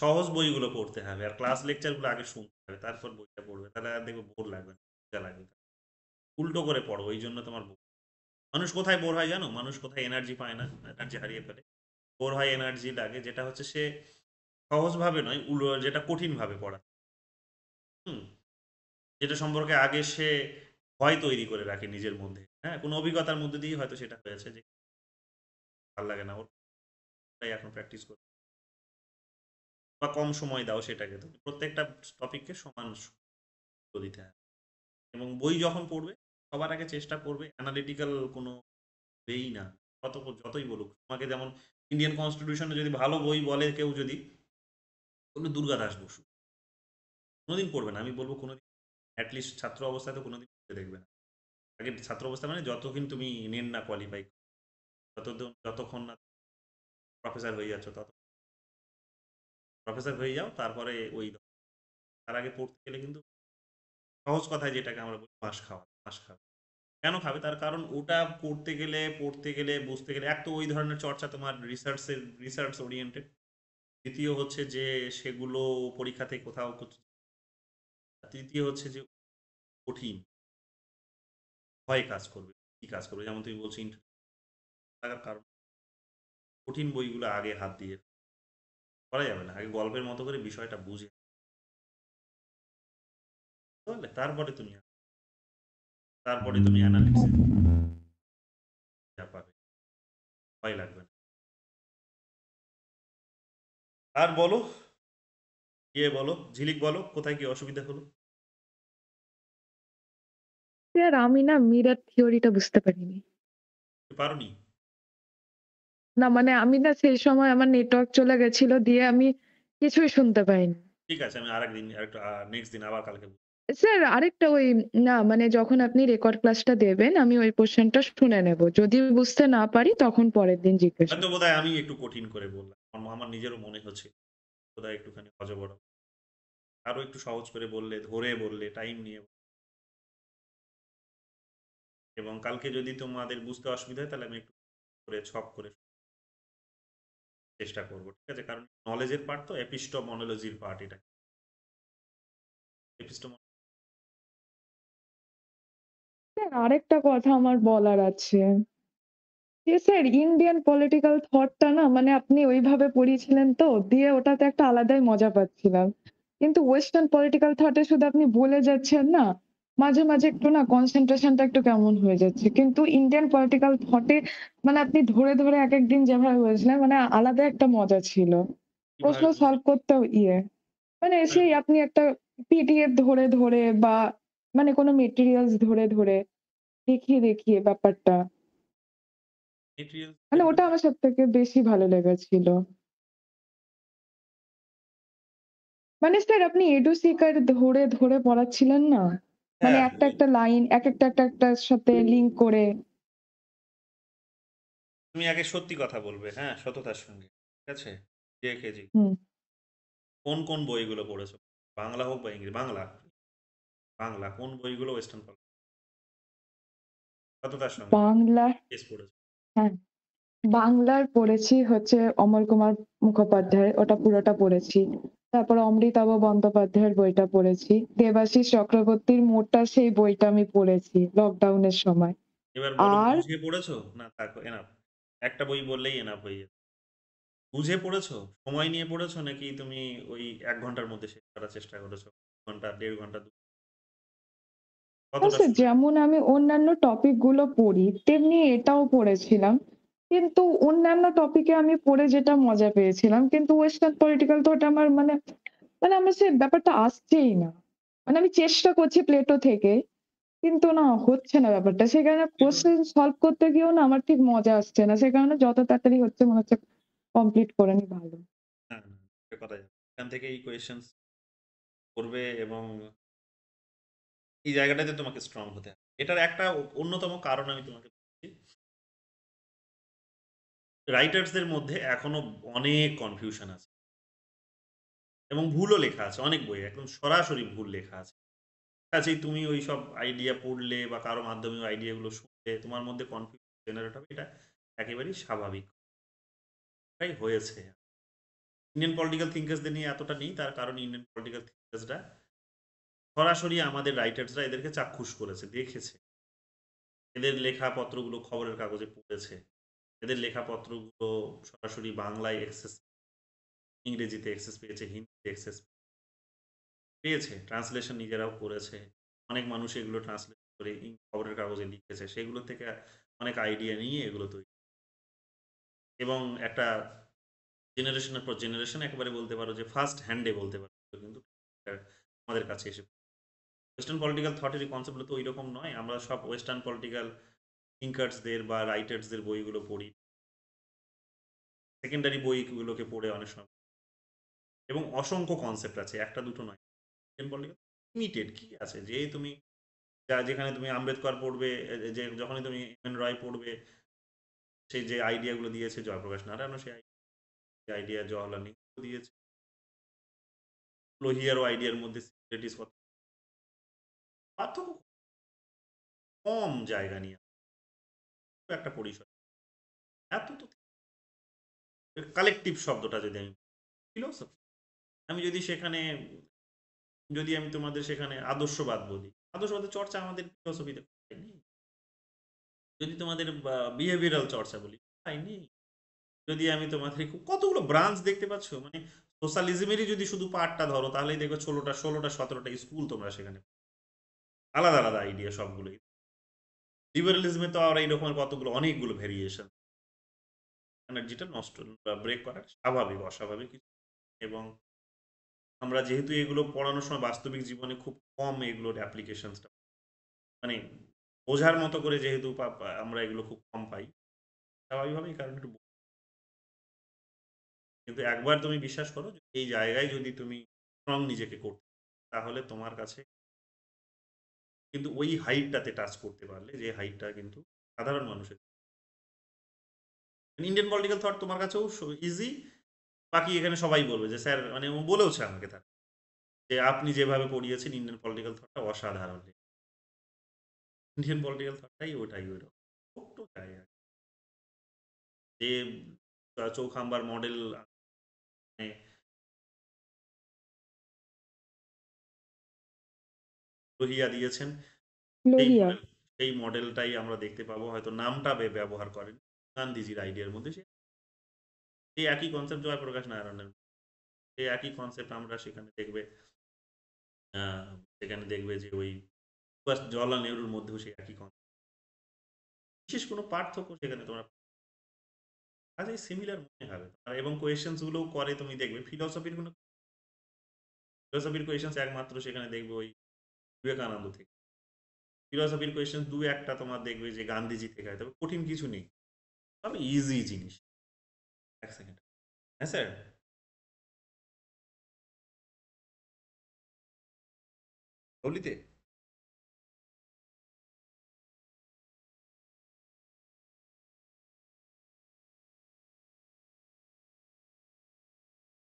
সহজ বইগুলো পড়তে হবে। আর ক্লাস লেকচার গুলো আগে শুনতে হবে। তারপর বইটা পড়বে। তাহলে আর দেখবে বোর লাগবে না। মজা লাগবে। উল্টো করে পড়ো। জন্য তোমার মানুষ কোথায় বোর হয় জানো? মানুষ কোথায় এনার্জি পায় না, এনার্জি হারিয়ে ফেলে। বোর হয় এনার্জি লাগে যেটা হচ্ছে সে সহজভাবে নয়, উল যেটা কঠিনভাবে পড়া। যেটা সম্পর্কে আগে সে ভয় তৈরি করে রাখে নিজের মধ্যে হ্যাঁ কোনো অভিজ্ঞতার মধ্যে দিয়ে হয়তো সেটা হয়েছে যে ভাল লাগে না ওর তাই এখন প্র্যাকটিস করো বা কম সময় দাও সেটাকে তো প্রত্যেকটা টপিককে সমান দিতে হয় এবং বই যখন পড়বে সবার আগে চেষ্টা করবে অ্যানালিটিক্যাল কোনো বেই না কত যতই বলুক তোমাকে যেমন ইন্ডিয়ান কনস্টিটিউশনে যদি ভালো বই বলে কেউ যদি বলবে দুর্গা দাস বসু কোনোদিন পড়বে না আমি বলবো কোনোদিন অ্যাটলিস্ট ছাত্র অবস্থায় তো কোনোদিন দেখবে না আগে ছাত্র অবস্থা মানে যতক্ষণ তুমি নেন না কোয়ালিফাই যত যতক্ষণ না প্রফেসর হয়ে যাচ্ছ তত প্রফেসর হয়ে যাও তারপরে ওই তার আগে পড়তে গেলে কিন্তু সহজ কথায় যেটাকে আমরা বলি মাস খাওয়া মাস খাওয়া কেন খাবে তার কারণ ওটা পড়তে গেলে পড়তে গেলে বুঝতে গেলে এক তো ওই ধরনের চর্চা তোমার রিসার্চের রিসার্চ ওরিয়েন্টেড দ্বিতীয় হচ্ছে যে সেগুলো পরীক্ষাতে কোথাও তৃতীয় হচ্ছে যে কঠিন ভয় কাজ করবে কি কাজ করবে যেমন তুমি বলছো থাকার কারণ কঠিন বইগুলো আগে হাত দিয়ে করা যাবে না আগে গল্পের মতো করে বিষয়টা বুঝে বুঝলে তারপরে তুমি তারপরে তুমি অ্যানালিসিস ব্যাপারে ভয় লাগবে না আর বলো কে বলো ঝিলিক বলো কোথায় কি অসুবিধা হলো আর আমি না মিরার থিওরিটা বুঝতে পারিনি। পারোনি? না মানে আমি না সেই সময় আমার নেটওয়ার্ক চলে গেছিল দিয়ে আমি কিছুই শুনতে পাইনি। ঠিক আছে আমি আরেকদিন আরেকটা আ নেক্সট দিন আবার কালকে স্যার আরেকটা ওই না মানে যখন আপনি রেকর্ড ক্লাসটা দেবেন আমি ওই পোরশনটা শুনে নেব। যদি বুঝতে না পারি তখন পরের দিন জিজ্ঞেস করব বোধহয় আমি একটু কঠিন করে বললাম। আমার নিজেরও মনে হচ্ছে বোধহয় একটুখানি অজবর। আরো একটু সহজ করে বললে, ধরে বললে, টাইম নিয়ে এবং কালকে যদি তোমাদের বুঝতে অসুবিধা হয় তাহলে আমি একটু করে ছক করে চেষ্টা করব ঠিক আছে কারণ নলেজের পার্ট তো এপিস্টোমনোলজির পার্ট এটা আরেকটা কথা আমার বলার আছে যে স্যার ইন্ডিয়ান পলিটিক্যাল থটটা না মানে আপনি ওইভাবে পড়িয়েছিলেন তো দিয়ে ওটাতে একটা আলাদাই মজা পাচ্ছিলাম কিন্তু ওয়েস্টার্ন পলিটিক্যাল থটে শুধু আপনি বলে যাচ্ছেন না মাঝে মাঝে একটু না কনসেন্ট্রেশনটা একটু কেমন হয়ে যাচ্ছে কিন্তু ইন্ডিয়ান পলিটিক্যাল থটে মানে আপনি ধরে ধরে এক একদিন যেভাবে বলছিলেন মানে আলাদা একটা মজা ছিল প্রশ্ন সলভ করতেও ইয়ে মানে হ্যাঁ। সেই আপনি একটা পিডিএফ ধরে ধরে বা মানে কোনো মেটেরিয়ালস ধরে ধরে দেখিয়ে দেখিয়ে ব্যাপারটা মানে ওটা আমার সব থেকে বেশি ভালো লেগেছিল মানে স্যার আপনি এডুসিকার ধরে ধরে পড়াচ্ছিলেন না মানে হ্যাঁ। একটা একটা লাইন এক একটা একটা একটার সাথে লিংক করে তুমি আগে সত্যি কথা বলবে হ্যাঁ সততার সঙ্গে ঠিক আছে কেজি কোন কোন বইগুলো পড়েছো বাংলা হোক বা ইংরেজি বাংলা বাংলা কোন বইগুলো ওয়েস্টার্ন সততার সঙ্গে বাংলা পড়েছো হ্যাঁ বাংলার পড়েছি হচ্ছে অমল কুমার মুখোপাধ্যায় ওটা পুরোটা পড়েছি তারপর অমৃতাবা বন্দ্যোপাধ্যায়ের বইটা পড়েছি দেবাশিস চক্রবর্তীর মোটা সেই বইটা আমি পড়েছি লকডাউনের সময় আর পড়েছো না থাকো একটা বই বললেই এনাফ হয়ে যাবে বুঝে পড়েছো সময় নিয়ে পড়েছো নাকি তুমি ওই এক ঘন্টার মধ্যে শেষ করার চেষ্টা করেছো ঘন্টা দেড় ঘন্টা আচ্ছা, যেমন আমি অন্যান্য টপিক গুলো পড়ি তেমনি এটাও পড়েছিলাম কিন্তু অন্যান্য টপিকে আমি পড়ে যেটা মজা পেয়েছিলাম কিন্তু ওয়েস্টার্ন পলিটিক্যাল ওটা আমার মানে মানে আমার সে ব্যাপারটা আসছেই না মানে আমি চেষ্টা করছি প্লেটো থেকে কিন্তু না হচ্ছে না ব্যাপারটা সে কারণে কোশ্চেন সলভ করতে গিয়েও না আমার ঠিক মজা আসছে না সে কারণে যত তাড়াতাড়ি হচ্ছে মনে হচ্ছে কমপ্লিট করে নি ভালো হ্যাঁ, এখান থেকে এই করবে এবং এই জায়গাটাতে তোমাকে স্ট্রং হতে এটার একটা অন্যতম কারণ আমি তোমাকে রাইটার্সদের মধ্যে এখনো অনেক কনফিউশন আছে এবং ভুলও লেখা আছে অনেক বই একদম সরাসরি ভুল লেখা আছে কাছেই আচ্ছা, তুমি ওই সব আইডিয়া পড়লে বা কারো মাধ্যমে আইডিয়াগুলো শুনলে তোমার মধ্যে কনফিউশন জেনারেট হবে এটা একেবারেই স্বাভাবিক তাই হয়েছে ইন্ডিয়ান পলিটিক্যাল থিঙ্কার্সদের নিয়ে এতটা নেই তার কারণ ইন্ডিয়ান পলিটিক্যাল থিঙ্কার্সরা সরাসরি আমাদের রাইটার্সরা এদেরকে চাক্ষুষ করেছে দেখেছে এদের লেখা পত্রগুলো খবরের কাগজে পড়েছে এদের লেখাপত্রগুলো সরাসরি বাংলায় এক্সেস ইংরেজিতে এক্সেস পেয়েছে হিন্দিতে এক্সেস পেয়েছে ট্রান্সলেশন নিজেরাও করেছে অনেক মানুষ এগুলো ট্রান্সলেট করে খবরের কাগজে লিখেছে সেগুলো থেকে অনেক আইডিয়া নিয়ে এগুলো তৈরি এবং একটা জেনারেশনের পর জেনারেশন একেবারে বলতে পারো যে ফার্স্ট হ্যান্ডে বলতে পারো কিন্তু আমাদের কাছে এসে ওয়েস্টার্ন পলিটিক্যাল থটের কনসেপ্টগুলো তো ওই রকম নয় আমরা সব ওয়েস্টার্ন পলিটিক্যাল থিঙ্কার্সদের বা রাইটার্সদের বইগুলো পড়ি সেকেন্ডারি বইগুলোকে পড়ে অনেক সময় এবং অসংখ্য কনসেপ্ট আছে একটা দুটো নয় লিমিটেড কি আছে যে তুমি যা যেখানে তুমি আম্বেদকর পড়বে যে যখনই তুমি এন রয় পড়বে সেই যে আইডিয়াগুলো দিয়েছে জয়প্রকাশ নারায়ণ সেই আইডিয়া জওয়াহরলাল নেহরু দিয়েছে লোহিয়ারও আইডিয়ার মধ্যে পার্থক্য কম জায়গা নিয়ে একটা পরিসর এত তো কালেকটিভ শব্দটা যদি আমি ফিলোসফি আমি যদি সেখানে যদি আমি তোমাদের সেখানে আদর্শবাদ বলি আদর্শবাদের চর্চা আমাদের ফিলোসফিতে নেই যদি তোমাদের বিহেভিয়ারাল চর্চা বলি হয়নি যদি আমি তোমাদের কতগুলো ব্রাঞ্চ দেখতে পাচ্ছ মানে সোশ্যালিজমেরই যদি শুধু পার্টটা ধরো তাহলেই দেখবে ষোলোটা ষোলোটা সতেরোটা স্কুল তোমরা সেখানে আলাদা আলাদা আইডিয়া সবগুলোই লিবারেলিজমে তো আমরা এইরকমের কতগুলো অনেকগুলো ভেরিয়েশন এনার্জিটা নষ্ট ব্রেক করার স্বাভাবিক অস্বাভাবিক এবং আমরা যেহেতু এগুলো পড়ানোর সময় বাস্তবিক জীবনে খুব কম এগুলোর অ্যাপ্লিকেশনসটা মানে বোঝার মতো করে যেহেতু আমরা এগুলো খুব কম পাই স্বাভাবিকভাবেই কারণ একটু কিন্তু একবার তুমি বিশ্বাস করো এই জায়গায় যদি তুমি স্ট্রং নিজেকে করতে তাহলে তোমার কাছে কিন্তু ওই হাইটটাতে টাচ করতে পারলে যে হাইটটা কিন্তু সাধারণ মানুষের ইন্ডিয়ান পলিটিক্যাল থট তোমার কাছেও ইজি বাকি এখানে সবাই বলবে যে স্যার মানে বলেওছে আমাকে তার যে আপনি যেভাবে পড়িয়েছেন ইন্ডিয়ান পলিটিক্যাল থটটা অসাধারণ ইন্ডিয়ান পলিটিক্যাল থটটাই ওটাই ওই রকম যে চৌখাম্বার মডেল মানে লোহিয়া দিয়েছেন লোহিয়া সেই মডেলটাই আমরা দেখতে পাবো হয়তো নামটা ব্যবহার করেন গান্ধীজির আইডিয়ার মধ্যে সেই একই কনসেপ্ট জয়প্রকাশ নারায়ণের সেই একই কনসেপ্ট আমরা সেখানে দেখবে সেখানে দেখবে যে ওই জওয়াহরলাল নেহরুর মধ্যেও সেই একই কনসেপ্ট বিশেষ কোনো পার্থক্য সেখানে তোমরা কাজেই আচ্ছা, সিমিলার মনে হবে এবং কোয়েশনস গুলো করে তুমি দেখবে ফিলসফির কোনো ফিলসফির কোয়েশ্চেন্স একমাত্র সেখানে দেখবে ওই বিবেকানন্দ থেকে ফিলসফির কোয়েশ্চেন দু একটা তোমার দেখবে যে গান্ধীজি থেকে হয় তবে কঠিন কিছু নেই তবে ইজি জিনিস এক সেকেন্ড হ্যাঁ স্যার হোলিতে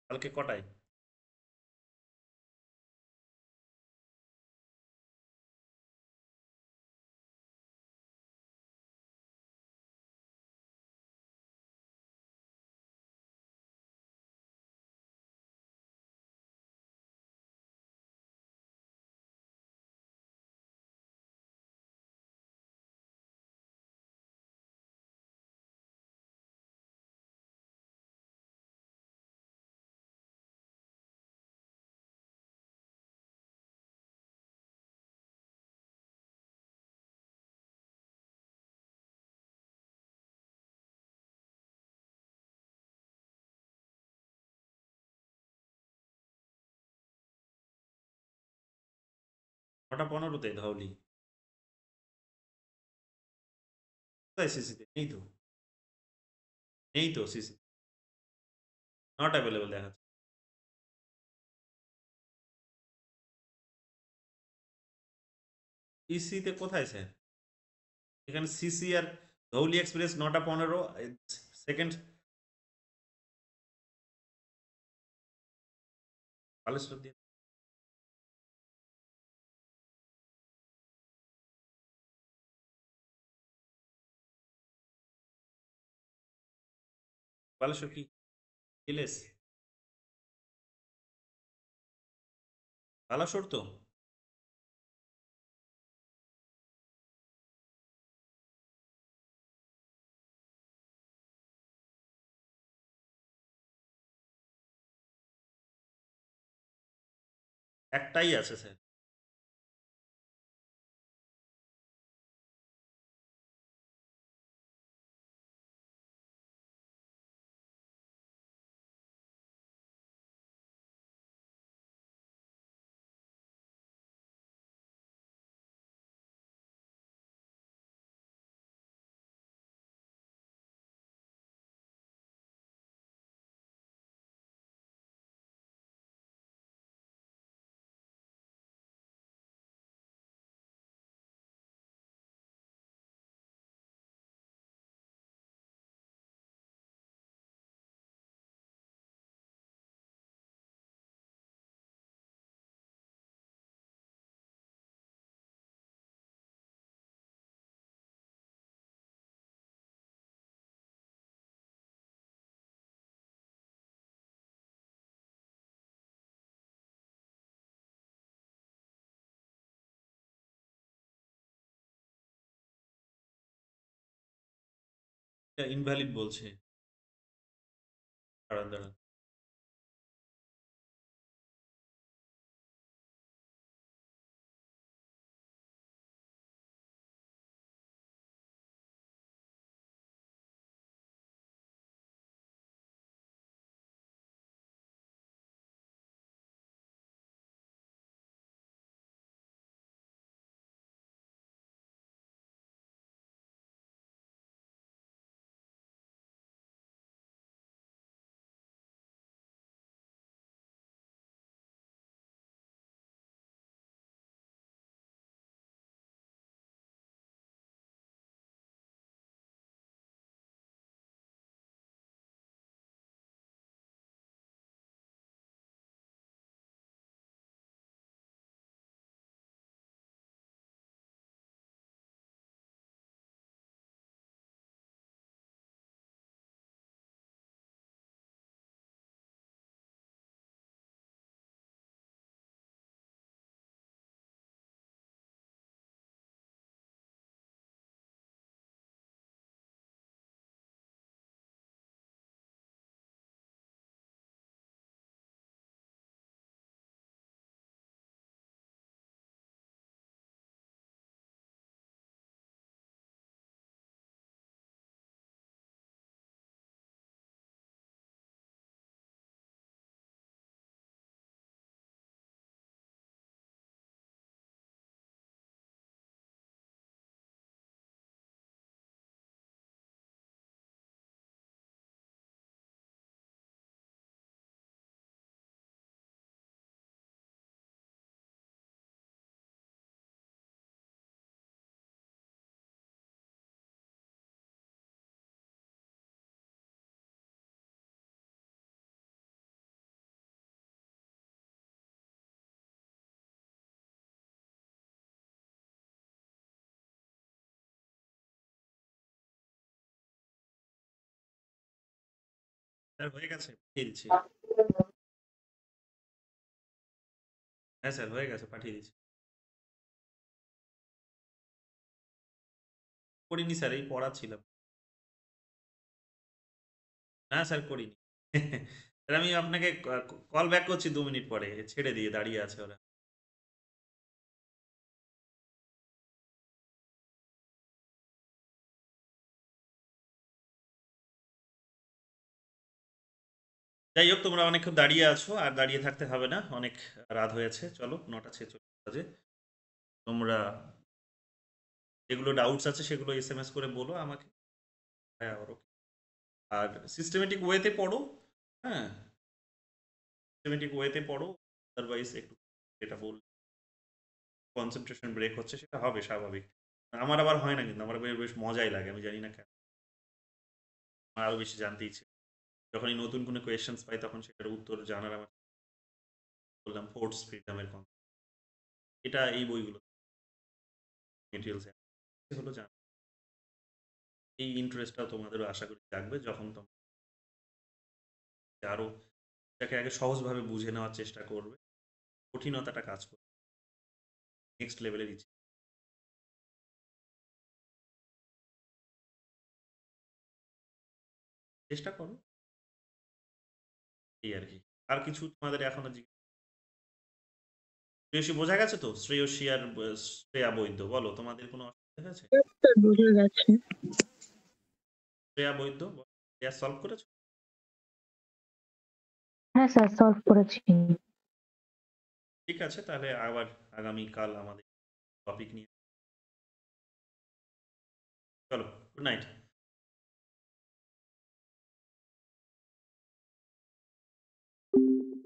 কালকে কটায় নটা পনেরোতে ধবলি সিসিতে নেই তো নেই তো সিসি নট অ্যাভেলেবেল দেখা ইসিতে কোথায় স্যার এখানে সিসি আর ধৌলি এক্সপ্রেস নটা পনেরো সেকেন্ড পালেশ্বর দিয়ে ভালো সখি ইলেস তো একটাই আছে স্যার ইনভ্যালিড বলছে দাঁড়ান দাঁড়ান স্যার হয়ে গেছে পাঠিয়ে হ্যাঁ স্যার হয়ে গেছে পাঠিয়ে দিচ্ছি করিনি স্যার এই পড়াচ্ছিলাম হ্যাঁ স্যার করিনি আমি আপনাকে কল ব্যাক করছি দু মিনিট পরে ছেড়ে দিয়ে দাঁড়িয়ে আছে ওরা যাই হোক তোমরা অনেকক্ষণ দাঁড়িয়ে আছো আর দাঁড়িয়ে থাকতে হবে না অনেক রাত হয়েছে চলো নটা ছেচল্লিশ বাজে তোমরা যেগুলো ডাউটস আছে সেগুলো এস এম এস করে বলো আমাকে হ্যাঁ ওরকম আর সিস্টেমেটিক ওয়েতে পড়ো হ্যাঁ সিস্টেমেটিক ওয়েতে পড়ো আদারওয়াইজ একটু যেটা বল কনসেন্ট্রেশন ব্রেক হচ্ছে সেটা হবে স্বাভাবিক আমার আবার হয় না কিন্তু আমার বেশ মজাই লাগে আমি জানি না কেন আমার আরও বেশি জানতে ইচ্ছে যখনই নতুন কোনো কোয়েশ্চেন্স পাই তখন সেটার উত্তর জানার আমার বললাম ফোর্স ফ্রিডমের কনসেপ্ট এটা এই বইগুলো মেটেরিয়ালস হলো জানা এই ইন্টারেস্টটাও তোমাদেরও আশা করি থাকবে যখন তোমরা আরও এটাকে আগে সহজভাবে বুঝে নেওয়ার চেষ্টা করবে কঠিনতাটা কাজ করবে নেক্সট লেভেলের ইচ্ছে চেষ্টা করো এই আর কি আর কিছু তোমাদের এখনো শ্রেয়সী বোঝা গেছে তো শ্রেয়সী আর শ্রেয়া বৈদ্য বলো তোমাদের কোনো অসুবিধা আছে শ্রেয়া বৈদ্য শ্রেয়া সলভ করেছো হ্যাঁ স্যার সলভ করেছি ঠিক আছে তাহলে আবার আগামী কাল আমাদের টপিক নিয়ে চলো গুড নাইট you